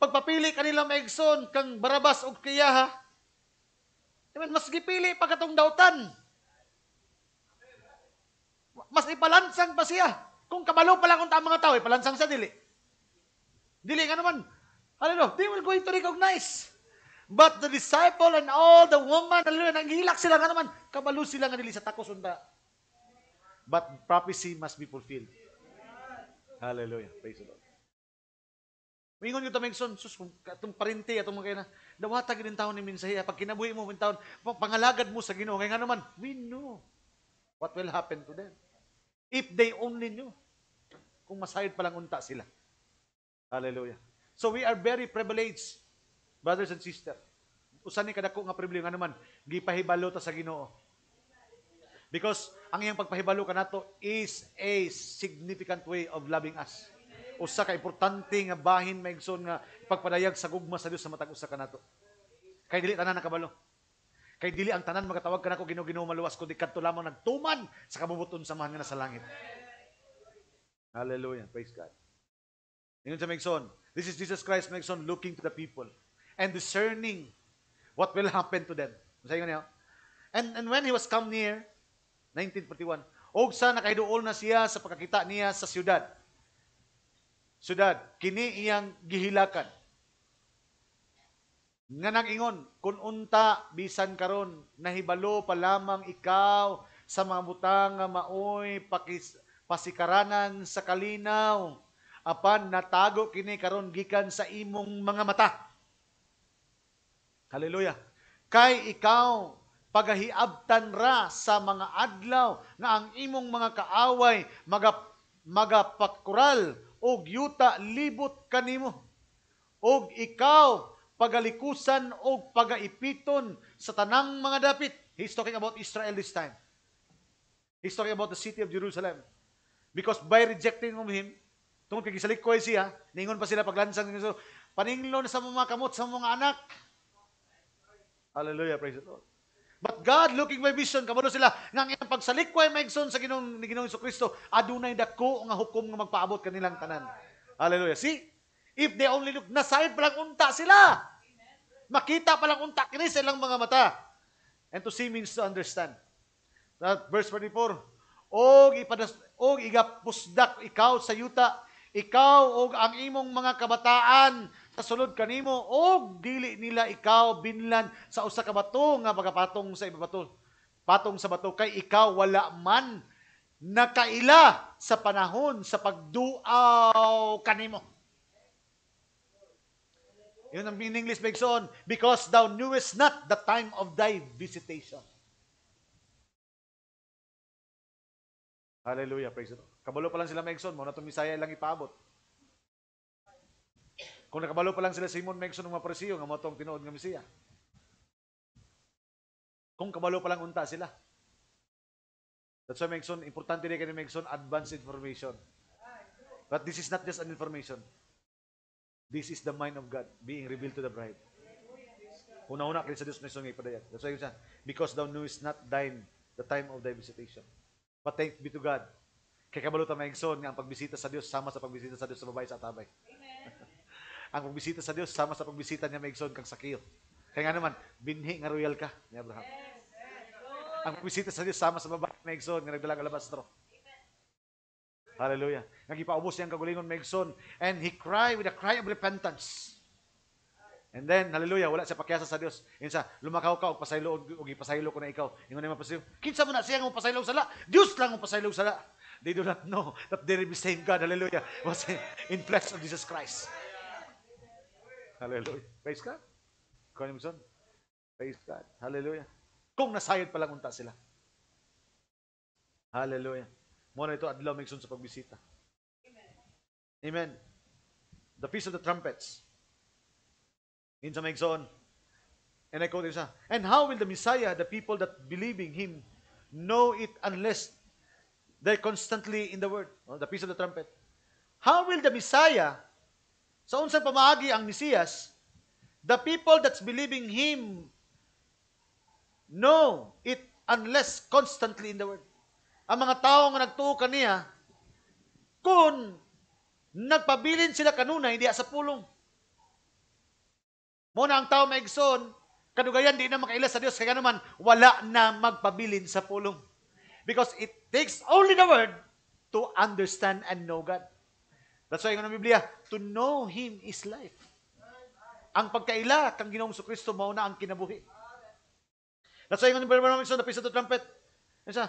pagpapili kanila maigsoon kang barabas og kiyaha, diba, mas gipili pa katong dautan. Mas ipalansang pa siya. Kung kabalo pa lang ang mga tao, ipalansang siya, dili. Dili nga naman. Hallelujah. They will going to recognize. But the disciple and all the woman, hallelujah, nanghilak sila nga naman. Kabalo sila nga dili sa takos unta. But prophecy must be fulfilled. Hallelujah. Praise the Lord. Mingon yung tamig son, sus, kung itong parinte, itong mga kainan, dawatag din taon ni Minsaya, pag kinabuhi mo, min taon, pangalagad mo sa ginoo, kaya nga naman, we know what will happen to them. If they only knew, kung masayod palang unta sila. Hallelujah. So we are very privileged, brothers and sisters. Usan ni kadako nga privilege nga naman, gipahibalo ta sa Ginoo. Because ang iyang pagpahibalo kanato is a significant way of loving us. Usa ka importante nga bahin maigsoon nga pagpadayag sa gugma sa Dios sa matag usa kanato. Kay dili tanan nakabalo. Kay dili ang tanan magatawag kanako Ginoo Ginoo maluwas kundi kadto lamang nagtuman sa kabubuton sa mahan nga nasa langit. Hallelujah. Praise God. Ingon sa maigsoon, this is Jesus Christ maigsoon looking to the people and discerning what will happen to them. Sayo niya. And and when he was come near, 1941. Og sa nakahiduol na siya sa pagkakita niya sa siyudad. Siyudad, kini iyang gihilakan. Nga nagingon, kun unta bisan karon nahibalo pa lamang ikaw sa mga butang nga maoy pakis, pasikaranan sa kalinaw apan natago kini karon gikan sa imong mga mata. Hallelujah. Kay ikaw pagahiabtan ra sa mga adlaw nga ang imong mga kaaway maga magapakural og yuta libot kanimo og ikaw pagalikusan og pagaipiton sa tanang mga dapit he's talking about Israel this time he's talking about the city of Jerusalem because by rejecting mo him tungod kay gisalikway siya ningon pa sila paglansang so, paninglo na sa mga kamot sa mga anak Hallelujah, praise the Lord. But God, looking my vision, kamano sila, ngang ang pagsalikway maigson sa ginong, ni Ginoong Kristo, adunay dako nga hukom nga magpaabot kanilang tanan. Hallelujah. See? If they only look, nasayod palang unta sila. Makita palang unta kini sa ilang mga mata. And to see means to understand. That verse 24, Og, ipadas, og igapusdak ikaw sa yuta, ikaw og ang imong mga kabataan, kasulod kanimo og dili nila ikaw binlan sa usa ka bato nga magapatong sa iba ibabato patong sa bato kay ikaw wala man nakaila sa panahon sa pagduaw kanimo yun ang in English Bigson, because thou knewest not the time of thy visitation. Hallelujah, praise the Lord. Kabalo pa lang sila Megson, mo na tumisaya lang ipabot. Kung nakabalo pa lang sila Simon Megson ng mga parisiyo, nga matong tinuod nga misiya. Kung kabalo pa lang unta sila. That's why Megson, importante rin kay Megson, advanced information. But this is not just an information. This is the mind of God being revealed to the bride. Una-una, kaya sa Diyos na isong ipadayag. That's why siya, because thou knewest not thine the time of thy visitation. But thanks be to God. Kaya kabalo ta Megson, nga ang pagbisita sa Dios sama sa pagbisita sa Dios sa babae sa atabay. Amen ang pagbisita sa Dios sama sa pagbisita niya maigsoon kang sakil. Kaya nga naman, binhi nga royal ka ni Abraham. Yes, yes, ang pagbisita sa Dios sama sa babae maigsoon nga nagdala alabastro. Hallelujah. Nagipaubos niya ang kagulingon maigsoon and he cried with a cry of repentance. And then, hallelujah, wala siya pakiasa sa Dios. Insa, lumakaw ka og pasaylo og ipasaylo ko na ikaw. Ingon na mapasiyo. Kinsa mo na siya nga pasaylo sala? Dios lang ang pasaylo sala. They do not know that there is the same God, hallelujah, was [laughs] in flesh of Jesus Christ. Hallelujah. Praise God. Kalimson. Praise God. Hallelujah. Kung pa lang unta sila. Hallelujah. Muna ito adlaw migsun sa pagbisita. Amen. Amen. The Feast of the Trumpets. Insa maigsoon. And I quote isa, ah, And how will the Messiah, the people that believing Him, know it unless they're constantly in the Word? Oh, the Feast of the Trumpet. How will the Messiah, sa so, unsang pamaagi ang Mesiyas, the people that's believing Him know it unless constantly in the Word. Ang mga tao nga nagtuo kaniya, kung nagpabilin sila kanuna, hindi sa pulong. Muna ang tao maigsoon, kadugayan di na makaila sa Dios, kaya naman wala na magpabilin sa pulong. Because it takes only the Word to understand and know God. That's why yung Biblia, To know Him is life. Ang pagkaila kang Ginoong so Kristo mao na ang kinabuhi. That's why nga ni Brother Robinson, the of the trumpet. sa,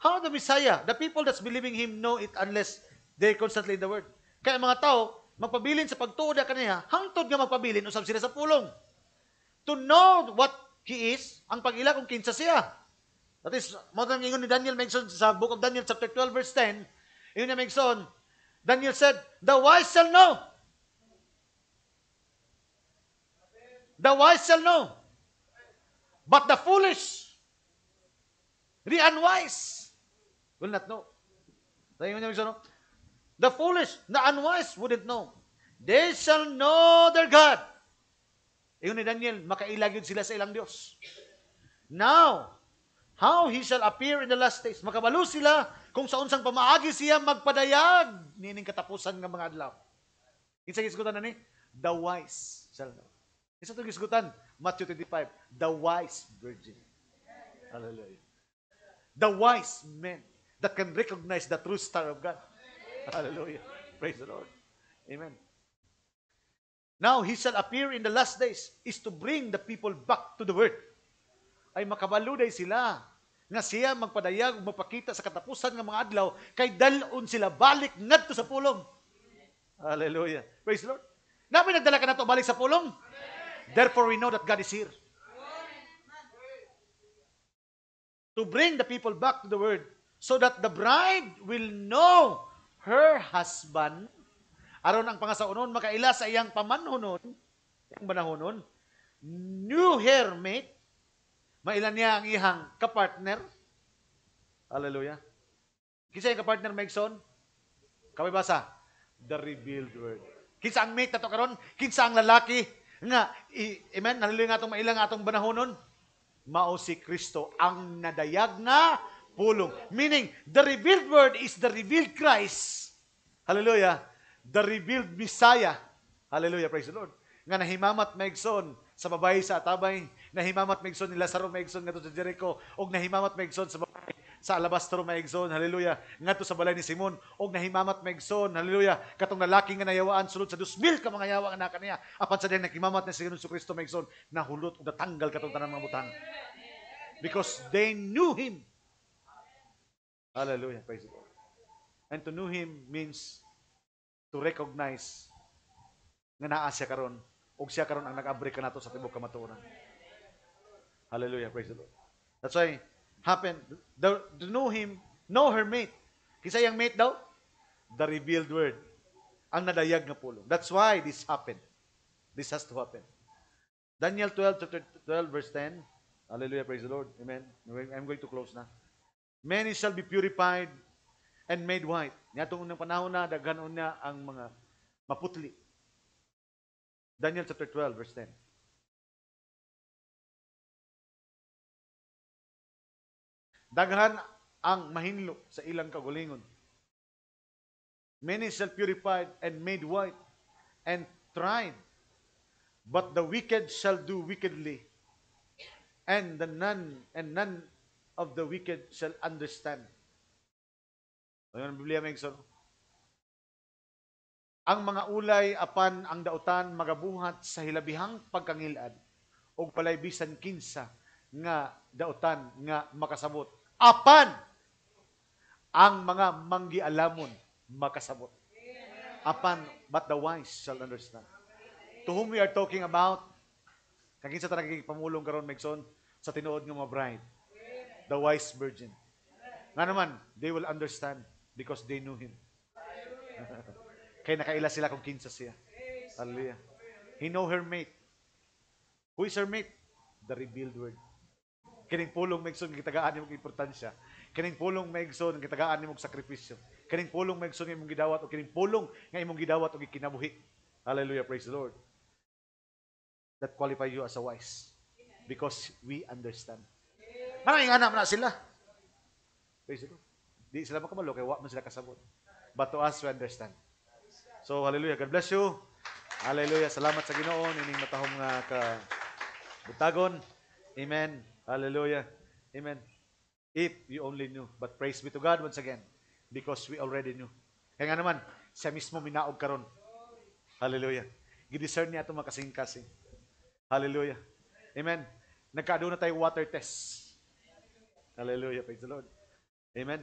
how the Messiah, the people that's believing Him know it unless they constantly in the Word. Kaya mga tao, magpabilin sa pagtuoda kaniya, hangtod nga magpabilin, usab sila sa pulong. To know what He is, ang pagila kung kinsa siya. That is, ingon ni Daniel Megson sa book of Daniel chapter 12 verse 10, yun na Megson, Daniel said, the wise shall know. The wise shall know. But the foolish, the unwise, will not know. The foolish, the unwise wouldn't know. They shall know their God. Iyon ni Daniel, makailag yun sila sa ilang Diyos. Now, how He shall appear in the last days. Makabalo sila kung sa unsang pamaagi siya magpadayag nining katapusan ng mga adlaw. Kinsa gisgutan ani? The wise. Isa to gisgutan? Matthew 25, the wise virgin. Hallelujah. The wise men that can recognize the true star of God. Hallelujah. Praise the Lord. Amen. Now he shall appear in the last days is to bring the people back to the word. Ay makabaluday sila nga siya magpadayag mapakita sa katapusan ng mga adlaw kay dalon sila balik ngadto sa pulong. Hallelujah. Praise the Lord. Namin nagdala ka na to balik sa pulong. Therefore we know that God is here. To bring the people back to the word so that the bride will know her husband aron ang pangasaunon makaila sa iyang pamanhonon ang banahonon new her mate Mailan niya ang ihang kapartner. Hallelujah. Kisa yung kapartner Megson? Kabibasa, the revealed word. Kinsa ang mate na to karon? Kinsa ang lalaki? Nga, i- amen, hallelujah nga itong mailang atong banahonon. Mao si Kristo ang nadayag na pulong. Meaning, the revealed word is the revealed Christ. Hallelujah. The revealed Messiah. Hallelujah, praise the Lord. Nga nahimamat maigson sa babay sa atabay, nahimamat maigson nila sa maigson ngadto sa Jericho, og nahimamat maigson sa babay sa alabastro maigson, haleluya, ngadto sa balay ni Simon, og nahimamat maigson, haleluya, katong lalaki nga nayawaan sulod sa 2000 ka mga yawa nga nakaniya, apan sa dayang nakimamat ni si Sinuso Kristo maigson, nahulot og natanggal katong tanang mga butang. Because they knew him. haleluya praise God. And to know him means to recognize nga naa siya karon Og siya karon ang nag ka nato sa tibok kamatuoran. Hallelujah, praise the Lord. That's why happened the, the know him, know her mate. Kisa yang mate daw the revealed word ang nadayag nga pulong. That's why this happened. This has to happen. Daniel 12 chapter 12 verse 10. Hallelujah, praise the Lord. Amen. I'm going to close na. Many shall be purified and made white. Niatong unang panahon na daghan na ang mga maputli. Daniel chapter 12, verse 10. Daghan ang mahinlo sa ilang kagulingon. Many shall purified and made white and tried, but the wicked shall do wickedly, and the none and none of the wicked shall understand. Ano ang Biblia may so? Ang mga ulay apan ang dautan magabuhat sa hilabihang pagkangilad og palay bisan kinsa nga dautan nga makasabot. Apan ang mga manggialamon makasabot. Apan but the wise shall understand. To whom we are talking about, kaginsa kinsa ta pamulong karon Megson sa tinuod nga mga bride, the wise virgin. Nga naman, they will understand because they knew him. [laughs] Kaya nakaila sila kung kinsa siya. Hallelujah. He know her mate. Who is her mate? The revealed word. Kining pulong megson nga gitagaan nimo importansya. Kining pulong megson nga gitagaan nimo sakripisyo. Kining pulong megson nga imong gidawat o kining pulong nga imong gidawat og ikinabuhi. Hallelujah, praise the Lord. That qualify you as a wise because we understand. Maraming anak na sila. Praise the Lord. Di sila makamalo kay wa man sila kasabot. But to us, we understand. So, hallelujah. God bless you. Hallelujah. Salamat sa Ginoo ining matahong nga ka butagon. Amen. Hallelujah. Amen. If you only knew. But praise be to God once again because we already knew. Kaya nga naman, siya mismo minaog karon. Hallelujah. Gidiscern niya itong mga kasing-kasing. Hallelujah. Amen. Nagkaado na tayo water test. Hallelujah. Praise the Lord. Amen.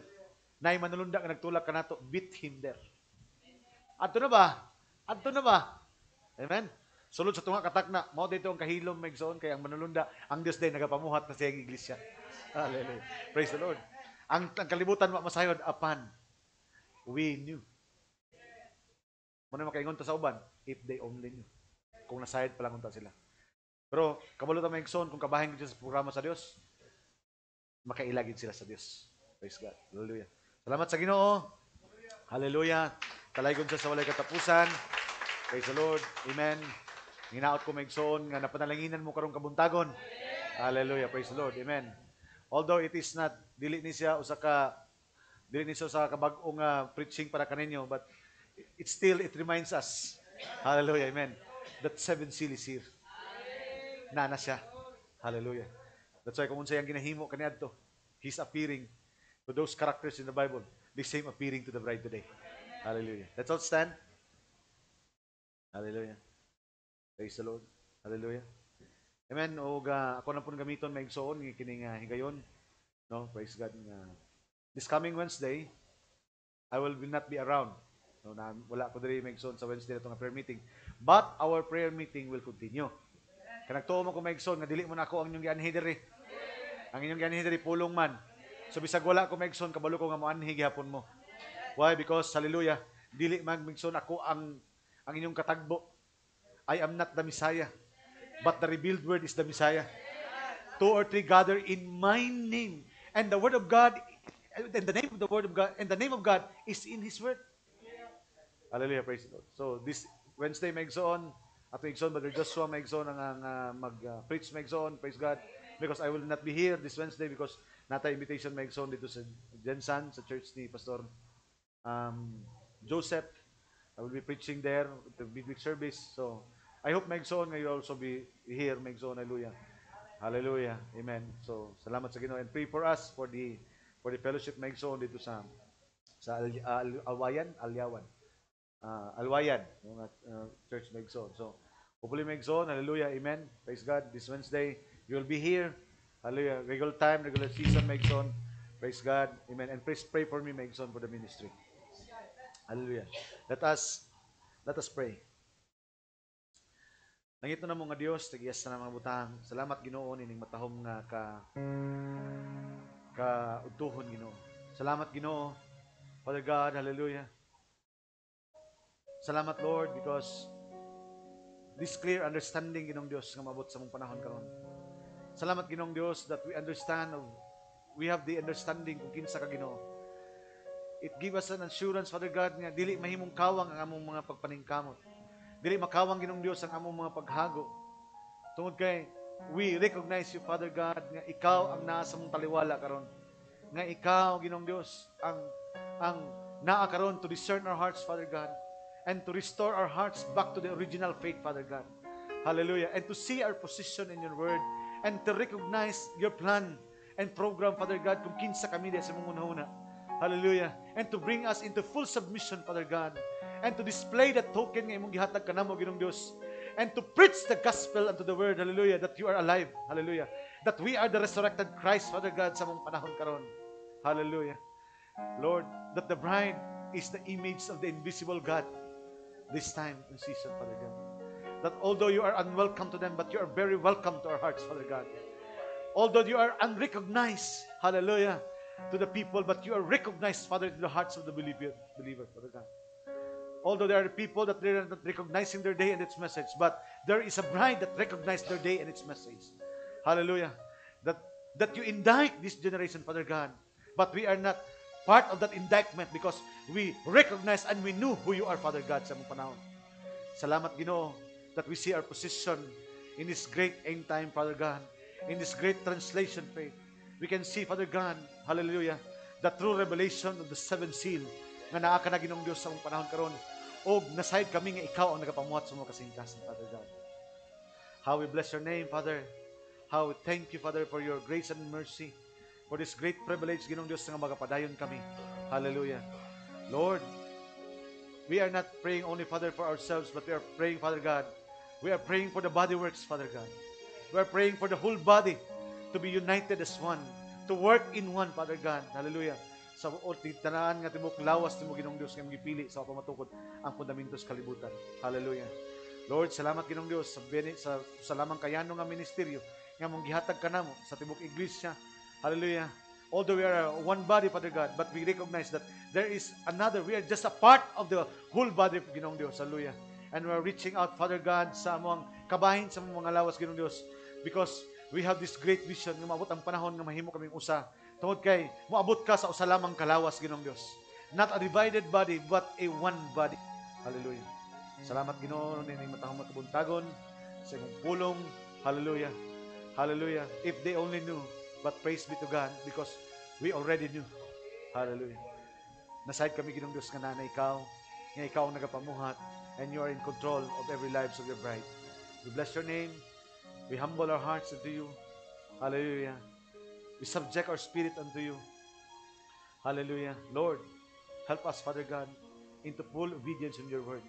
Nay manulunda ka nagtulak ka nato, bit hinder. Adto na ba? Adto na ba? Amen? Sulod sa tunga katak na, mo dito ang kahilom megsoon kay ang manulunda ang Dios day nagapamuhat na siya ang iglesia. [laughs] Hallelujah. Praise the Lord. Ang, ang kalibutan wa masayod apan we knew. Muna makaingon ta sa uban if they only knew. Kung nasayod pa lang unta sila. Pero kabalo ta megsoon kung kabahin gyud sa programa sa Dios, makailagid sila sa Dios. Praise God. Hallelujah. Salamat sa Ginoo. Hallelujah. Talaygon sa walay katapusan. Praise the Lord. Amen. Ninaot ko maigsoon nga napanalanginan mo karong kabuntagon. Hallelujah. Praise the Lord. Amen. Although it is not dili ni siya usa ka dili ni siya sa kabag-ong uh, preaching para kaninyo but it still it reminds us. Hallelujah. Amen. That seven seal is here. Nana siya. Hallelujah. That's why kung unsay ang ginahimo kaniadto, he's appearing to those characters in the Bible, the same appearing to the bride today. Hallelujah. Let's all stand. Hallelujah. Praise the Lord. Hallelujah. Amen. O ga, ako na po gamiton may igsoon, kining uh, higayon. No, praise God. Uh, this coming Wednesday, I will not be around. No, na, wala ko diri may igsoon sa Wednesday na itong prayer meeting. But our prayer meeting will continue. Kanagtuo mo ko may igsoon, nga dili mo na ako ang inyong gianhi diri. Ang inyong gianhi diri pulong man. So bisag wala ko may igsoon, kabalo ko nga mo anhi gihapon mo. Why? Because, hallelujah, dili magmigson ako ang ang inyong katagbo. I am not the Messiah, but the revealed word is the Messiah. Two or three gather in my name. And the word of God, and the name of the word of God, and the name of God is in His word. Hallelujah, praise the Lord. So, this Wednesday, maigsoon, at maigsoon, Brother Joshua, maigsoon, ang, ang uh, ah, mag-preach, ah, uh, maigsoon, praise God. Because I will not be here this Wednesday because nata invitation maigsoon dito sa Jensan, sa church ni Pastor um, Joseph. I will be preaching there the midweek service. So, I hope Megson ngayon also be here. Megson, hallelujah. Hallelujah. Amen. So, salamat sa Ginoo and pray for us for the for the fellowship Megson dito sa sa Al, Al, Alwayan, Alyawan. Uh, Alwayan, yung uh, Church Megson. So, hopefully Megson, hallelujah. Amen. Praise God. This Wednesday, you will be here. Hallelujah. Regular time, regular season, Megson. Praise God. Amen. And please pray for me, Megson, for the ministry. Hallelujah. Let us, let us pray. Nangito na nga Dios, tigiyas na mga butang. Salamat Ginoo ining matahom nga ka ka utuhon Ginoo. Salamat Ginoo. Father God, hallelujah. Salamat Lord because this clear understanding Ginoong Dios nga mabot sa mong panahon karon. Salamat Ginoong Dios that we understand of we have the understanding kung kinsa ka Ginoo It give us an assurance, Father God, nga dili mahimong kawang ang among mga pagpaningkamot. Dili makawang ginong Dios ang among mga paghago. Tungod kay we recognize you, Father God, nga ikaw ang naa mong taliwala karon. Nga ikaw ginong Dios ang ang naa karon to discern our hearts, Father God, and to restore our hearts back to the original faith, Father God. Hallelujah. And to see our position in your word and to recognize your plan and program, Father God, kung kinsa kami sa mong una-una. Hallelujah. And to bring us into full submission, Father God. And to display that token nga imong gihatag kanamo ginong Dios. And to preach the gospel unto the world, hallelujah, that you are alive, hallelujah. That we are the resurrected Christ, Father God, sa mong panahon karon. Hallelujah. Lord, that the bride is the image of the invisible God this time and season, Father God. That although you are unwelcome to them, but you are very welcome to our hearts, Father God. Although you are unrecognized, hallelujah, to the people, but you are recognized, Father, in the hearts of the believer, believer Father God. Although there are people that they are not recognizing their day and its message, but there is a bride that recognized their day and its message. Hallelujah. That, that you indict this generation, Father God, but we are not part of that indictment because we recognize and we knew who you are, Father God, sa mong panahon. Salamat, Ginoo, that we see our position in this great end time, Father God, in this great translation faith. We can see, Father God, Hallelujah. The true revelation of the seven seal nga naa ka na ginong Dios sa panahon karon og nasayod kami nga ikaw ang nagapamuhat sa mga kasingkasan, Father God. How we bless your name, Father. How we thank you, Father, for your grace and mercy. For this great privilege, ginong Dios nga magapadayon kami. Hallelujah. Lord, we are not praying only, Father, for ourselves, but we are praying, Father God. We are praying for the body works, Father God. We are praying for the whole body to be united as one to work in one, Father God. Hallelujah. Sa uot, tanaan nga timok lawas timo ginong Dios nga gipili sa pamatukod ang fundamentos kalibutan. Hallelujah. Lord, salamat ginong Dios sa bene sa salamang kayano nga ministeryo nga mong gihatag kanamo sa timok iglesia. Hallelujah. Although we are one body, Father God, but we recognize that there is another. We are just a part of the whole body of Ginong Dios. Hallelujah. And we are reaching out, Father God, sa among kabahin, sa among mga lawas, Ginong Dios. Because We have this great vision nga maabot ang panahon nga mahimo kaming usa. Tungod kay moabot ka sa usa lamang kalawas Ginoong Dios. Not a divided body but a one body. Hallelujah. Salamat Ginoo ning ano matahong makabuntagon sa imong pulong. Hallelujah. Hallelujah. If they only knew, but praise be to God because we already knew. Hallelujah. Nasaid kami Ginoong Dios nga nanay ikaw, nga ikaw ang nagapamuhat and you are in control of every lives of your bride. We bless your name. We humble our hearts unto you. Hallelujah. We subject our spirit unto you. Hallelujah. Lord, help us, Father God, into full obedience in your word.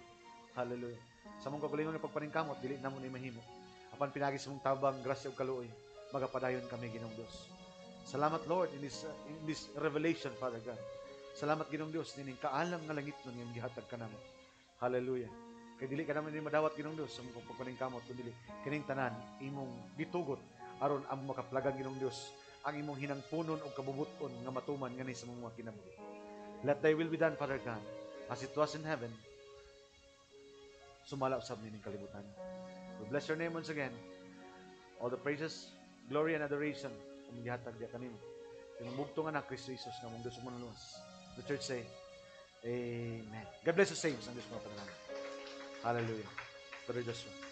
Hallelujah. Sa mong kagalingon ng pagpaningkamot, dili na mo ni mahimo. Apan pinagi sa mong tabang, grasya o kaluoy, magapadayon kami, Ginong Diyos. Salamat, Lord, in this, uh, in this revelation, Father God. Salamat, Ginong Diyos, nining kaalam nga langit nun yung gihatag ka namo. Hallelujah. Kay dili ka naman din madawat ginong Dios sa mga pagpaning kamot dili kining tanan imong gitugot aron ang makaplagan ginong Dios ang imong hinangpunon o kabubuton nga matuman ngani sa mga kinabuhi. Let thy will be done, Father God, as it was in heaven. Sumala usab ni ning kalibutan. We bless your name once again. All the praises, glory, and adoration ang gihatag diya kanimo. Pinumugtong anak Kristo Jesus nga mong Diyos mo The church say, Amen. God bless the saints ang Diyos mga panalangin. Hallelujah. Praise Jesus.